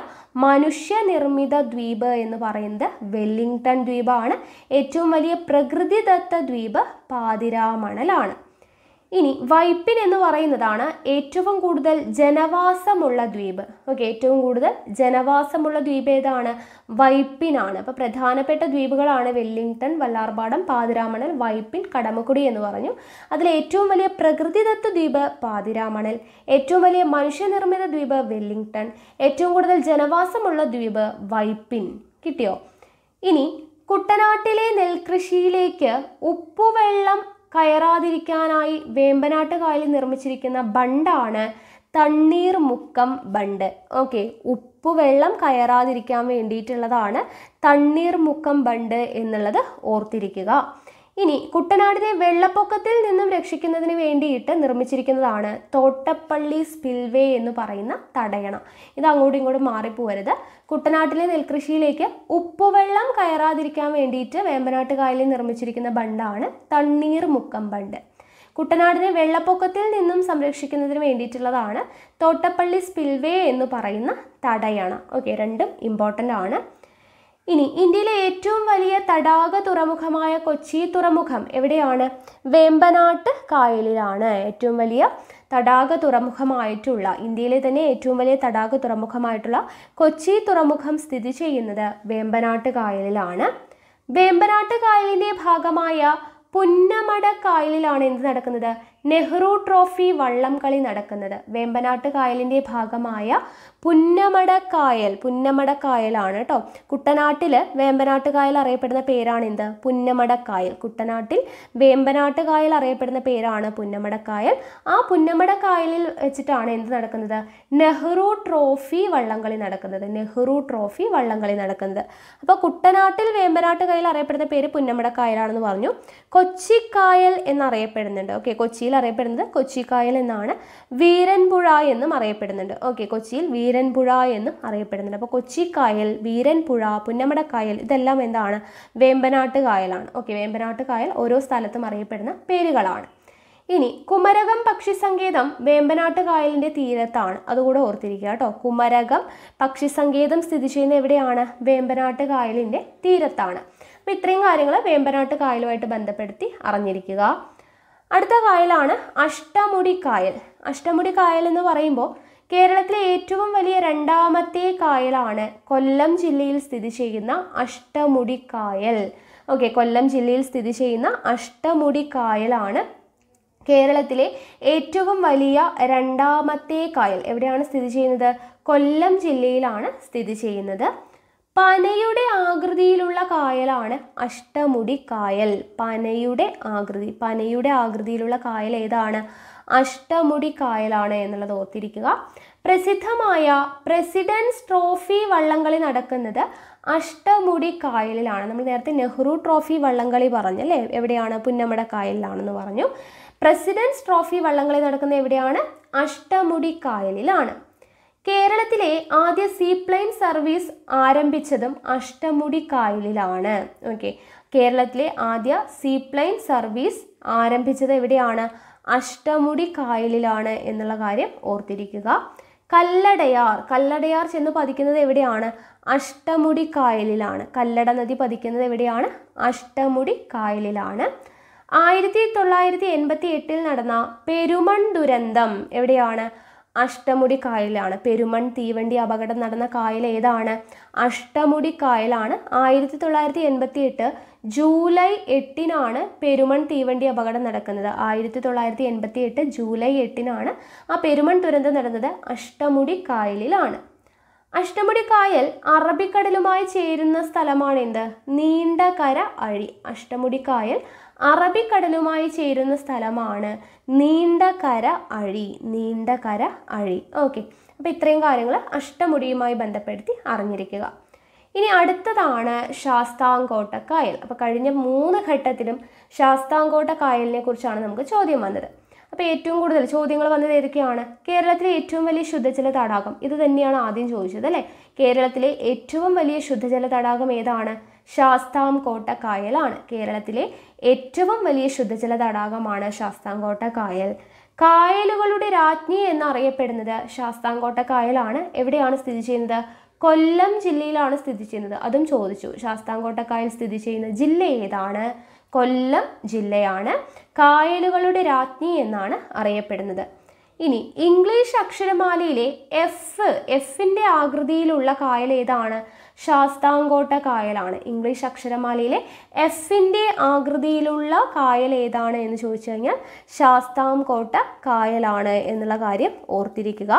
മനുഷ്യനിർമ്മിത ദ്വീപ് എന്ന് പറയുന്നത് വെല്ലിംഗ്ടൺ ദ്വീപാണ് ഏറ്റവും വലിയ പ്രകൃതിദത്ത ദ്വീപ് പാതിരാമണലാണ് ഇനി വൈപ്പിൻ എന്ന് പറയുന്നതാണ് ഏറ്റവും കൂടുതൽ ജനവാസമുള്ള ദ്വീപ് ഓക്കെ ഏറ്റവും കൂടുതൽ ജനവാസമുള്ള ദ്വീപ് ഏതാണ് വൈപ്പിനാണ് അപ്പോൾ പ്രധാനപ്പെട്ട ദ്വീപുകളാണ് വെല്ലിംഗ്ടൺ വല്ലാർപാടം പാതിരാമണൽ വൈപ്പിൻ കടമക്കുടി എന്ന് പറഞ്ഞു അതിൽ ഏറ്റവും വലിയ പ്രകൃതിദത്ത ദ്വീപ് പാതിരാമണൽ ഏറ്റവും വലിയ മനുഷ്യനിർമ്മിത ദ്വീപ് വെല്ലിംഗ്ടൺ ഏറ്റവും കൂടുതൽ ജനവാസമുള്ള ദ്വീപ് വൈപ്പിൻ കിട്ടിയോ ഇനി കുട്ടനാട്ടിലെ നെൽകൃഷിയിലേക്ക് ഉപ്പുവെള്ളം കയറാതിരിക്കാനായി വേമ്പനാട്ട് കായലിൽ നിർമ്മിച്ചിരിക്കുന്ന ബണ്ടാണ് തണ്ണീർ മുക്കം ബണ്ട് ഓക്കെ വെള്ളം കയറാതിരിക്കാൻ വേണ്ടിയിട്ടുള്ളതാണ് തണ്ണീർ മുക്കം ബണ്ട് എന്നുള്ളത് ഓർത്തിരിക്കുക ഇനി കുട്ടനാടിനെ വെള്ളപ്പൊക്കത്തിൽ നിന്നും രക്ഷിക്കുന്നതിന് വേണ്ടിയിട്ട് നിർമ്മിച്ചിരിക്കുന്നതാണ് തോട്ടപ്പള്ളി സ്പിൽവേ എന്ന് പറയുന്ന തടയണ ഇത് അങ്ങോട്ടും ഇങ്ങോട്ടും മാറിപ്പോരുത് കുട്ടനാട്ടിലെ നെൽകൃഷിയിലേക്ക് ഉപ്പുവെള്ളം കയറാതിരിക്കാൻ വേണ്ടിയിട്ട് വേമ്പനാട്ട് നിർമ്മിച്ചിരിക്കുന്ന ബണ്ടാണ് തണ്ണീർ മുക്കം ബണ്ട് കുട്ടനാടിനെ വെള്ളപ്പൊക്കത്തിൽ നിന്നും സംരക്ഷിക്കുന്നതിന് വേണ്ടിയിട്ടുള്ളതാണ് തോട്ടപ്പള്ളി സ്പിൽവേ എന്ന് പറയുന്ന തടയണ ഓക്കെ രണ്ടും ഇമ്പോർട്ടൻ്റ് ആണ് ഇനി ഇന്ത്യയിലെ ഏറ്റവും വലിയ തടാക തുറമുഖമായ കൊച്ചി തുറമുഖം എവിടെയാണ് വേമ്പനാട്ട് കായലിലാണ് ഏറ്റവും വലിയ തടാക തുറമുഖമായിട്ടുള്ള ഇന്ത്യയിലെ തന്നെ ഏറ്റവും വലിയ തടാക തുറമുഖമായിട്ടുള്ള കൊച്ചി തുറമുഖം സ്ഥിതി ചെയ്യുന്നത് വേമ്പനാട്ട് കായലിലാണ് വേമ്പനാട്ട് കായലിൻ്റെ ഭാഗമായ പുന്നമട കായലിലാണ് എന്ത് നടക്കുന്നത് നെഹ്റു ട്രോഫി വള്ളം കളി നടക്കുന്നത് വേമ്പനാട്ട് കായലിൻ്റെ ഭാഗമായ പുന്നമട കായൽ പുന്നമട കായലാണ് കേട്ടോ കുട്ടനാട്ടിൽ വേമ്പനാട്ട് കായൽ അറിയപ്പെടുന്ന പേരാണ് എന്ത് പുന്നമട കായൽ കുട്ടനാട്ടിൽ വേമ്പനാട്ട് കായൽ അറിയപ്പെടുന്ന പേരാണ് പുന്നമട കായൽ ആ പുന്നമട കായലിൽ വെച്ചിട്ടാണ് എന്ത് നടക്കുന്നത് നെഹ്റു ട്രോഫി വള്ളംകളി നടക്കുന്നത് നെഹ്റു ട്രോഫി വള്ളംകളി നടക്കുന്നത് അപ്പോൾ കുട്ടനാട്ടിൽ വേമ്പനാട്ട് കായൽ അറിയപ്പെടുന്ന പേര് പുന്നമട കായലാണെന്ന് പറഞ്ഞു കൊച്ചിക്കായൽ എന്നറിയപ്പെടുന്നുണ്ട് ഓക്കെ കൊച്ചിയിൽ അറിയപ്പെടുന്നത് കൊച്ചിക്കായൽ എന്നാണ് വീരൻപുഴ എന്നും അറിയപ്പെടുന്നുണ്ട് ഓക്കെ കൊച്ചിയിൽ വീര വീരൻപുഴ എന്നും അറിയപ്പെടുന്നുണ്ട് അപ്പോൾ കൊച്ചി കായൽ വീരൻപുഴ പുന്നമട കായൽ ഇതെല്ലാം എന്താണ് വേമ്പനാട്ട് കായലാണ് ഓക്കെ വേമ്പനാട്ട് കായൽ ഓരോ സ്ഥലത്തും അറിയപ്പെടുന്ന പേരുകളാണ് ഇനി കുമരകം പക്ഷി സങ്കേതം വേമ്പനാട്ട് കായലിൻ്റെ തീരത്താണ് അതുകൂടെ ഓർത്തിരിക്കുക കേട്ടോ കുമരകം പക്ഷി സങ്കേതം സ്ഥിതി ചെയ്യുന്ന എവിടെയാണ് വേമ്പനാട്ട് കായലിൻ്റെ തീരത്താണ് അപ്പോൾ ഇത്രയും കാര്യങ്ങൾ വേമ്പനാട്ട് കായലുമായിട്ട് ബന്ധപ്പെടുത്തി അറിഞ്ഞിരിക്കുക അടുത്ത കായലാണ് അഷ്ടമുടി കായൽ അഷ്ടമുടി കായൽ എന്ന് പറയുമ്പോൾ കേരളത്തിലെ ഏറ്റവും വലിയ രണ്ടാമത്തെ കായലാണ് കൊല്ലം ജില്ലയിൽ സ്ഥിതി ചെയ്യുന്ന അഷ്ടമുടി കായൽ ഓക്കെ കൊല്ലം ജില്ലയിൽ സ്ഥിതി ചെയ്യുന്ന അഷ്ടമുടി കായലാണ് കേരളത്തിലെ ഏറ്റവും വലിയ രണ്ടാമത്തെ കായൽ എവിടെയാണ് സ്ഥിതി ചെയ്യുന്നത് കൊല്ലം ജില്ലയിലാണ് സ്ഥിതി ചെയ്യുന്നത് പനയുടെ ആകൃതിയിലുള്ള കായലാണ് അഷ്ടമുടി കായൽ പനയുടെ ആകൃതി പനയുടെ ആകൃതിയിലുള്ള കായൽ ഏതാണ് അഷ്ടമുടി കായലാണ് എന്നുള്ളത് ഓർത്തിരിക്കുക പ്രസിദ്ധമായ പ്രസിഡൻസ് ട്രോഫി വള്ളംകളി നടക്കുന്നത് അഷ്ടമുടി കായലിലാണ് നമ്മൾ നേരത്തെ നെഹ്റു ട്രോഫി വള്ളംകളി പറഞ്ഞല്ലേ എവിടെയാണ് പുന്നമട കായലിലാണെന്ന് പറഞ്ഞു പ്രസിഡൻസ് ട്രോഫി വള്ളംകളി നടക്കുന്നത് എവിടെയാണ് അഷ്ടമുടി കായലിലാണ് കേരളത്തിലെ ആദ്യ സീപ്ലെയിൻ സർവീസ് ആരംഭിച്ചതും അഷ്ടമുടി കായലിലാണ് ഓക്കെ കേരളത്തിലെ ആദ്യ സീപ്ലെയിൻ സർവീസ് ആരംഭിച്ചത് എവിടെയാണ് അഷ്ടമുടി കായലിലാണ് എന്നുള്ള കാര്യം ഓർത്തിരിക്കുക കല്ലടയാർ കല്ലടയാർ ചെന്ന് പതിക്കുന്നത് എവിടെയാണ് അഷ്ടമുടി കായലിലാണ് കല്ലട നദി പതിക്കുന്നത് എവിടെയാണ് അഷ്ടമുടി കായലിലാണ് ആയിരത്തി തൊള്ളായിരത്തി എൺപത്തി എട്ടിൽ നടന്ന പെരുമൺ ദുരന്തം എവിടെയാണ് അഷ്ടമുടി കായലാണ് പെരുമൺ തീവണ്ടി അപകടം നടന്ന കായൽ ഏതാണ് അഷ്ടമുടി കായലാണ് ആയിരത്തി തൊള്ളായിരത്തി എൺപത്തി എട്ട് ജൂലൈ എട്ടിനാണ് പെരുമൺ തീവണ്ടി അപകടം നടക്കുന്നത് ആയിരത്തി തൊള്ളായിരത്തി എൺപത്തി എട്ട് ജൂലൈ എട്ടിനാണ് ആ പെരുമൺ ദുരന്തം നടന്നത് അഷ്ടമുടി കായലിലാണ് അഷ്ടമുടി കായൽ അറബിക്കടലുമായി ചേരുന്ന സ്ഥലമാണ് എന്ത് നീണ്ട കര അഴി അഷ്ടമുടി കായൽ അറബിക്കടലുമായി ചേരുന്ന സ്ഥലമാണ് നീണ്ട കര അഴി നീണ്ട കര അഴി ഓക്കെ അപ്പോൾ ഇത്രയും കാര്യങ്ങൾ അഷ്ടമുടിയുമായി ബന്ധപ്പെടുത്തി അറിഞ്ഞിരിക്കുക ഇനി അടുത്തതാണ് ശാസ്താംകോട്ട കായൽ അപ്പോൾ കഴിഞ്ഞ മൂന്ന് ഘട്ടത്തിലും ശാസ്താംകോട്ട കായലിനെ കുറിച്ചാണ് നമുക്ക് ചോദ്യം വന്നത് അപ്പോൾ ഏറ്റവും കൂടുതൽ ചോദ്യങ്ങൾ വന്നത് ഏതൊക്കെയാണ് കേരളത്തിലെ ഏറ്റവും വലിയ ശുദ്ധജല തടാകം ഇത് തന്നെയാണ് ആദ്യം ചോദിച്ചത് അല്ലേ കേരളത്തിലെ ഏറ്റവും വലിയ ശുദ്ധജല തടാകം ഏതാണ് ശാസ്താംകോട്ട കായലാണ് കേരളത്തിലെ ഏറ്റവും വലിയ ശുദ്ധജല തടാകമാണ് ശാസ്താംകോട്ട കായൽ കായലുകളുടെ രാജ്ഞി എന്നറിയപ്പെടുന്നത് ശാസ്താംകോട്ട കായലാണ് എവിടെയാണ് സ്ഥിതി ചെയ്യുന്നത് കൊല്ലം ജില്ലയിലാണ് സ്ഥിതി ചെയ്യുന്നത് അതും ചോദിച്ചു ശാസ്താംകോട്ടക്കായൽ സ്ഥിതി ചെയ്യുന്ന ജില്ല ഏതാണ് കൊല്ലം ജില്ലയാണ് കായലുകളുടെ രാജ്ഞി എന്നാണ് അറിയപ്പെടുന്നത് ഇനി ഇംഗ്ലീഷ് അക്ഷരമാലയിലെ എഫ് എഫിൻ്റെ ആകൃതിയിലുള്ള കായൽ ഏതാണ് ശാസ്താങ്കോട്ട കായലാണ് ഇംഗ്ലീഷ് അക്ഷരമാലയിലെ എഫിൻ്റെ ആകൃതിയിലുള്ള കായൽ ഏതാണ് എന്ന് ചോദിച്ചു കഴിഞ്ഞാൽ ശാസ്താംകോട്ട കായലാണ് എന്നുള്ള കാര്യം ഓർത്തിരിക്കുക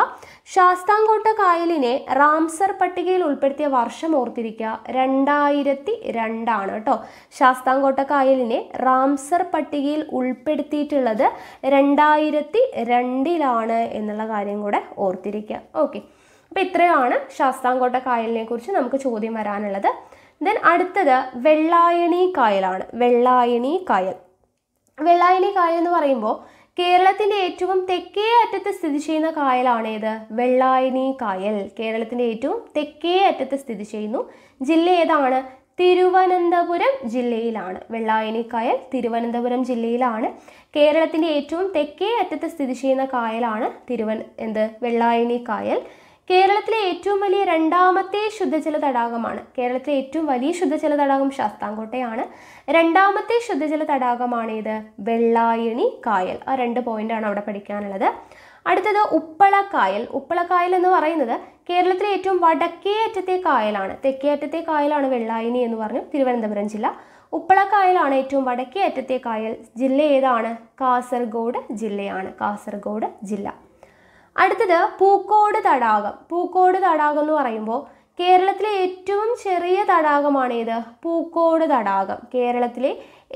ശാസ്താംകോട്ട കായലിനെ റാംസർ പട്ടികയിൽ ഉൾപ്പെടുത്തിയ വർഷം ഓർത്തിരിക്കുക രണ്ടായിരത്തി രണ്ടാണ് കേട്ടോ ശാസ്താംകോട്ട കായലിനെ റാംസർ പട്ടികയിൽ ഉൾപ്പെടുത്തിയിട്ടുള്ളത് രണ്ടായിരത്തി രണ്ടിലാണ് എന്നുള്ള കാര്യം കൂടെ ഓർത്തിരിക്കുക ഓക്കെ അപ്പം ഇത്രയുമാണ് ശാസ്താംകോട്ട കായലിനെ കുറിച്ച് നമുക്ക് ചോദ്യം വരാനുള്ളത് ദെൻ അടുത്തത് വെള്ളായണി കായലാണ് വെള്ളായണി കായൽ വെള്ളായണി കായൽ എന്ന് പറയുമ്പോൾ കേരളത്തിൻ്റെ ഏറ്റവും തെക്കേ അറ്റത്ത് സ്ഥിതി ചെയ്യുന്ന കായലാണേത് വെള്ളായണി കായൽ കേരളത്തിൻ്റെ ഏറ്റവും തെക്കേ അറ്റത്ത് സ്ഥിതി ചെയ്യുന്നു ജില്ല ഏതാണ് തിരുവനന്തപുരം ജില്ലയിലാണ് വെള്ളായണി കായൽ തിരുവനന്തപുരം ജില്ലയിലാണ് കേരളത്തിൻ്റെ ഏറ്റവും തെക്കേ അറ്റത്ത് സ്ഥിതി ചെയ്യുന്ന കായലാണ് തിരുവൻ എന്ത് വെള്ളായണി കായൽ കേരളത്തിലെ ഏറ്റവും വലിയ രണ്ടാമത്തെ ശുദ്ധജല തടാകമാണ് കേരളത്തിലെ ഏറ്റവും വലിയ ശുദ്ധജല തടാകം ശാസ്താംകോട്ടയാണ് രണ്ടാമത്തെ ശുദ്ധജല തടാകമാണ് ഇത് വെള്ളായണി കായൽ ആ രണ്ട് പോയിന്റാണ് അവിടെ പഠിക്കാനുള്ളത് അടുത്തത് ഉപ്പള കായൽ ഉപ്പള കായൽ എന്ന് പറയുന്നത് കേരളത്തിലെ ഏറ്റവും വടക്കേ അറ്റത്തെ കായലാണ് തെക്കേ അറ്റത്തെ കായലാണ് വെള്ളായണി എന്ന് പറഞ്ഞു തിരുവനന്തപുരം ജില്ല ഉപ്പള കായലാണ് ഏറ്റവും വടക്കേ അറ്റത്തെ കായൽ ജില്ല ഏതാണ് കാസർഗോഡ് ജില്ലയാണ് കാസർഗോഡ് ജില്ല അടുത്തത് പൂക്കോട് തടാകം പൂക്കോട് തടാകം എന്ന് പറയുമ്പോൾ കേരളത്തിലെ ഏറ്റവും ചെറിയ തടാകമാണ് ഏത് പൂക്കോട് തടാകം കേരളത്തിലെ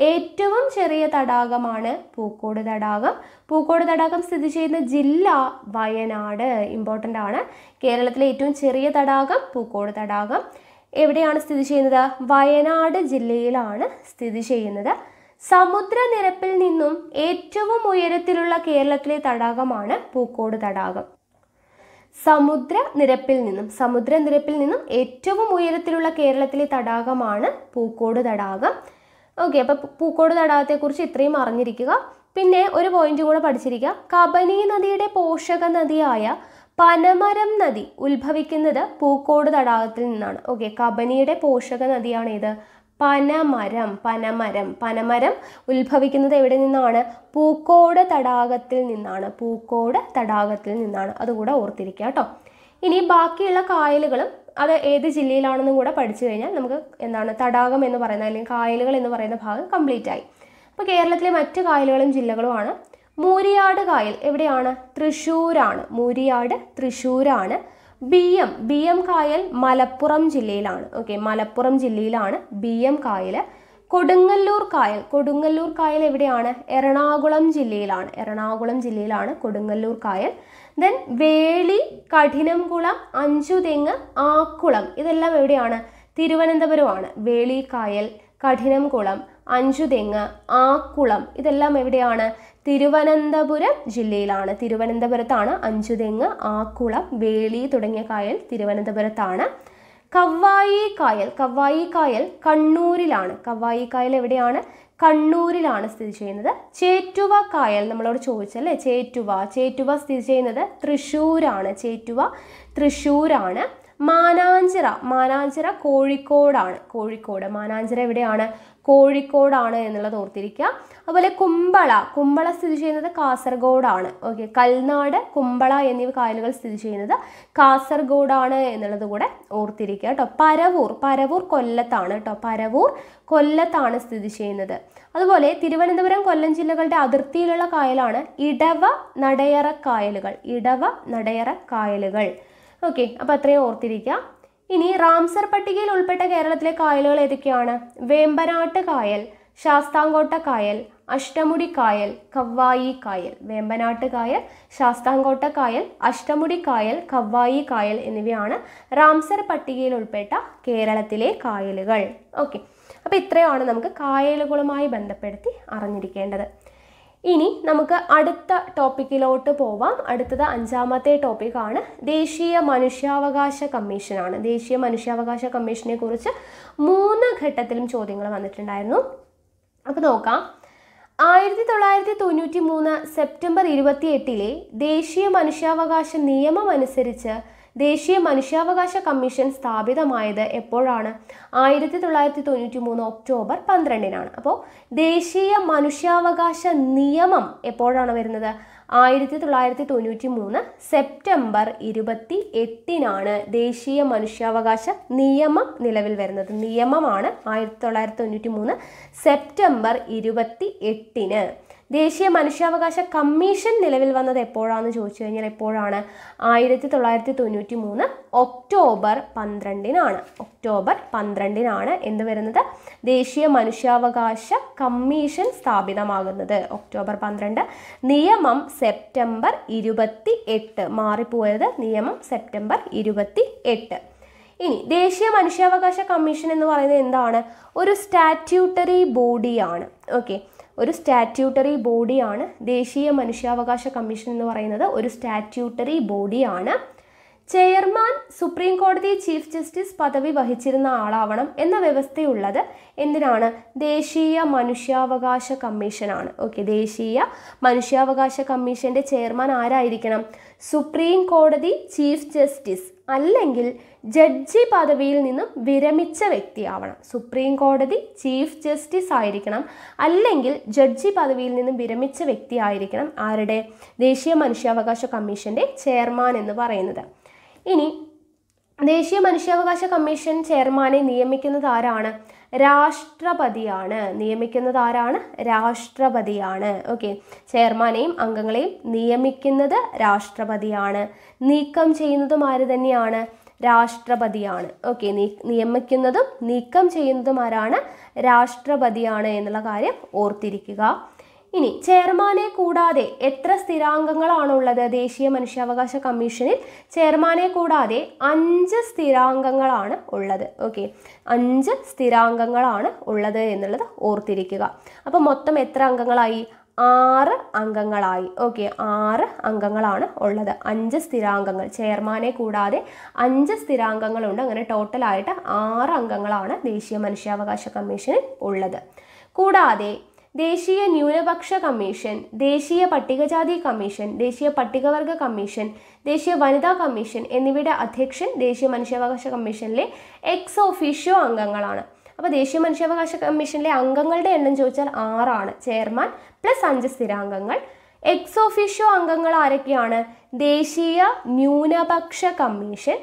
ഏറ്റവും ചെറിയ തടാകമാണ് പൂക്കോട് തടാകം പൂക്കോട് തടാകം സ്ഥിതി ചെയ്യുന്ന ജില്ല വയനാട് ഇമ്പോർട്ടൻ്റ് ആണ് കേരളത്തിലെ ഏറ്റവും ചെറിയ തടാകം പൂക്കോട് തടാകം എവിടെയാണ് സ്ഥിതി ചെയ്യുന്നത് വയനാട് ജില്ലയിലാണ് സ്ഥിതി ചെയ്യുന്നത് സമുദ്രനിരപ്പിൽ നിന്നും ഏറ്റവും ഉയരത്തിലുള്ള കേരളത്തിലെ തടാകമാണ് പൂക്കോട് തടാകം സമുദ്ര നിരപ്പിൽ നിന്നും സമുദ്രനിരപ്പിൽ നിന്നും ഏറ്റവും ഉയരത്തിലുള്ള കേരളത്തിലെ തടാകമാണ് പൂക്കോട് തടാകം ഓക്കെ അപ്പോൾ പൂക്കോട് തടാകത്തെക്കുറിച്ച് ഇത്രയും അറിഞ്ഞിരിക്കുക പിന്നെ ഒരു പോയിന്റും കൂടെ പഠിച്ചിരിക്കുക കബനി നദിയുടെ പോഷക നദിയായ പനമരം നദി ഉത്ഭവിക്കുന്നത് പൂക്കോട് തടാകത്തിൽ നിന്നാണ് ഓക്കെ കബനിയുടെ പോഷക നദിയാണ് ഇത് പനമരം പനമരം പനമരം ഉത്ഭവിക്കുന്നത് എവിടെ നിന്നാണ് പൂക്കോട് തടാകത്തിൽ നിന്നാണ് പൂക്കോട് തടാകത്തിൽ നിന്നാണ് അതുകൂടെ ഓർത്തിരിക്കുക കേട്ടോ ഇനി ബാക്കിയുള്ള കായലുകളും അത് ഏത് ജില്ലയിലാണെന്നും കൂടെ പഠിച്ചു കഴിഞ്ഞാൽ നമുക്ക് എന്താണ് തടാകം എന്ന് പറയുന്ന അല്ലെങ്കിൽ കായലുകൾ എന്ന് പറയുന്ന ഭാഗം കംപ്ലീറ്റ് ആയി അപ്പോൾ കേരളത്തിലെ മറ്റ് കായലുകളും ജില്ലകളുമാണ് മൂരിയാട് കായൽ എവിടെയാണ് തൃശ്ശൂരാണ് മൂരിയാട് തൃശ്ശൂരാണ് ബി എം ബി എം കായൽ മലപ്പുറം ജില്ലയിലാണ് ഓക്കെ മലപ്പുറം ജില്ലയിലാണ് ബി എം കായൽ കൊടുങ്ങല്ലൂർ കായൽ കൊടുങ്ങല്ലൂർ കായൽ എവിടെയാണ് എറണാകുളം ജില്ലയിലാണ് എറണാകുളം ജില്ലയിലാണ് കൊടുങ്ങല്ലൂർ കായൽ ദെൻ വേളി കഠിനംകുളം അഞ്ചുതെങ്ങ് ആക്കുളം ഇതെല്ലാം എവിടെയാണ് തിരുവനന്തപുരമാണ് വേളി കായൽ കഠിനംകുളം അഞ്ചുതെങ്ങ് ആക്കുളം ഇതെല്ലാം എവിടെയാണ് തിരുവനന്തപുരം ജില്ലയിലാണ് തിരുവനന്തപുരത്താണ് അഞ്ചുതെങ്ങ് ആക്കുളം വേളി തുടങ്ങിയ കായൽ തിരുവനന്തപുരത്താണ് കവ്വായി കായൽ കവ്വായി കായൽ കണ്ണൂരിലാണ് കവ്വായി കായൽ എവിടെയാണ് കണ്ണൂരിലാണ് സ്ഥിതി ചെയ്യുന്നത് ചേറ്റുവ കായൽ നമ്മളോട് ചോദിച്ചല്ലേ ചേറ്റുവ ചേറ്റുവ സ്ഥിതി ചെയ്യുന്നത് തൃശ്ശൂരാണ് ചേറ്റുവ തൃശ്ശൂരാണ് മാനാഞ്ചിറ മാനാഞ്ചിറ കോഴിക്കോടാണ് കോഴിക്കോട് മാനാഞ്ചിറ എവിടെയാണ് കോഴിക്കോടാണ് എന്നുള്ളത് ഓർത്തിരിക്കുക അതുപോലെ കുമ്പള കുമ്പള സ്ഥിതി ചെയ്യുന്നത് കാസർഗോഡാണ് ഓക്കെ കൽനാട് കുമ്പള എന്നിവ കായലുകൾ സ്ഥിതി ചെയ്യുന്നത് കാസർഗോഡാണ് എന്നുള്ളത് കൂടെ ഓർത്തിരിക്കുക കേട്ടോ പരവൂർ പരവൂർ കൊല്ലത്താണ് കേട്ടോ പരവൂർ കൊല്ലത്താണ് സ്ഥിതി ചെയ്യുന്നത് അതുപോലെ തിരുവനന്തപുരം കൊല്ലം ജില്ലകളുടെ അതിർത്തിയിലുള്ള കായലാണ് ഇടവ നടയറ കായലുകൾ ഇടവ നടയറ കായലുകൾ ഓക്കെ അപ്പോൾ അത്രയും ഓർത്തിരിക്കുക ഇനി റാംസർ പട്ടികയിൽ ഉൾപ്പെട്ട കേരളത്തിലെ കായലുകൾ ഏതൊക്കെയാണ് വേമ്പനാട്ട് കായൽ ശാസ്താങ്കോട്ട കായൽ അഷ്ടമുടി കായൽ കവ്വായി കായൽ വേമ്പനാട്ട് കായൽ ശാസ്താങ്കോട്ട കായൽ അഷ്ടമുടി കായൽ കവ്വായി കായൽ എന്നിവയാണ് റാംസർ പട്ടികയിൽ ഉൾപ്പെട്ട കേരളത്തിലെ കായലുകൾ ഓക്കെ അപ്പോൾ ഇത്രയാണ് നമുക്ക് കായലുകളുമായി ബന്ധപ്പെടുത്തി അറിഞ്ഞിരിക്കേണ്ടത് ഇനി നമുക്ക് അടുത്ത ടോപ്പിക്കിലോട്ട് പോവാം അടുത്തത് അഞ്ചാമത്തെ ടോപ്പിക്കാണ് ദേശീയ മനുഷ്യാവകാശ കമ്മീഷനാണ് ദേശീയ മനുഷ്യാവകാശ കമ്മീഷനെ കുറിച്ച് മൂന്ന് ഘട്ടത്തിലും ചോദ്യങ്ങൾ വന്നിട്ടുണ്ടായിരുന്നു നമുക്ക് നോക്കാം ആയിരത്തി തൊള്ളായിരത്തി തൊണ്ണൂറ്റി മൂന്ന് സെപ്റ്റംബർ ഇരുപത്തി എട്ടിലെ ദേശീയ മനുഷ്യാവകാശ നിയമം അനുസരിച്ച് ദേശീയ മനുഷ്യാവകാശ കമ്മീഷൻ സ്ഥാപിതമായത് എപ്പോഴാണ് ആയിരത്തി തൊള്ളായിരത്തി തൊണ്ണൂറ്റി മൂന്ന് ഒക്ടോബർ പന്ത്രണ്ടിനാണ് അപ്പോൾ ദേശീയ മനുഷ്യാവകാശ നിയമം എപ്പോഴാണ് വരുന്നത് ആയിരത്തി തൊള്ളായിരത്തി തൊണ്ണൂറ്റി മൂന്ന് സെപ്റ്റംബർ ഇരുപത്തി എട്ടിനാണ് ദേശീയ മനുഷ്യാവകാശ നിയമം നിലവിൽ വരുന്നത് നിയമമാണ് ആയിരത്തി തൊള്ളായിരത്തി തൊണ്ണൂറ്റി മൂന്ന് സെപ്റ്റംബർ ഇരുപത്തി എട്ടിന് ദേശീയ മനുഷ്യാവകാശ കമ്മീഷൻ നിലവിൽ വന്നത് എപ്പോഴാണെന്ന് ചോദിച്ചു കഴിഞ്ഞാൽ എപ്പോഴാണ് ആയിരത്തി തൊള്ളായിരത്തി തൊണ്ണൂറ്റി മൂന്ന് ഒക്ടോബർ പന്ത്രണ്ടിനാണ് ഒക്ടോബർ പന്ത്രണ്ടിനാണ് എന്ത് വരുന്നത് ദേശീയ മനുഷ്യാവകാശ കമ്മീഷൻ സ്ഥാപിതമാകുന്നത് ഒക്ടോബർ പന്ത്രണ്ട് നിയമം സെപ്റ്റംബർ ഇരുപത്തി എട്ട് മാറിപ്പോയത് നിയമം സെപ്റ്റംബർ ഇരുപത്തി എട്ട് ഇനി ദേശീയ മനുഷ്യാവകാശ കമ്മീഷൻ എന്ന് പറയുന്നത് എന്താണ് ഒരു സ്റ്റാറ്റ്യൂട്ടറി ബോഡിയാണ് ഓക്കെ ഒരു സ്റ്റാറ്റ്യൂട്ടറി ബോഡിയാണ് ദേശീയ മനുഷ്യാവകാശ കമ്മീഷൻ എന്ന് പറയുന്നത് ഒരു സ്റ്റാറ്റ്യൂട്ടറി ബോഡിയാണ് ചെയർമാൻ സുപ്രീം കോടതി ചീഫ് ജസ്റ്റിസ് പദവി വഹിച്ചിരുന്ന ആളാവണം എന്ന വ്യവസ്ഥയുള്ളത് എന്തിനാണ് ദേശീയ മനുഷ്യാവകാശ കമ്മീഷനാണ് ഓക്കെ ദേശീയ മനുഷ്യാവകാശ കമ്മീഷൻ്റെ ചെയർമാൻ ആരായിരിക്കണം സുപ്രീം കോടതി ചീഫ് ജസ്റ്റിസ് അല്ലെങ്കിൽ ജഡ്ജി പദവിയിൽ നിന്നും വിരമിച്ച വ്യക്തിയാവണം സുപ്രീം കോടതി ചീഫ് ജസ്റ്റിസ് ആയിരിക്കണം അല്ലെങ്കിൽ ജഡ്ജി പദവിയിൽ നിന്നും വിരമിച്ച വ്യക്തിയായിരിക്കണം ആരുടെ ദേശീയ മനുഷ്യാവകാശ കമ്മീഷന്റെ ചെയർമാൻ എന്ന് പറയുന്നത് ഇനി ദേശീയ മനുഷ്യാവകാശ കമ്മീഷൻ ചെയർമാനെ നിയമിക്കുന്നത് ആരാണ് രാഷ്ട്രപതിയാണ് നിയമിക്കുന്നത് ആരാണ് രാഷ്ട്രപതിയാണ് ഓക്കെ ചെയർമാനെയും അംഗങ്ങളെയും നിയമിക്കുന്നത് രാഷ്ട്രപതിയാണ് നീക്കം ചെയ്യുന്നതും ആര് തന്നെയാണ് രാഷ്ട്രപതിയാണ് ഓക്കെ നിയമിക്കുന്നതും നീക്കം ചെയ്യുന്നതും ആരാണ് രാഷ്ട്രപതിയാണ് എന്നുള്ള കാര്യം ഓർത്തിരിക്കുക ഇനി ചെയർമാനെ കൂടാതെ എത്ര സ്ഥിരാംഗങ്ങളാണുള്ളത് ദേശീയ മനുഷ്യാവകാശ കമ്മീഷനിൽ ചെയർമാനെ കൂടാതെ അഞ്ച് സ്ഥിരാംഗങ്ങളാണ് ഉള്ളത് ഓക്കെ അഞ്ച് സ്ഥിരാംഗങ്ങളാണ് ഉള്ളത് എന്നുള്ളത് ഓർത്തിരിക്കുക അപ്പോൾ മൊത്തം എത്ര അംഗങ്ങളായി ആറ് അംഗങ്ങളായി ഓക്കെ ആറ് അംഗങ്ങളാണ് ഉള്ളത് അഞ്ച് സ്ഥിരാംഗങ്ങൾ ചെയർമാനെ കൂടാതെ അഞ്ച് സ്ഥിരാംഗങ്ങളുണ്ട് അങ്ങനെ ടോട്ടലായിട്ട് ആറ് അംഗങ്ങളാണ് ദേശീയ മനുഷ്യാവകാശ കമ്മീഷനിൽ ഉള്ളത് കൂടാതെ ദേശീയ ന്യൂനപക്ഷ കമ്മീഷൻ ദേശീയ പട്ടികജാതി കമ്മീഷൻ ദേശീയ പട്ടികവർഗ കമ്മീഷൻ ദേശീയ വനിതാ കമ്മീഷൻ എന്നിവയുടെ അധ്യക്ഷൻ ദേശീയ മനുഷ്യാവകാശ കമ്മീഷനിലെ എക്സ് ഓഫീഷ്യോ അംഗങ്ങളാണ് അപ്പോൾ ദേശീയ മനുഷ്യാവകാശ കമ്മീഷനിലെ അംഗങ്ങളുടെ എണ്ണം ചോദിച്ചാൽ ആറാണ് ചെയർമാൻ പ്ലസ് അഞ്ച് സ്ഥിരാംഗങ്ങൾ എക്സ് ഓഫീഷ്യോ അംഗങ്ങൾ ആരൊക്കെയാണ് ദേശീയ ന്യൂനപക്ഷ കമ്മീഷൻ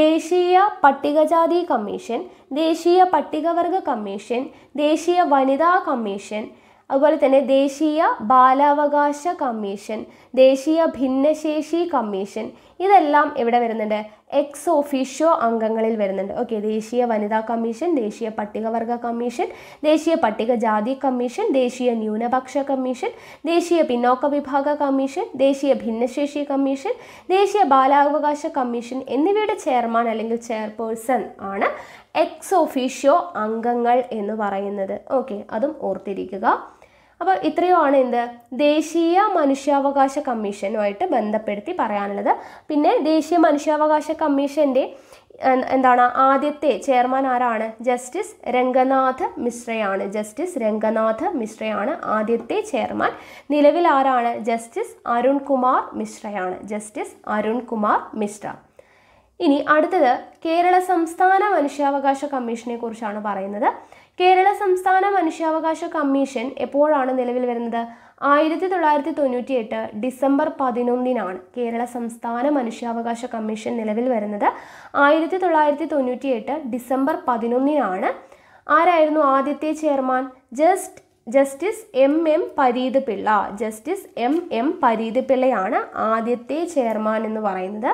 ദേശീയ പട്ടികജാതി കമ്മീഷൻ ദേശീയ പട്ടികവർഗ കമ്മീഷൻ ദേശീയ വനിതാ കമ്മീഷൻ അതുപോലെ തന്നെ ദേശീയ ബാലാവകാശ കമ്മീഷൻ ദേശീയ ഭിന്നശേഷി കമ്മീഷൻ ഇതെല്ലാം എവിടെ വരുന്നുണ്ട് എക്സ് ഓഫീഷ്യോ അംഗങ്ങളിൽ വരുന്നുണ്ട് ഓക്കെ ദേശീയ വനിതാ കമ്മീഷൻ ദേശീയ പട്ടികവർഗ കമ്മീഷൻ ദേശീയ പട്ടികജാതി കമ്മീഷൻ ദേശീയ ന്യൂനപക്ഷ കമ്മീഷൻ ദേശീയ പിന്നോക്ക വിഭാഗ കമ്മീഷൻ ദേശീയ ഭിന്നശേഷി കമ്മീഷൻ ദേശീയ ബാലാവകാശ കമ്മീഷൻ എന്നിവയുടെ ചെയർമാൻ അല്ലെങ്കിൽ ചെയർപേഴ്സൺ ആണ് എക്സ് ഓഫീഷ്യോ അംഗങ്ങൾ എന്ന് പറയുന്നത് ഓക്കെ അതും ഓർത്തിരിക്കുക അപ്പോൾ ഇത്രയുമാണ് എന്ത് ദേശീയ മനുഷ്യാവകാശ കമ്മീഷനുമായിട്ട് ബന്ധപ്പെടുത്തി പറയാനുള്ളത് പിന്നെ ദേശീയ മനുഷ്യാവകാശ കമ്മീഷൻ്റെ എന്താണ് ആദ്യത്തെ ചെയർമാൻ ആരാണ് ജസ്റ്റിസ് രംഗനാഥ് മിശ്രയാണ് ജസ്റ്റിസ് രംഗനാഥ് മിശ്രയാണ് ആദ്യത്തെ ചെയർമാൻ നിലവിൽ ആരാണ് ജസ്റ്റിസ് അരുൺ കുമാർ മിശ്രയാണ് ജസ്റ്റിസ് അരുൺ കുമാർ മിശ്ര ഇനി അടുത്തത് കേരള സംസ്ഥാന മനുഷ്യാവകാശ കമ്മീഷനെ കുറിച്ചാണ് പറയുന്നത് കേരള സംസ്ഥാന മനുഷ്യാവകാശ കമ്മീഷൻ എപ്പോഴാണ് നിലവിൽ വരുന്നത് ആയിരത്തി തൊള്ളായിരത്തി തൊണ്ണൂറ്റി എട്ട് ഡിസംബർ പതിനൊന്നിനാണ് കേരള സംസ്ഥാന മനുഷ്യാവകാശ കമ്മീഷൻ നിലവിൽ വരുന്നത് ആയിരത്തി തൊള്ളായിരത്തി തൊണ്ണൂറ്റി എട്ട് ഡിസംബർ പതിനൊന്നിനാണ് ആരായിരുന്നു ആദ്യത്തെ chairman just justice M M Pareeth Pillai justice M M Pareeth പിള്ളയാണ് ആദ്യത്തെ ചെയർമാൻ എന്ന് പറയുന്നത്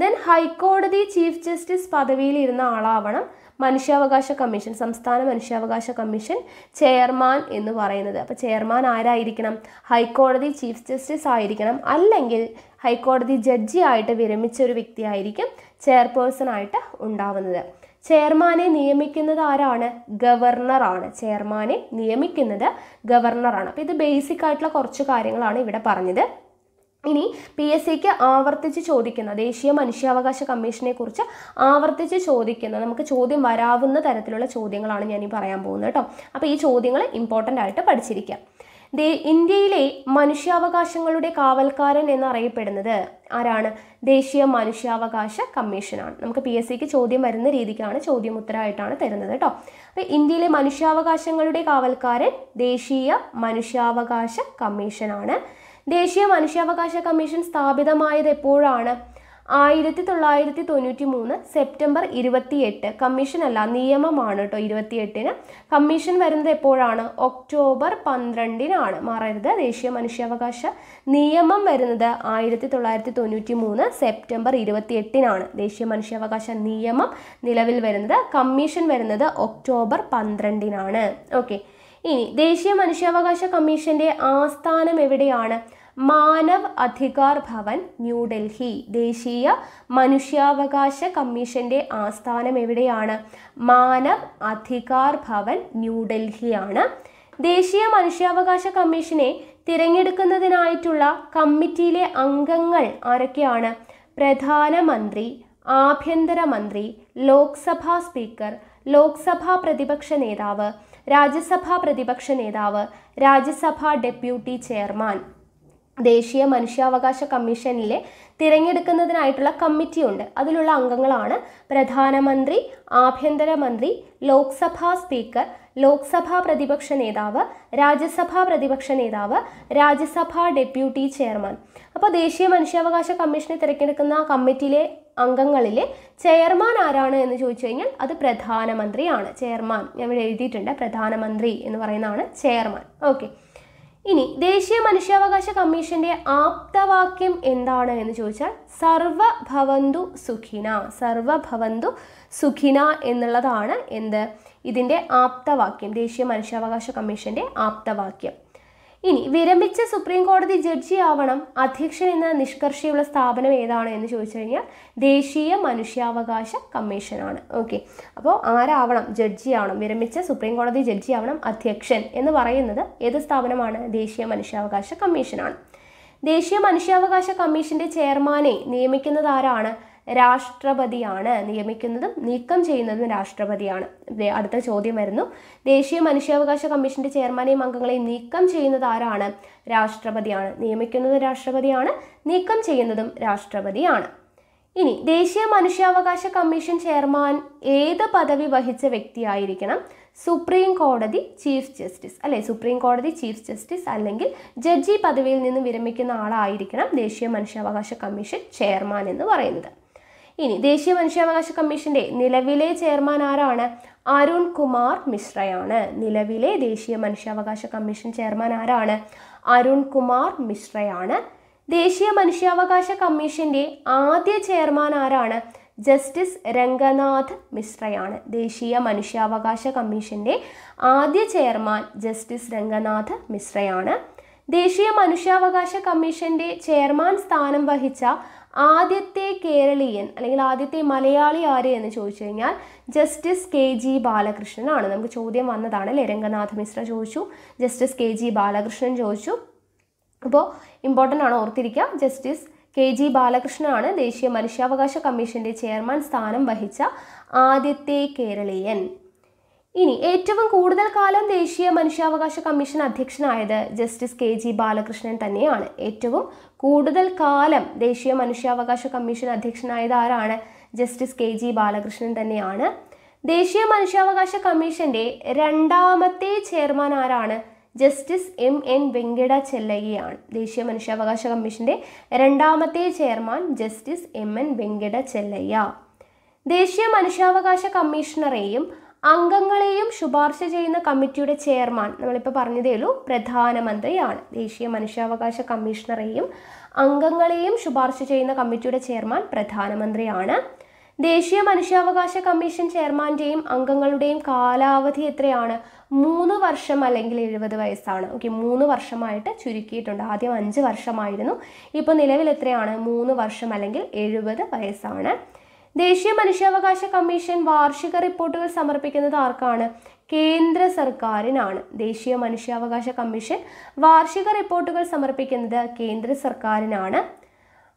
ദെൻ ഹൈക്കോടതി ചീഫ് ജസ്റ്റിസ് പദവിയിൽ ഇരുന്ന ആളാവണം മനുഷ്യാവകാശ കമ്മീഷൻ സംസ്ഥാന മനുഷ്യാവകാശ കമ്മീഷൻ ചെയർമാൻ എന്ന് പറയുന്നത് അപ്പോൾ ചെയർമാൻ ആരായിരിക്കണം ഹൈക്കോടതി ചീഫ് ജസ്റ്റിസ് ആയിരിക്കണം അല്ലെങ്കിൽ ഹൈക്കോടതി ജഡ്ജി ആയിട്ട് വിരമിച്ച ഒരു വ്യക്തിയായിരിക്കും ചെയർപേഴ്സൺ ആയിട്ട് ഉണ്ടാവുന്നത് ചെയർമാനെ നിയമിക്കുന്നത് ആരാണ് ഗവർണറാണ് ചെയർമാനെ നിയമിക്കുന്നത് ഗവർണറാണ് അപ്പോൾ ഇത് ബേസിക് ആയിട്ടുള്ള കുറച്ച് കാര്യങ്ങളാണ് ഇവിടെ പറഞ്ഞത് ഇനി പി എസ് സിക്ക് ആവർത്തിച്ച് ചോദിക്കുന്ന ദേശീയ മനുഷ്യാവകാശ കമ്മീഷനെക്കുറിച്ച് ആവർത്തിച്ച് ചോദിക്കുന്ന നമുക്ക് ചോദ്യം വരാവുന്ന തരത്തിലുള്ള ചോദ്യങ്ങളാണ് ഞാൻ ഈ പറയാൻ പോകുന്നത് കേട്ടോ അപ്പോൾ ഈ ചോദ്യങ്ങൾ ഇമ്പോർട്ടൻ്റ് ആയിട്ട് പഠിച്ചിരിക്കുക ഇന്ത്യയിലെ മനുഷ്യാവകാശങ്ങളുടെ കാവൽക്കാരൻ എന്നറിയപ്പെടുന്നത് ആരാണ് ദേശീയ മനുഷ്യാവകാശ കമ്മീഷനാണ് നമുക്ക് പി എസ് സിക്ക് ചോദ്യം വരുന്ന രീതിക്കാണ് ചോദ്യം ഉത്തരമായിട്ടാണ് തരുന്നത് കേട്ടോ അപ്പോൾ ഇന്ത്യയിലെ മനുഷ്യാവകാശങ്ങളുടെ കാവൽക്കാരൻ ദേശീയ മനുഷ്യാവകാശ കമ്മീഷനാണ് ദേശീയ മനുഷ്യാവകാശ കമ്മീഷൻ സ്ഥാപിതമായത് എപ്പോഴാണ് ആയിരത്തി തൊള്ളായിരത്തി തൊണ്ണൂറ്റി മൂന്ന് സെപ്റ്റംബർ ഇരുപത്തിയെട്ട് കമ്മീഷനല്ല നിയമമാണ് കേട്ടോ ഇരുപത്തിയെട്ടിന് കമ്മീഷൻ വരുന്നത് എപ്പോഴാണ് ഒക്ടോബർ പന്ത്രണ്ടിനാണ് മാറരുത് ദേശീയ മനുഷ്യാവകാശ നിയമം വരുന്നത് ആയിരത്തി തൊള്ളായിരത്തി തൊണ്ണൂറ്റി മൂന്ന് സെപ്റ്റംബർ ഇരുപത്തിയെട്ടിനാണ് ദേശീയ മനുഷ്യാവകാശ നിയമം നിലവിൽ വരുന്നത് കമ്മീഷൻ വരുന്നത് ഒക്ടോബർ പന്ത്രണ്ടിനാണ് ഓക്കെ ഇനി ദേശീയ മനുഷ്യാവകാശ കമ്മീഷന്റെ ആസ്ഥാനം എവിടെയാണ് മാനവ് അധികാർ ഭവൻ ന്യൂഡൽഹി ദേശീയ മനുഷ്യാവകാശ കമ്മീഷന്റെ ആസ്ഥാനം എവിടെയാണ് മാനവ് അധികാർ ഭവൻ ന്യൂഡൽഹിയാണ് ദേശീയ മനുഷ്യാവകാശ കമ്മീഷനെ തിരഞ്ഞെടുക്കുന്നതിനായിട്ടുള്ള കമ്മിറ്റിയിലെ അംഗങ്ങൾ ആരൊക്കെയാണ് പ്രധാനമന്ത്രി ആഭ്യന്തരമന്ത്രി ലോക്സഭാ സ്പീക്കർ ലോക്സഭാ പ്രതിപക്ഷ നേതാവ് രാജ്യസഭാ പ്രതിപക്ഷ നേതാവ് രാജ്യസഭാ ഡെപ്യൂട്ടി ചെയർമാൻ ദേശീയ മനുഷ്യാവകാശ കമ്മീഷനിലെ തിരഞ്ഞെടുക്കുന്നതിനായിട്ടുള്ള കമ്മിറ്റിയുണ്ട് അതിലുള്ള അംഗങ്ങളാണ് പ്രധാനമന്ത്രി ആഭ്യന്തരമന്ത്രി ലോക്സഭാ സ്പീക്കർ ലോക്സഭാ പ്രതിപക്ഷ നേതാവ് രാജ്യസഭാ പ്രതിപക്ഷ നേതാവ് രാജ്യസഭാ ഡെപ്യൂട്ടി ചെയർമാൻ അപ്പോൾ ദേശീയ മനുഷ്യാവകാശ കമ്മീഷനെ തിരഞ്ഞെടുക്കുന്ന കമ്മിറ്റിയിലെ അംഗങ്ങളിൽ ചെയർമാൻ ആരാണ് എന്ന് ചോദിച്ചു കഴിഞ്ഞാൽ അത് പ്രധാനമന്ത്രിയാണ് ചെയർമാൻ ഞാൻ ഇവിടെ എഴുതിയിട്ടുണ്ട് പ്രധാനമന്ത്രി എന്ന് പറയുന്നതാണ് ചെയർമാൻ ഓക്കെ ഇനി ദേശീയ മനുഷ്യാവകാശ കമ്മീഷന്റെ ആപ്തവാക്യം എന്താണ് എന്ന് ചോദിച്ചാൽ സർവഭവന്തു സുഖിന സർവഭവന്തു സുഖിന എന്നുള്ളതാണ് എന്ത് ഇതിൻ്റെ ആപ്തവാക്യം ദേശീയ മനുഷ്യാവകാശ കമ്മീഷന്റെ ആപ്തവാക്യം ഇനി വിരമിച്ച സുപ്രീം കോടതി ജഡ്ജി ആവണം അധ്യക്ഷൻ എന്ന നിഷ്കർഷയുള്ള സ്ഥാപനം ഏതാണ് എന്ന് ചോദിച്ചു കഴിഞ്ഞാൽ ദേശീയ മനുഷ്യാവകാശ കമ്മീഷനാണ് ഓക്കെ അപ്പോൾ ആരാവണം ആവണം വിരമിച്ച സുപ്രീം കോടതി ജഡ്ജി ആവണം അധ്യക്ഷൻ എന്ന് പറയുന്നത് ഏത് സ്ഥാപനമാണ് ദേശീയ മനുഷ്യാവകാശ കമ്മീഷനാണ് ദേശീയ മനുഷ്യാവകാശ കമ്മീഷന്റെ ചെയർമാനെ നിയമിക്കുന്നത് ആരാണ് രാഷ്ട്രപതിയാണ് നിയമിക്കുന്നതും നീക്കം ചെയ്യുന്നതും രാഷ്ട്രപതിയാണ് അടുത്ത ചോദ്യം വരുന്നു ദേശീയ മനുഷ്യാവകാശ കമ്മീഷന്റെ ചെയർമാനെയും അംഗങ്ങളെയും നീക്കം ചെയ്യുന്നത് ആരാണ് രാഷ്ട്രപതിയാണ് നിയമിക്കുന്നതും രാഷ്ട്രപതിയാണ് നീക്കം ചെയ്യുന്നതും രാഷ്ട്രപതിയാണ് ഇനി ദേശീയ മനുഷ്യാവകാശ കമ്മീഷൻ ചെയർമാൻ ഏത് പദവി വഹിച്ച വ്യക്തിയായിരിക്കണം സുപ്രീം കോടതി ചീഫ് ജസ്റ്റിസ് അല്ലെ സുപ്രീം കോടതി ചീഫ് ജസ്റ്റിസ് അല്ലെങ്കിൽ ജഡ്ജി പദവിയിൽ നിന്ന് വിരമിക്കുന്ന ആളായിരിക്കണം ദേശീയ മനുഷ്യാവകാശ കമ്മീഷൻ ചെയർമാൻ എന്ന് പറയുന്നത് ഇനി ദേശീയ മനുഷ്യാവകാശ കമ്മീഷന്റെ നിലവിലെ ചെയർമാൻ ആരാണ് അരുൺ കുമാർ മിശ്രയാണ് നിലവിലെ ദേശീയ മനുഷ്യാവകാശ കമ്മീഷൻ ചെയർമാൻ ആരാണ് അരുൺ കുമാർ മിശ്രയാണ് ദേശീയ മനുഷ്യാവകാശ കമ്മീഷന്റെ ആദ്യ ചെയർമാൻ ആരാണ് ജസ്റ്റിസ് രംഗനാഥ് മിശ്രയാണ് ദേശീയ മനുഷ്യാവകാശ കമ്മീഷന്റെ ആദ്യ ചെയർമാൻ ജസ്റ്റിസ് രംഗനാഥ് മിശ്രയാണ് ദേശീയ മനുഷ്യാവകാശ കമ്മീഷന്റെ ചെയർമാൻ സ്ഥാനം വഹിച്ച ആദ്യത്തെ കേരളീയൻ അല്ലെങ്കിൽ ആദ്യത്തെ മലയാളി ആര് എന്ന് ചോദിച്ചു കഴിഞ്ഞാൽ ജസ്റ്റിസ് കെ ജി ബാലകൃഷ്ണനാണ് നമുക്ക് ചോദ്യം വന്നതാണ് അല്ലേ രംഗനാഥ് മിശ്ര ചോദിച്ചു ജസ്റ്റിസ് കെ ജി ബാലകൃഷ്ണൻ ചോദിച്ചു അപ്പോൾ ഇമ്പോർട്ടൻ്റ് ആണ് ഓർത്തിരിക്കുക ജസ്റ്റിസ് കെ ജി ബാലകൃഷ്ണനാണ് ദേശീയ മനുഷ്യാവകാശ കമ്മീഷൻ്റെ ചെയർമാൻ സ്ഥാനം വഹിച്ച ആദ്യത്തെ കേരളീയൻ ഇനി ഏറ്റവും കൂടുതൽ കാലം ദേശീയ മനുഷ്യാവകാശ കമ്മീഷൻ അധ്യക്ഷനായത് ജസ്റ്റിസ് കെ ജി ബാലകൃഷ്ണൻ തന്നെയാണ് ഏറ്റവും കൂടുതൽ കാലം ദേശീയ മനുഷ്യാവകാശ കമ്മീഷൻ അധ്യക്ഷനായത് ആരാണ് ജസ്റ്റിസ് കെ ജി ബാലകൃഷ്ണൻ തന്നെയാണ് ദേശീയ മനുഷ്യാവകാശ കമ്മീഷന്റെ രണ്ടാമത്തെ ചെയർമാൻ ആരാണ് ജസ്റ്റിസ് എം എൻ വെങ്കിട ചെല്ലയ്യയാണ് ദേശീയ മനുഷ്യാവകാശ കമ്മീഷന്റെ രണ്ടാമത്തെ chairman justice M N Venkata Chelliah ദേശീയ മനുഷ്യാവകാശ കമ്മീഷണറെയും അംഗങ്ങളെയും ശുപാർശ ചെയ്യുന്ന കമ്മിറ്റിയുടെ ചെയർമാൻ നമ്മളിപ്പോൾ പറഞ്ഞതേ ഉള്ളൂ പ്രധാനമന്ത്രിയാണ് ദേശീയ മനുഷ്യാവകാശ കമ്മീഷണറെയും അംഗങ്ങളെയും ശുപാർശ ചെയ്യുന്ന കമ്മിറ്റിയുടെ ചെയർമാൻ പ്രധാനമന്ത്രിയാണ് ദേശീയ മനുഷ്യാവകാശ കമ്മീഷൻ ചെയർമാൻ്റെയും അംഗങ്ങളുടെയും കാലാവധി എത്രയാണ് മൂന്ന് വർഷം അല്ലെങ്കിൽ എഴുപത് വയസ്സാണ് ഓക്കെ മൂന്ന് വർഷമായിട്ട് ചുരുക്കിയിട്ടുണ്ട് ആദ്യം അഞ്ച് വർഷമായിരുന്നു ഇപ്പോൾ നിലവിൽ എത്രയാണ് മൂന്ന് വർഷം അല്ലെങ്കിൽ എഴുപത് വയസ്സാണ് ദേശീയ മനുഷ്യാവകാശ കമ്മീഷൻ വാർഷിക റിപ്പോർട്ടുകൾ സമർപ്പിക്കുന്നത് ആർക്കാണ് കേന്ദ്ര സർക്കാരിനാണ് ദേശീയ മനുഷ്യാവകാശ കമ്മീഷൻ വാർഷിക റിപ്പോർട്ടുകൾ സമർപ്പിക്കുന്നത് കേന്ദ്ര സർക്കാരിനാണ്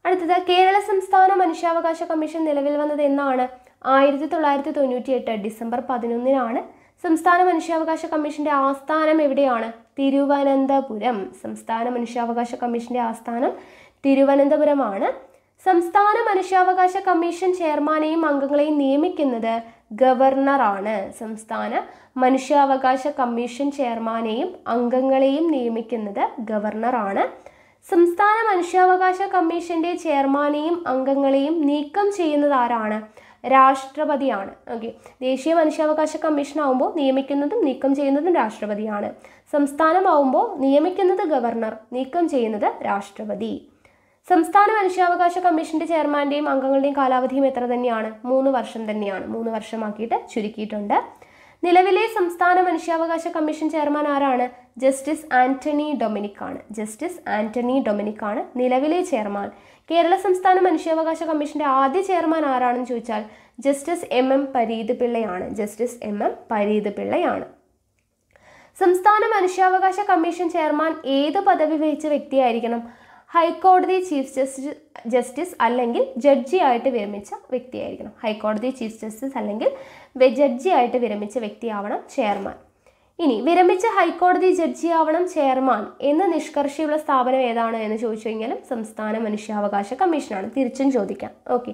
അടുത്തത് കേരള സംസ്ഥാന മനുഷ്യാവകാശ കമ്മീഷൻ നിലവിൽ വന്നത് എന്നാണ് ആയിരത്തി തൊള്ളായിരത്തി തൊണ്ണൂറ്റി എട്ട് ഡിസംബർ പതിനൊന്നിനാണ് സംസ്ഥാന മനുഷ്യാവകാശ കമ്മീഷന്റെ ആസ്ഥാനം എവിടെയാണ് തിരുവനന്തപുരം സംസ്ഥാന മനുഷ്യാവകാശ കമ്മീഷന്റെ ആസ്ഥാനം തിരുവനന്തപുരമാണ് സംസ്ഥാന മനുഷ്യാവകാശ കമ്മീഷൻ ചെയർമാനെയും അംഗങ്ങളെയും നിയമിക്കുന്നത് ഗവർണറാണ് സംസ്ഥാന മനുഷ്യാവകാശ കമ്മീഷൻ ചെയർമാനെയും അംഗങ്ങളെയും നിയമിക്കുന്നത് ഗവർണറാണ് സംസ്ഥാന മനുഷ്യാവകാശ കമ്മീഷന്റെ ചെയർമാനെയും അംഗങ്ങളെയും നീക്കം ചെയ്യുന്നത് ആരാണ് രാഷ്ട്രപതിയാണ് ഓക്കെ ദേശീയ മനുഷ്യാവകാശ കമ്മീഷൻ ആവുമ്പോൾ നിയമിക്കുന്നതും നീക്കം ചെയ്യുന്നതും രാഷ്ട്രപതിയാണ് സംസ്ഥാനമാവുമ്പോൾ നിയമിക്കുന്നത് ഗവർണർ നീക്കം ചെയ്യുന്നത് രാഷ്ട്രപതി സംസ്ഥാന മനുഷ്യാവകാശ കമ്മീഷന്റെ ചെയർമാന്റെയും അംഗങ്ങളുടെയും കാലാവധിയും എത്ര തന്നെയാണ് മൂന്ന് വർഷം തന്നെയാണ് മൂന്ന് വർഷമാക്കിയിട്ട് ചുരുക്കിയിട്ടുണ്ട് നിലവിലെ സംസ്ഥാന മനുഷ്യാവകാശ കമ്മീഷൻ ചെയർമാൻ ആരാണ് ജസ്റ്റിസ് ആന്റണി ഡൊമിനിക് ആണ് ജസ്റ്റിസ് ആന്റണി ഡൊമിനിക് ആണ് നിലവിലെ ചെയർമാൻ കേരള സംസ്ഥാന മനുഷ്യാവകാശ കമ്മീഷന്റെ ആദ്യ ചെയർമാൻ ആരാണെന്ന് ചോദിച്ചാൽ ജസ്റ്റിസ് എം എം പരീത് പിള്ളയാണ് ജസ്റ്റിസ് എം എം പരീത് പിള്ളയാണ് സംസ്ഥാന മനുഷ്യാവകാശ കമ്മീഷൻ ചെയർമാൻ ഏത് പദവി വഹിച്ച വ്യക്തിയായിരിക്കണം ഹൈക്കോടതി ചീഫ് ജസ്റ്റിസ് ജസ്റ്റിസ് അല്ലെങ്കിൽ ജഡ്ജി ആയിട്ട് വിരമിച്ച വ്യക്തിയായിരിക്കണം ഹൈക്കോടതി ചീഫ് ജസ്റ്റിസ് അല്ലെങ്കിൽ ജഡ്ജി ആയിട്ട് വിരമിച്ച വ്യക്തിയാവണം ചെയർമാൻ ഇനി വിരമിച്ച ഹൈക്കോടതി ജഡ്ജിയാവണം ചെയർമാൻ എന്ന നിഷ്കർഷയുള്ള സ്ഥാപനം ഏതാണ് എന്ന് ചോദിച്ചു കഴിഞ്ഞാലും സംസ്ഥാന മനുഷ്യാവകാശ കമ്മീഷനാണ് തിരിച്ചും ചോദിക്കാം ഓക്കെ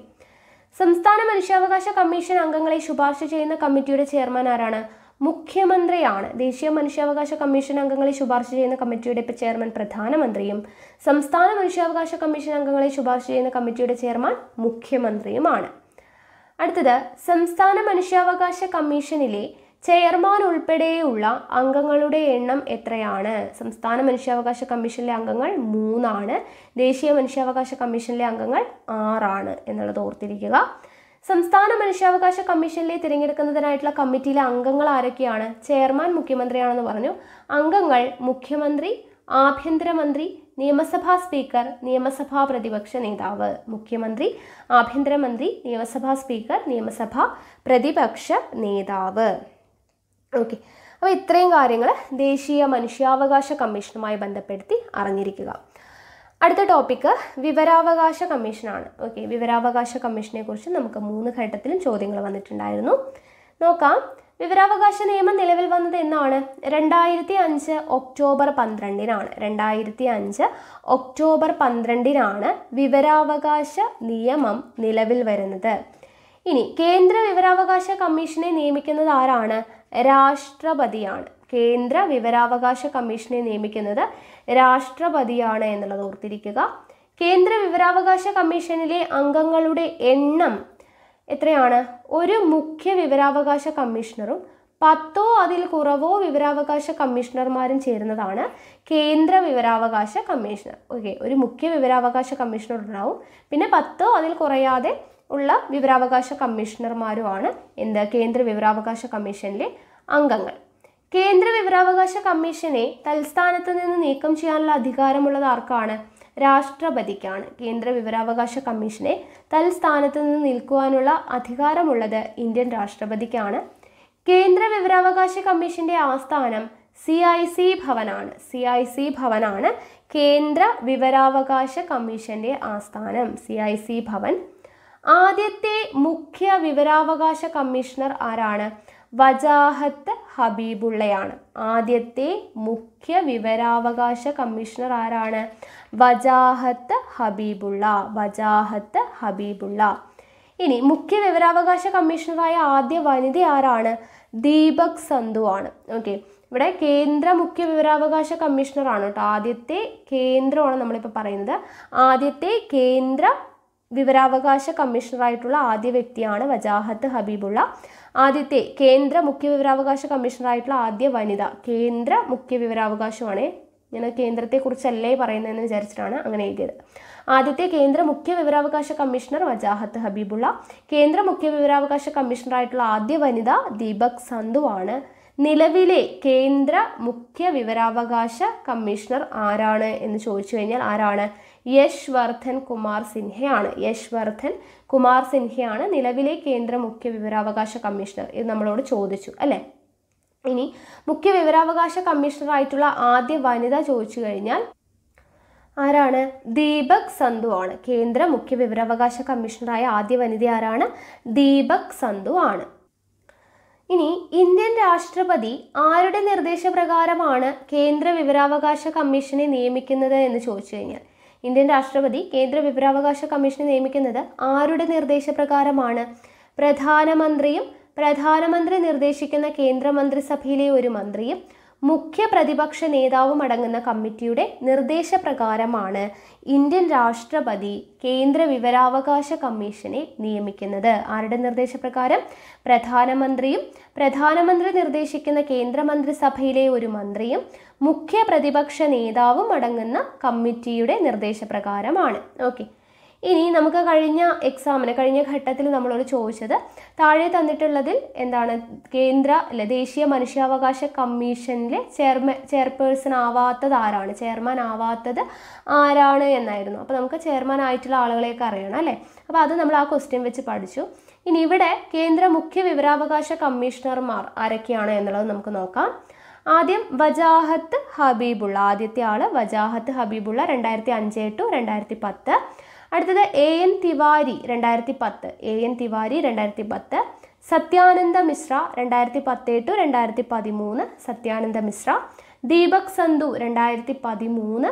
സംസ്ഥാന മനുഷ്യാവകാശ കമ്മീഷൻ അംഗങ്ങളെ ശുപാർശ ചെയ്യുന്ന കമ്മിറ്റിയുടെ ചെയർമാൻ ആരാണ് മുഖ്യമന്ത്രിയാണ് ദേശീയ മനുഷ്യാവകാശ കമ്മീഷൻ അംഗങ്ങളെ ശുപാർശ ചെയ്യുന്ന കമ്മിറ്റിയുടെ ചെയർമാൻ പ്രധാനമന്ത്രിയും സംസ്ഥാന മനുഷ്യാവകാശ കമ്മീഷൻ അംഗങ്ങളെ ശുപാർശ ചെയ്യുന്ന കമ്മിറ്റിയുടെ ചെയർമാൻ മുഖ്യമന്ത്രിയുമാണ് അടുത്തത് സംസ്ഥാന മനുഷ്യാവകാശ കമ്മീഷനിലെ ചെയർമാൻ ഉൾപ്പെടെയുള്ള അംഗങ്ങളുടെ എണ്ണം എത്രയാണ് സംസ്ഥാന മനുഷ്യാവകാശ കമ്മീഷനിലെ അംഗങ്ങൾ മൂന്നാണ് ദേശീയ മനുഷ്യാവകാശ കമ്മീഷനിലെ അംഗങ്ങൾ ആറാണ് എന്നുള്ളത് ഓർത്തിരിക്കുക സംസ്ഥാന മനുഷ്യാവകാശ കമ്മീഷനിലെ തിരഞ്ഞെടുക്കുന്നതിനായിട്ടുള്ള കമ്മിറ്റിയിലെ അംഗങ്ങൾ ആരൊക്കെയാണ് ചെയർമാൻ മുഖ്യമന്ത്രിയാണെന്ന് പറഞ്ഞു അംഗങ്ങൾ മുഖ്യമന്ത്രി ആഭ്യന്തരമന്ത്രി നിയമസഭാ സ്പീക്കർ നിയമസഭാ പ്രതിപക്ഷ നേതാവ് മുഖ്യമന്ത്രി ആഭ്യന്തരമന്ത്രി നിയമസഭാ സ്പീക്കർ നിയമസഭാ പ്രതിപക്ഷ നേതാവ് ഓക്കെ അപ്പോൾ ഇത്രയും കാര്യങ്ങൾ ദേശീയ മനുഷ്യാവകാശ കമ്മീഷനുമായി ബന്ധപ്പെടുത്തി അറിഞ്ഞിരിക്കുക അടുത്ത ടോപ്പിക്ക് വിവരാവകാശ കമ്മീഷനാണ് ഓക്കെ വിവരാവകാശ കമ്മീഷനെ കുറിച്ച് നമുക്ക് മൂന്ന് ഘട്ടത്തിലും ചോദ്യങ്ങൾ വന്നിട്ടുണ്ടായിരുന്നു നോക്കാം വിവരാവകാശ നിയമം നിലവിൽ വന്നത് എന്നാണ് രണ്ടായിരത്തി അഞ്ച് ഒക്ടോബർ പന്ത്രണ്ടിനാണ് രണ്ടായിരത്തി അഞ്ച് ഒക്ടോബർ പന്ത്രണ്ടിനാണ് വിവരാവകാശ നിയമം നിലവിൽ വരുന്നത് ഇനി കേന്ദ്ര വിവരാവകാശ കമ്മീഷനെ നിയമിക്കുന്നത് ആരാണ് രാഷ്ട്രപതിയാണ് കേന്ദ്ര വിവരാവകാശ കമ്മീഷനെ നിയമിക്കുന്നത് രാഷ്ട്രപതിയാണ് എന്നുള്ളത് ഓർത്തിരിക്കുക കേന്ദ്ര വിവരാവകാശ കമ്മീഷനിലെ അംഗങ്ങളുടെ എണ്ണം എത്രയാണ് ഒരു മുഖ്യ വിവരാവകാശ കമ്മീഷണറും പത്തോ അതിൽ കുറവോ വിവരാവകാശ കമ്മീഷണർമാരും ചേരുന്നതാണ് കേന്ദ്ര വിവരാവകാശ കമ്മീഷണർ ഓക്കെ ഒരു മുഖ്യ വിവരാവകാശ കമ്മീഷണർ ഉണ്ടാവും പിന്നെ പത്തോ അതിൽ കുറയാതെ ഉള്ള വിവരാവകാശ കമ്മീഷണർമാരുമാണ് എന്ത് കേന്ദ്ര വിവരാവകാശ കമ്മീഷനിലെ അംഗങ്ങൾ കേന്ദ്ര വിവരാവകാശ കമ്മീഷനെ തൽസ്ഥാനത്ത് നിന്ന് നീക്കം ചെയ്യാനുള്ള അധികാരമുള്ളത് ആർക്കാണ് രാഷ്ട്രപതിക്കാണ് കേന്ദ്ര വിവരാവകാശ കമ്മീഷനെ തൽസ്ഥാനത്ത് നിന്ന് നിൽക്കുവാനുള്ള അധികാരമുള്ളത് ഇന്ത്യൻ രാഷ്ട്രപതിക്കാണ് കേന്ദ്ര വിവരാവകാശ കമ്മീഷന്റെ ആസ്ഥാനം സി ഐ സി ഭവനാണ് സി ഐ സി ഭവനാണ് കേന്ദ്ര വിവരാവകാശ കമ്മീഷന്റെ ആസ്ഥാനം സി ഐ സി ഭവൻ ആദ്യത്തെ മുഖ്യ വിവരാവകാശ കമ്മീഷണർ ആരാണ് വജാഹത്ത് ഹബീബുള്ളയാണ് ആദ്യത്തെ മുഖ്യ വിവരാവകാശ കമ്മീഷണർ ആരാണ് വജാഹത്ത് ഹബീബുള്ള വജാഹത്ത് ഹബീബുള്ള ഇനി മുഖ്യ വിവരാവകാശ കമ്മീഷണറായ ആദ്യ വനിത ആരാണ് ദീപക് സന്ധു ആണ് ഓക്കെ ഇവിടെ കേന്ദ്ര മുഖ്യ വിവരാവകാശ കമ്മീഷണറാണ് കേട്ടോ ആദ്യത്തെ കേന്ദ്രമാണ് നമ്മളിപ്പോൾ പറയുന്നത് ആദ്യത്തെ കേന്ദ്ര വിവരാവകാശ കമ്മീഷണറായിട്ടുള്ള ആദ്യ വ്യക്തിയാണ് വജാഹത്ത് ഹബീബുള്ള ആദ്യത്തെ കേന്ദ്ര മുഖ്യ വിവരാവകാശ കമ്മീഷണറായിട്ടുള്ള ആദ്യ വനിത കേന്ദ്ര മുഖ്യ വിവരാവകാശമാണ് ഞാൻ കേന്ദ്രത്തെക്കുറിച്ചല്ലേ പറയുന്നതെന്ന് വിചാരിച്ചിട്ടാണ് അങ്ങനെ എഴുതിയത് ആദ്യത്തെ കേന്ദ്ര മുഖ്യ വിവരാവകാശ കമ്മീഷണർ വജാഹത്ത് ഹബീബുള്ള കേന്ദ്ര മുഖ്യ വിവരാവകാശ കമ്മീഷണറായിട്ടുള്ള ആദ്യ വനിത ദീപക് സന്ധുവാണ് നിലവിലെ കേന്ദ്ര മുഖ്യ വിവരാവകാശ കമ്മീഷണർ ആരാണ് എന്ന് ചോദിച്ചു കഴിഞ്ഞാൽ ആരാണ് യശ് വർദ്ധൻ കുമാർ സിൻഹയാണ് യശ് വർദ്ധൻ കുമാർ സിൻഹയാണ് നിലവിലെ കേന്ദ്ര മുഖ്യ വിവരാവകാശ കമ്മീഷണർ ഇത് നമ്മളോട് ചോദിച്ചു അല്ലേ ഇനി മുഖ്യ വിവരാവകാശ കമ്മീഷണറായിട്ടുള്ള ആദ്യ വനിത ചോദിച്ചു കഴിഞ്ഞാൽ ആരാണ് ദീപക് സന്ധു ആണ് കേന്ദ്ര മുഖ്യ വിവരാവകാശ കമ്മീഷണറായ ആദ്യ വനിത ആരാണ് ദീപക് സന്ധു ആണ് ഇനി ഇന്ത്യൻ രാഷ്ട്രപതി ആരുടെ നിർദ്ദേശപ്രകാരമാണ് കേന്ദ്ര വിവരാവകാശ കമ്മീഷനെ നിയമിക്കുന്നത് എന്ന് ചോദിച്ചു കഴിഞ്ഞാൽ ഇന്ത്യൻ രാഷ്ട്രപതി കേന്ദ്ര വിവരാവകാശ കമ്മീഷനെ നിയമിക്കുന്നത് ആരുടെ നിർദ്ദേശപ്രകാരമാണ് പ്രധാനമന്ത്രിയും പ്രധാനമന്ത്രി നിർദ്ദേശിക്കുന്ന കേന്ദ്ര മന്ത്രിസഭയിലെ ഒരു മന്ത്രിയും മുഖ്യ പ്രതിപക്ഷ നേതാവും അടങ്ങുന്ന കമ്മിറ്റിയുടെ നിർദ്ദേശപ്രകാരമാണ് ഇന്ത്യൻ രാഷ്ട്രപതി കേന്ദ്ര വിവരാവകാശ കമ്മീഷനെ നിയമിക്കുന്നത് ആരുടെ നിർദ്ദേശപ്രകാരം പ്രധാനമന്ത്രിയും പ്രധാനമന്ത്രി നിർദ്ദേശിക്കുന്ന കേന്ദ്ര മന്ത്രിസഭയിലെ ഒരു മന്ത്രിയും മുഖ്യ പ്രതിപക്ഷ നേതാവും അടങ്ങുന്ന കമ്മിറ്റിയുടെ നിർദ്ദേശപ്രകാരമാണ് ഓക്കെ ഇനി നമുക്ക് കഴിഞ്ഞ എക്സാമിന് കഴിഞ്ഞ ഘട്ടത്തിൽ നമ്മളോട് ചോദിച്ചത് താഴെ തന്നിട്ടുള്ളതിൽ എന്താണ് കേന്ദ്ര അല്ലെ ദേശീയ മനുഷ്യാവകാശ കമ്മീഷനിലെ ചെയർമ ചെയർപേഴ്സൺ ആവാത്തത് ആരാണ് ചെയർമാൻ ആവാത്തത് ആരാണ് എന്നായിരുന്നു അപ്പോൾ നമുക്ക് ചെയർമാൻ ആയിട്ടുള്ള ആളുകളെയൊക്കെ അറിയണം അല്ലേ അപ്പോൾ അത് നമ്മൾ ആ ക്വസ്റ്റ്യൻ വെച്ച് പഠിച്ചു ഇനി ഇവിടെ കേന്ദ്ര മുഖ്യ വിവരാവകാശ കമ്മീഷണർമാർ ആരൊക്കെയാണ് എന്നുള്ളത് നമുക്ക് നോക്കാം ആദ്യം വജാഹത്ത് ഹബീബുള്ള ആദ്യത്തെ ആൾ വജാഹത്ത് ഹബീബുള്ള രണ്ടായിരത്തി അഞ്ച് ടു രണ്ടായിരത്തി പത്ത് അടുത്തത് എ എൻ തിവാരി രണ്ടായിരത്തി പത്ത് എ എൻ തിവാരി രണ്ടായിരത്തി പത്ത് സത്യാനന്ദ മിശ്ര രണ്ടായിരത്തി പത്ത് ടു രണ്ടായിരത്തി പതിമൂന്ന് സത്യാനന്ദ മിശ്ര ദീപക് സന്ധു രണ്ടായിരത്തി പതിമൂന്ന്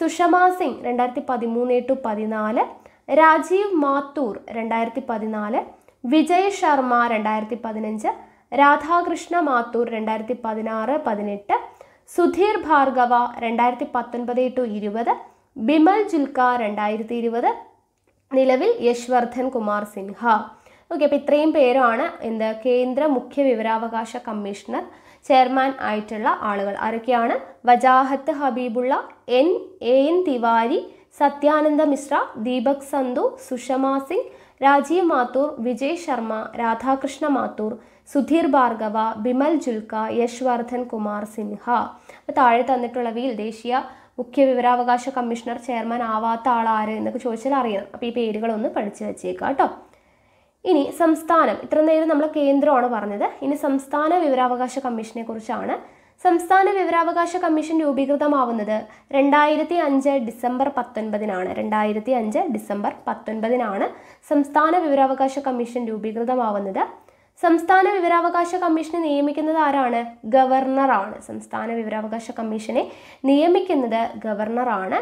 സുഷമ സിംഗ് രണ്ടായിരത്തി പതിമൂന്ന് ടു പതിനാല് രാജീവ് മാത്തൂർ രണ്ടായിരത്തി പതിനാല് വിജയ് ശർമ്മ രണ്ടായിരത്തി പതിനഞ്ച് രാധാകൃഷ്ണ മാത്തൂർ രണ്ടായിരത്തി പതിനാറ് പതിനെട്ട് സുധീർ ഭാർഗവ രണ്ടായിരത്തി പത്തൊൻപത് ടു ഇരുപത് ബിമൽ ജുൽക്ക രണ്ടായിരത്തി ഇരുപത് നിലവിൽ യശ്വർദ്ധൻ കുമാർ സിൻഹ ഓക്കെ അപ്പോൾ ഇത്രയും പേരാണ് എന്ത് കേന്ദ്ര മുഖ്യ വിവരാവകാശ കമ്മീഷണർ ചെയർമാൻ ആയിട്ടുള്ള ആളുകൾ ആരൊക്കെയാണ് Wajahat Habibullah N A N Tiwari Satyananda Mishra Deepak Sandhu Sushma Singh Rajeev Mathur Vijay Sharma Radhakrishna Mathur Sudhir Bhargava Bimal Julka Yashvardhan Kumar Sinha താഴെ തന്നിട്ടുള്ളവയിൽ ദേശീയ മുഖ്യ വിവരാവകാശ കമ്മീഷണർ ചെയർമാൻ ആവാത്ത ആൾ ആര് എന്നൊക്കെ ചോദിച്ചാൽ അറിയണം അപ്പോൾ ഈ പേരുകളൊന്ന് പഠിച്ചു വെച്ചേക്കാം കേട്ടോ ഇനി സംസ്ഥാനം ഇത്ര നേരം നമ്മൾ കേന്ദ്രമാണ് പറഞ്ഞത് ഇനി സംസ്ഥാന വിവരാവകാശ കമ്മീഷനെ കുറിച്ചാണ് സംസ്ഥാന വിവരാവകാശ കമ്മീഷൻ രൂപീകൃതമാവുന്നത് രണ്ടായിരത്തി അഞ്ച് ഡിസംബർ പത്തൊൻപതിനാണ് രണ്ടായിരത്തി അഞ്ച് ഡിസംബർ പത്തൊൻപതിനാണ് സംസ്ഥാന വിവരാവകാശ കമ്മീഷൻ രൂപീകൃതമാവുന്നത് സംസ്ഥാന വിവരാവകാശ കമ്മീഷനെ നിയമിക്കുന്നത് ആരാണ് ഗവർണറാണ് സംസ്ഥാന വിവരാവകാശ കമ്മീഷനെ നിയമിക്കുന്നത് ഗവർണറാണ്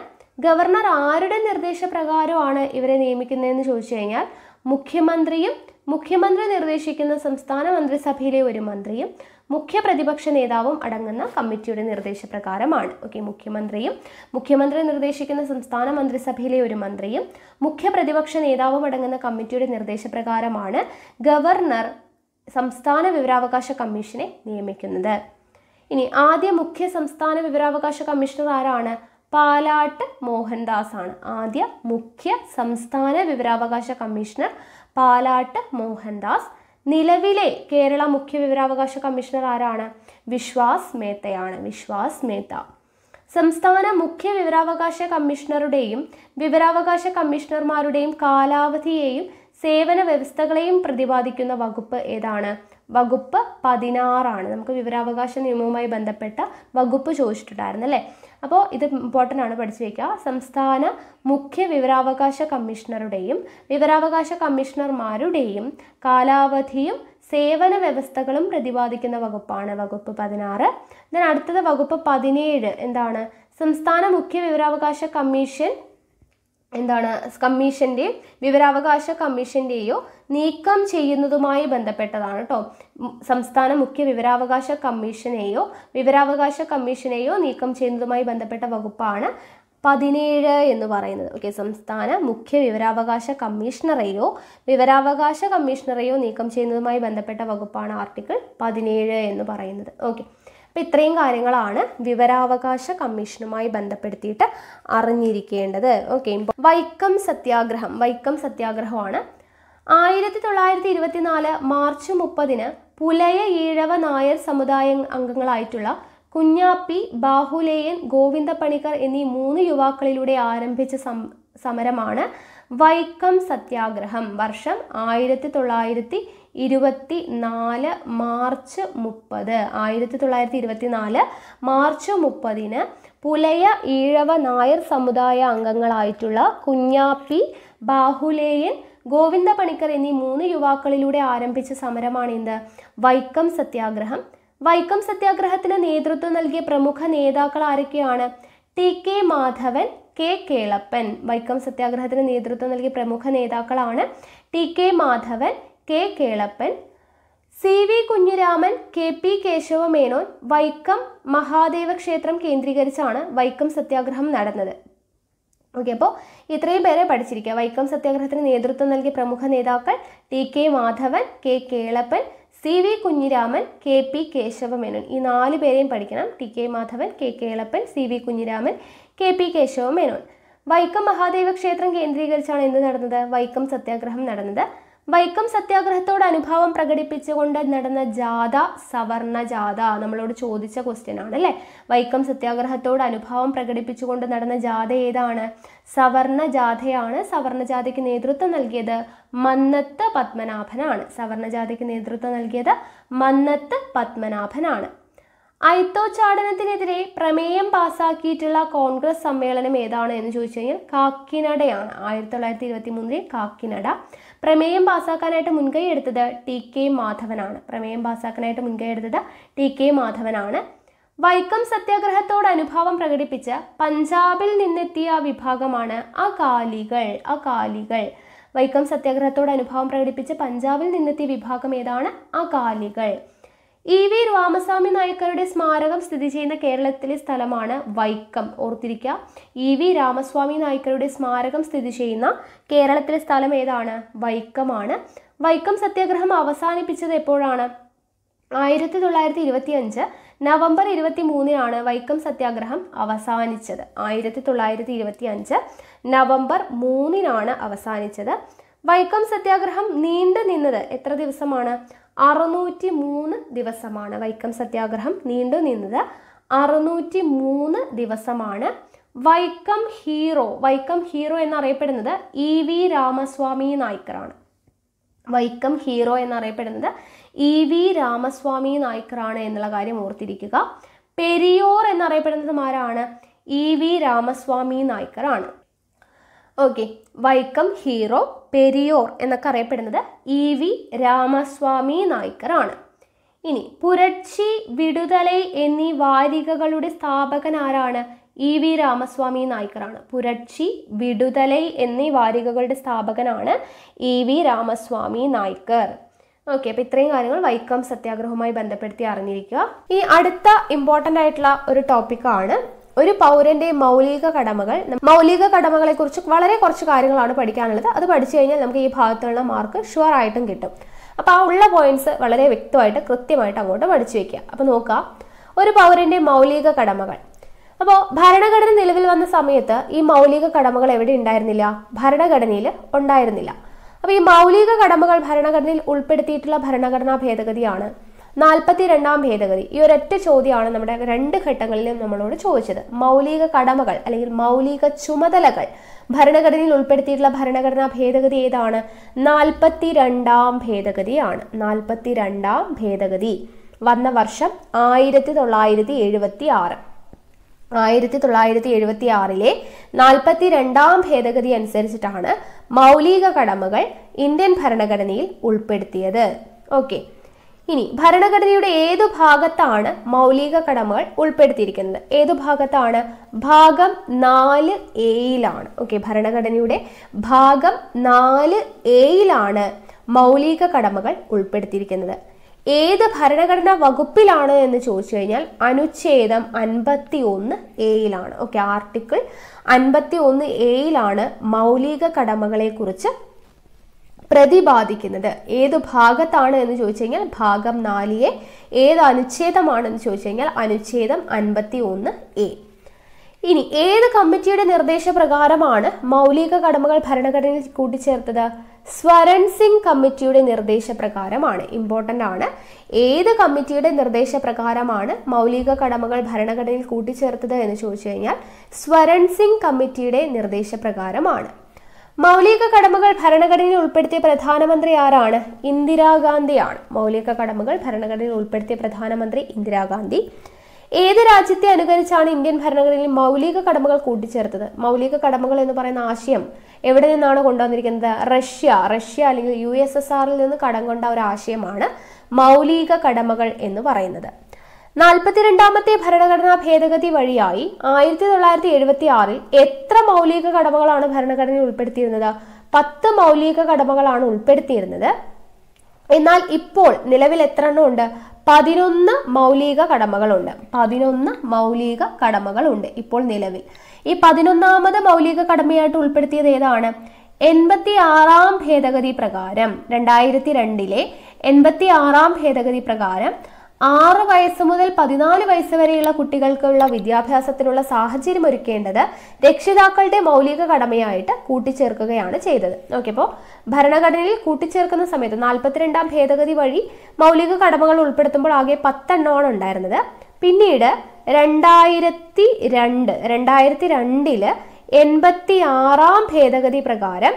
ഗവർണർ ആരുടെ നിർദ്ദേശപ്രകാരമാണ് ഇവരെ നിയമിക്കുന്നതെന്ന് ചോദിച്ചു കഴിഞ്ഞാൽ മുഖ്യമന്ത്രിയും മുഖ്യമന്ത്രി നിർദ്ദേശിക്കുന്ന സംസ്ഥാന മന്ത്രിസഭയിലെ ഒരു മന്ത്രിയും മുഖ്യ പ്രതിപക്ഷ നേതാവും അടങ്ങുന്ന കമ്മിറ്റിയുടെ നിർദ്ദേശപ്രകാരമാണ് ഓക്കെ മുഖ്യമന്ത്രിയും മുഖ്യമന്ത്രി നിർദ്ദേശിക്കുന്ന സംസ്ഥാന മന്ത്രിസഭയിലെ ഒരു മന്ത്രിയും മുഖ്യ പ്രതിപക്ഷ നേതാവും അടങ്ങുന്ന കമ്മിറ്റിയുടെ നിർദ്ദേശപ്രകാരമാണ് ഗവർണർ സംസ്ഥാന വിവരാവകാശ കമ്മീഷനെ നിയമിക്കുന്നത് ഇനി ആദ്യ മുഖ്യ സംസ്ഥാന വിവരാവകാശ കമ്മീഷണർ ആരാണ് പാലാട്ട് മോഹൻദാസ് ആണ് ആദ്യ മുഖ്യ സംസ്ഥാന വിവരാവകാശ കമ്മീഷണർ പാലാട്ട് മോഹൻദാസ് നിലവിലെ കേരള മുഖ്യ വിവരാവകാശ കമ്മീഷണർ ആരാണ് വിശ്വാസ് മേത്തയാണ് വിശ്വാസ് മേത്ത സംസ്ഥാന മുഖ്യ വിവരാവകാശ കമ്മീഷണറുടെയും വിവരാവകാശ കമ്മീഷണർമാരുടെയും കാലാവധിയെയും സേവന വ്യവസ്ഥകളെയും പ്രതിപാദിക്കുന്ന വകുപ്പ് ഏതാണ് വകുപ്പ് പതിനാറാണ് നമുക്ക് വിവരാവകാശ നിയമവുമായി ബന്ധപ്പെട്ട വകുപ്പ് ചോദിച്ചിട്ടുണ്ടായിരുന്നു അല്ലേ അപ്പോൾ ഇത് ഇമ്പോർട്ടൻ്റ് ആണ് പഠിച്ചു വയ്ക്കുക സംസ്ഥാന മുഖ്യ വിവരാവകാശ കമ്മീഷണറുടെയും വിവരാവകാശ കമ്മീഷണർമാരുടെയും കാലാവധിയും സേവന വ്യവസ്ഥകളും പ്രതിപാദിക്കുന്ന വകുപ്പാണ് വകുപ്പ് പതിനാറ് ദൻ അടുത്തത് വകുപ്പ് പതിനേഴ് എന്താണ് സംസ്ഥാന മുഖ്യ വിവരാവകാശ കമ്മീഷൻ എന്താണ് കമ്മീഷൻ്റെ വിവരാവകാശ കമ്മീഷൻ്റെയോ നീക്കം ചെയ്യുന്നതുമായി ബന്ധപ്പെട്ടതാണ് കേട്ടോ സംസ്ഥാന മുഖ്യ വിവരാവകാശ കമ്മീഷനെയോ വിവരാവകാശ കമ്മീഷനെയോ നീക്കം ചെയ്യുന്നതുമായി ബന്ധപ്പെട്ട വകുപ്പാണ് പതിനേഴ് എന്ന് പറയുന്നത് ഓക്കെ സംസ്ഥാന മുഖ്യ വിവരാവകാശ കമ്മീഷണറെയോ വിവരാവകാശ കമ്മീഷണറെയോ നീക്കം ചെയ്യുന്നതുമായി ബന്ധപ്പെട്ട വകുപ്പാണ് ആർട്ടിക്കിൾ പതിനേഴ് എന്ന് പറയുന്നത് ഓക്കെ അപ്പം ഇത്രയും കാര്യങ്ങളാണ് വിവരാവകാശ കമ്മീഷനുമായി ബന്ധപ്പെടുത്തിയിട്ട് അറിഞ്ഞിരിക്കേണ്ടത് ഓക്കെ വൈക്കം സത്യാഗ്രഹം വൈക്കം സത്യാഗ്രഹമാണ് ആയിരത്തി തൊള്ളായിരത്തി ഇരുപത്തിനാല് മാർച്ച് മുപ്പതിന് പുലയ ഈഴവ നായർ സമുദായ അംഗങ്ങളായിട്ടുള്ള കുഞ്ഞാപ്പി ബാഹുലേയൻ ഗോവിന്ദ പണിക്കർ എന്നീ മൂന്ന് യുവാക്കളിലൂടെ ആരംഭിച്ച സമരമാണ് വൈക്കം സത്യാഗ്രഹം വർഷം ആയിരത്തി തൊള്ളായിരത്തി ഇരുപത്തി നാല് മാർച്ച് മുപ്പത് ആയിരത്തി തൊള്ളായിരത്തി ഇരുപത്തി നാല് മാർച്ച് മുപ്പതിന് പുലയ ഈഴവ നായർ സമുദായ അംഗങ്ങളായിട്ടുള്ള കുഞ്ഞാപ്പി ബാഹുലേയൻ ഗോവിന്ദ പണിക്കർ എന്നീ മൂന്ന് യുവാക്കളിലൂടെ ആരംഭിച്ച സമരമാണ് എന്ത് വൈക്കം സത്യാഗ്രഹം വൈക്കം സത്യാഗ്രഹത്തിന് നേതൃത്വം നൽകിയ പ്രമുഖ നേതാക്കൾ ആരൊക്കെയാണ് T K Madhavan K Kelappan Vaikom സത്യാഗ്രഹത്തിന് നേതൃത്വം നൽകിയ പ്രമുഖ നേതാക്കളാണ് T K Madhavan K Kelappan C V Kunhiraman K P Kesavamenon Vaikom Mahadeva ക്ഷേത്രം കേന്ദ്രീകരിച്ചാണ് വൈക്കം സത്യാഗ്രഹം നടന്നത് ഓക്കെ അപ്പോൾ ഇത്രയും പേരെ പഠിച്ചിരിക്കുക വൈക്കം സത്യാഗ്രഹത്തിന് നേതൃത്വം നൽകിയ പ്രമുഖ നേതാക്കൾ T K Madhavan K Kelappan C V Kunhiraman K P Kesavamenon ഈ നാല് പേരെയും പഠിക്കണം T K Madhavan K Kelappan C V Kunhiraman K P Kesavamenon Vaikom Mahadeva ക്ഷേത്രം കേന്ദ്രീകരിച്ചാണ് എന്ത് നടന്നത് വൈക്കം സത്യാഗ്രഹം നടന്നത് വൈക്കം സത്യാഗ്രഹത്തോട് അനുഭാവം പ്രകടിപ്പിച്ചുകൊണ്ട് നടന്ന ജാഥ സവർണ ജാഥ നമ്മളോട് ചോദിച്ച ക്വസ്റ്റ്യൻ ആണ് അല്ലേ വൈക്കം സത്യാഗ്രഹത്തോട് അനുഭാവം പ്രകടിപ്പിച്ചുകൊണ്ട് നടന്ന ജാഥ ഏതാണ് സവർണ ജാഥയാണ് സവർണ ജാഥയ്ക്ക് നേതൃത്വം നൽകിയത് മന്നത്ത് പത്മനാഭനാണ് സവർണ ജാഥയ്ക്ക് നേതൃത്വം നൽകിയത് മന്നത്ത് പത്മനാഭനാണ് അയിത്തോച്ചാടനത്തിനെതിരെ പ്രമേയം പാസാക്കിയിട്ടുള്ള കോൺഗ്രസ് സമ്മേളനം ഏതാണ് എന്ന് ചോദിച്ചു കഴിഞ്ഞാൽ കാക്കിനടയാണ് ആയിരത്തി തൊള്ളായിരത്തി ഇരുപത്തി മൂന്നിലെ കാക്കിനട പ്രമേയം പാസ്സാക്കാനായിട്ട് മുൻകൈ എടുത്തത് ടി കെ മാധവനാണ് പ്രമേയം പാസ്സാക്കാനായിട്ട് മുൻകൈ എടുത്തത് ടി കെ മാധവനാണ് വൈക്കം സത്യാഗ്രഹത്തോട് അനുഭാവം പ്രകടിപ്പിച്ച് പഞ്ചാബിൽ നിന്നെത്തിയ വിഭാഗമാണ് അകാലികൾ അകാലികൾ വൈക്കം സത്യാഗ്രഹത്തോട് അനുഭാവം പ്രകടിപ്പിച്ച് പഞ്ചാബിൽ നിന്നെത്തിയ വിഭാഗം ഏതാണ് അകാലികൾ ഇ വി രാമസ്വാമി നായക്കരുടെ സ്മാരകം സ്ഥിതി ചെയ്യുന്ന കേരളത്തിലെ സ്ഥലമാണ് വൈക്കം ഓർത്തിരിക്കുക ഇ വി രാമസ്വാമി നായക്കരുടെ സ്മാരകം സ്ഥിതി ചെയ്യുന്ന കേരളത്തിലെ സ്ഥലം ഏതാണ് വൈക്കമാണ് വൈക്കം സത്യാഗ്രഹം അവസാനിപ്പിച്ചത് എപ്പോഴാണ് ആയിരത്തി തൊള്ളായിരത്തി ഇരുപത്തി അഞ്ച് നവംബർ ഇരുപത്തി മൂന്നിനാണ് വൈക്കം സത്യാഗ്രഹം അവസാനിച്ചത് ആയിരത്തി തൊള്ളായിരത്തി ഇരുപത്തി അഞ്ച് നവംബർ മൂന്നിനാണ് അവസാനിച്ചത് വൈക്കം സത്യാഗ്രഹം നീണ്ടു നിന്നത് എത്ര ദിവസമാണ് അറുന്നൂറ്റി മൂന്ന് ദിവസമാണ് വൈക്കം സത്യാഗ്രഹം നീണ്ടു നിന്നത് അറുന്നൂറ്റി മൂന്ന് ദിവസമാണ് വൈക്കം ഹീറോ വൈക്കം ഹീറോ എന്നറിയപ്പെടുന്നത് ഇ വി രാമസ്വാമി നായ്ക്കറാണ് വൈക്കം ഹീറോ എന്നറിയപ്പെടുന്നത് ഇ വി രാമസ്വാമി നായ്ക്കറാണ് എന്നുള്ള കാര്യം ഓർത്തിരിക്കുക പെരിയോർ എന്നറിയപ്പെടുന്നത് ആരാണ് ഇ വി രാമസ്വാമി നായ്ക്കറാണ് ഓക്കെ വൈക്കം ഹീറോ പെരിയോർ എന്നൊക്കെ അറിയപ്പെടുന്നത് ഇ വി രാമസ്വാമി നായ്ക്കറാണ് ഇനി പുരട്ചി വിടുതലൈ എന്നീ വാരികകളുടെ സ്ഥാപകൻ ആരാണ് ഇ വി രാമസ്വാമി നായ്ക്കറാണ് പുരട്ചി വിടുതലൈ എന്നീ വാരികകളുടെ സ്ഥാപകനാണ് E V Ramaswamy Naicker okay അപ്പോൾ ഇത്രയും കാര്യങ്ങൾ വൈക്കം സത്യാഗ്രഹവുമായി ബന്ധപ്പെടുത്തി അറിഞ്ഞിരിക്കുക ഈ അടുത്ത ഇമ്പോർട്ടൻ്റ് ആയിട്ടുള്ള ഒരു ടോപ്പിക്കാണ് ഒരു പൗരന്റെ മൗലിക കടമകൾ മൗലിക കടമകളെ കുറിച്ച് വളരെ കുറച്ച് കാര്യങ്ങളാണ് പഠിക്കാനുള്ളത് അത് പഠിച്ചു കഴിഞ്ഞാൽ നമുക്ക് ഈ ഭാഗത്തുള്ള മാർക്ക് ഷുവർ ആയിട്ടും കിട്ടും അപ്പോൾ ആ ഉള്ള പോയിന്റ്സ് വളരെ വ്യക്തമായിട്ട് കൃത്യമായിട്ട് അങ്ങോട്ട് പഠിച്ചു വെക്കുക അപ്പോൾ നോക്കുക ഒരു പൗരന്റെ മൗലിക കടമകൾ അപ്പോൾ ഭരണഘടന നിലവിൽ വന്ന സമയത്ത് ഈ മൗലിക കടമകൾ എവിടെ ഉണ്ടായിരുന്നില്ല ഭരണഘടനയിൽ ഉണ്ടായിരുന്നില്ല അപ്പോൾ ഈ മൗലിക കടമകൾ ഭരണഘടനയിൽ ഉൾപ്പെടുത്തിയിട്ടുള്ള ഭരണഘടനാ ഭേദഗതിയാണ് നാൽപ്പത്തിരണ്ടാം ഭേദഗതി ഈ ഒരൊറ്റ ചോദ്യമാണ് നമ്മുടെ രണ്ട് ഘട്ടങ്ങളിലും നമ്മളോട് ചോദിച്ചത് മൗലിക കടമകൾ അല്ലെങ്കിൽ മൗലിക ചുമതലകൾ ഭരണഘടനയിൽ ഉൾപ്പെടുത്തിയിട്ടുള്ള ഭരണഘടനാ ഭേദഗതി ഏതാണ് നാൽപ്പത്തിരണ്ടാം ഭേദഗതിയാണ് നാൽപ്പത്തിരണ്ടാം ഭേദഗതി വന്ന വർഷം ആയിരത്തി തൊള്ളായിരത്തി എഴുപത്തി ആറ് ആയിരത്തി തൊള്ളായിരത്തി എഴുപത്തി ആറിലെ നാൽപ്പത്തി രണ്ടാം ഭേദഗതി അനുസരിച്ചിട്ടാണ് മൗലിക കടമകൾ ഇന്ത്യൻ ഭരണഘടനയിൽ ഉൾപ്പെടുത്തിയത് ഓക്കെ ഇനി ഭരണഘടനയുടെ ഏതു ഭാഗത്താണ് മൗലിക കടമകൾ ഉൾപ്പെടുത്തിയിരിക്കുന്നത് ഏതു ഭാഗത്താണ് ഭാഗം നാല് എയിലാണ് ഓക്കെ ഭരണഘടനയുടെ ഭാഗം നാല് എയിലാണ് മൗലിക കടമകൾ ഉൾപ്പെടുത്തിയിരിക്കുന്നത് ഏത് ഭരണഘടനാ വകുപ്പിലാണ് എന്ന് ചോദിച്ചു കഴിഞ്ഞാൽ അനുച്ഛേദം അൻപത്തി ഒന്ന് എയിലാണ് ഓക്കെ ആർട്ടിക്കിൾ അൻപത്തി ഒന്ന് എയിലാണ് മൗലിക കടമകളെ കുറിച്ച് പ്രതിപാദിക്കുന്നത് ഏത് ഭാഗത്താണ് എന്ന് ചോദിച്ചു കഴിഞ്ഞാൽ ഭാഗം നാലിയെ ഏത് അനുച്ഛേദമാണെന്ന് ചോദിച്ചു കഴിഞ്ഞാൽ അനുച്ഛേദം അൻപത്തി ഒന്ന് എ ഇനി ഏത് കമ്മിറ്റിയുടെ നിർദ്ദേശപ്രകാരമാണ് മൗലിക കടമകൾ ഭരണഘടനയിൽ കൂട്ടിച്ചേർത്തത് സ്വരൺ സിംഗ് കമ്മിറ്റിയുടെ നിർദ്ദേശപ്രകാരമാണ് ഇമ്പോർട്ടൻ്റ് ആണ് ഏത് കമ്മിറ്റിയുടെ നിർദ്ദേശപ്രകാരമാണ് മൗലിക കടമകൾ ഭരണഘടനയിൽ കൂട്ടിച്ചേർത്തത് എന്ന് ചോദിച്ചു കഴിഞ്ഞാൽ സ്വരൺ സിംഗ് കമ്മിറ്റിയുടെ നിർദ്ദേശപ്രകാരമാണ് മൗലിക കടമകൾ ഭരണഘടനയിൽ ഉൾപ്പെടുത്തിയ പ്രധാനമന്ത്രി ആരാണ് ഇന്ദിരാഗാന്ധിയാണ് മൗലിക കടമകൾ ഭരണഘടനയിൽ ഉൾപ്പെടുത്തിയ പ്രധാനമന്ത്രി ഇന്ദിരാഗാന്ധി ഏത് രാജ്യത്തെ അനുകരിച്ചാണ് ഇന്ത്യൻ ഭരണഘടനയിൽ മൗലിക കടമകൾ കൂട്ടിച്ചേർത്തത് മൗലിക കടമകൾ എന്ന് പറയുന്ന ആശയം എവിടെ നിന്നാണ് കൊണ്ടുവന്നിരിക്കുന്നത് റഷ്യ റഷ്യ അല്ലെങ്കിൽ യു എസ് എസ് ആറിൽ നിന്ന് കടം കൊണ്ട ഒരു ആശയമാണ് മൗലിക കടമകൾ എന്ന് പറയുന്നത് നാൽപ്പത്തിരണ്ടാമത്തെ ഭരണഘടനാ ഭേദഗതി വഴിയായി ആയിരത്തി തൊള്ളായിരത്തി എഴുപത്തി ആറിൽ എത്ര മൗലിക കടമകളാണ് ഭരണഘടനയിൽ ഉൾപ്പെടുത്തിയിരുന്നത് പത്ത് മൗലിക കടമകളാണ് ഉൾപ്പെടുത്തിയിരുന്നത് എന്നാൽ ഇപ്പോൾ നിലവിൽ എത്ര എണ്ണം ഉണ്ട് പതിനൊന്ന് മൗലിക കടമകളുണ്ട് പതിനൊന്ന് മൗലിക കടമകളുണ്ട് ഇപ്പോൾ നിലവിൽ ഈ പതിനൊന്നാമത് മൗലിക കടമയായിട്ട് ഉൾപ്പെടുത്തിയത് ഏതാണ് എൺപത്തി ആറാം ഭേദഗതി പ്രകാരം രണ്ടായിരത്തി രണ്ടിലെ എൺപത്തി ആറാം ഭേദഗതി പ്രകാരം ആറ് വയസ്സ് മുതൽ പതിനാല് വയസ്സ് വരെയുള്ള കുട്ടികൾക്കുള്ള വിദ്യാഭ്യാസത്തിനുള്ള സാഹചര്യം ഒരുക്കേണ്ടത് രക്ഷിതാക്കളുടെ മൗലിക കടമയായിട്ട് കൂട്ടിച്ചേർക്കുകയാണ് ചെയ്തത് ഓക്കെ അപ്പോൾ ഭരണഘടനയിൽ കൂട്ടിച്ചേർക്കുന്ന സമയത്ത് നാൽപ്പത്തിരണ്ടാം ഭേദഗതി വഴി മൗലിക കടമകൾ ഉൾപ്പെടുത്തുമ്പോൾ ആകെ പത്തെണ്ണമാണ് ഉണ്ടായിരുന്നത് പിന്നീട് രണ്ടായിരത്തി രണ്ട് രണ്ടായിരത്തി രണ്ടില് എൺപത്തി ആറാം ഭേദഗതി പ്രകാരം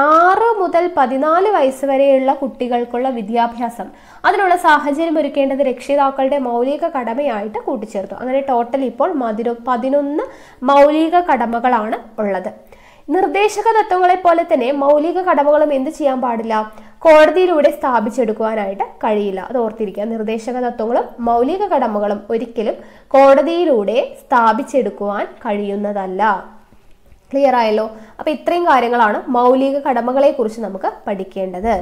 ആറ് മുതൽ പതിനാല് വയസ്സ് വരെയുള്ള കുട്ടികൾക്കുള്ള വിദ്യാഭ്യാസം അതിനുള്ള സാഹചര്യം ഒരുക്കേണ്ടത് രക്ഷിതാക്കളുടെ മൗലിക കടമയായിട്ട് കൂട്ടിച്ചേർത്തു അങ്ങനെ ടോട്ടൽ ഇപ്പോൾ മതിരു പതിനൊന്ന് മൗലിക കടമകളാണ് ഉള്ളത് നിർദ്ദേശക തത്വങ്ങളെ പോലെ തന്നെ മൗലിക കടമകളും എന്ത് ചെയ്യാൻ പാടില്ല കോടതിയിലൂടെ സ്ഥാപിച്ചെടുക്കുവാനായിട്ട് കഴിയില്ല അത് ഓർത്തിരിക്കുക നിർദ്ദേശക തത്വങ്ങളും മൗലിക കടമകളും ഒരിക്കലും കോടതിയിലൂടെ സ്ഥാപിച്ചെടുക്കുവാൻ കഴിയുന്നതല്ല ക്ലിയർ ആയല്ലോ അപ്പോൾ ഇത്രയും കാര്യങ്ങളാണ് മൗലിക കുറിച്ച് നമുക്ക് പഠിക്കേണ്ടത്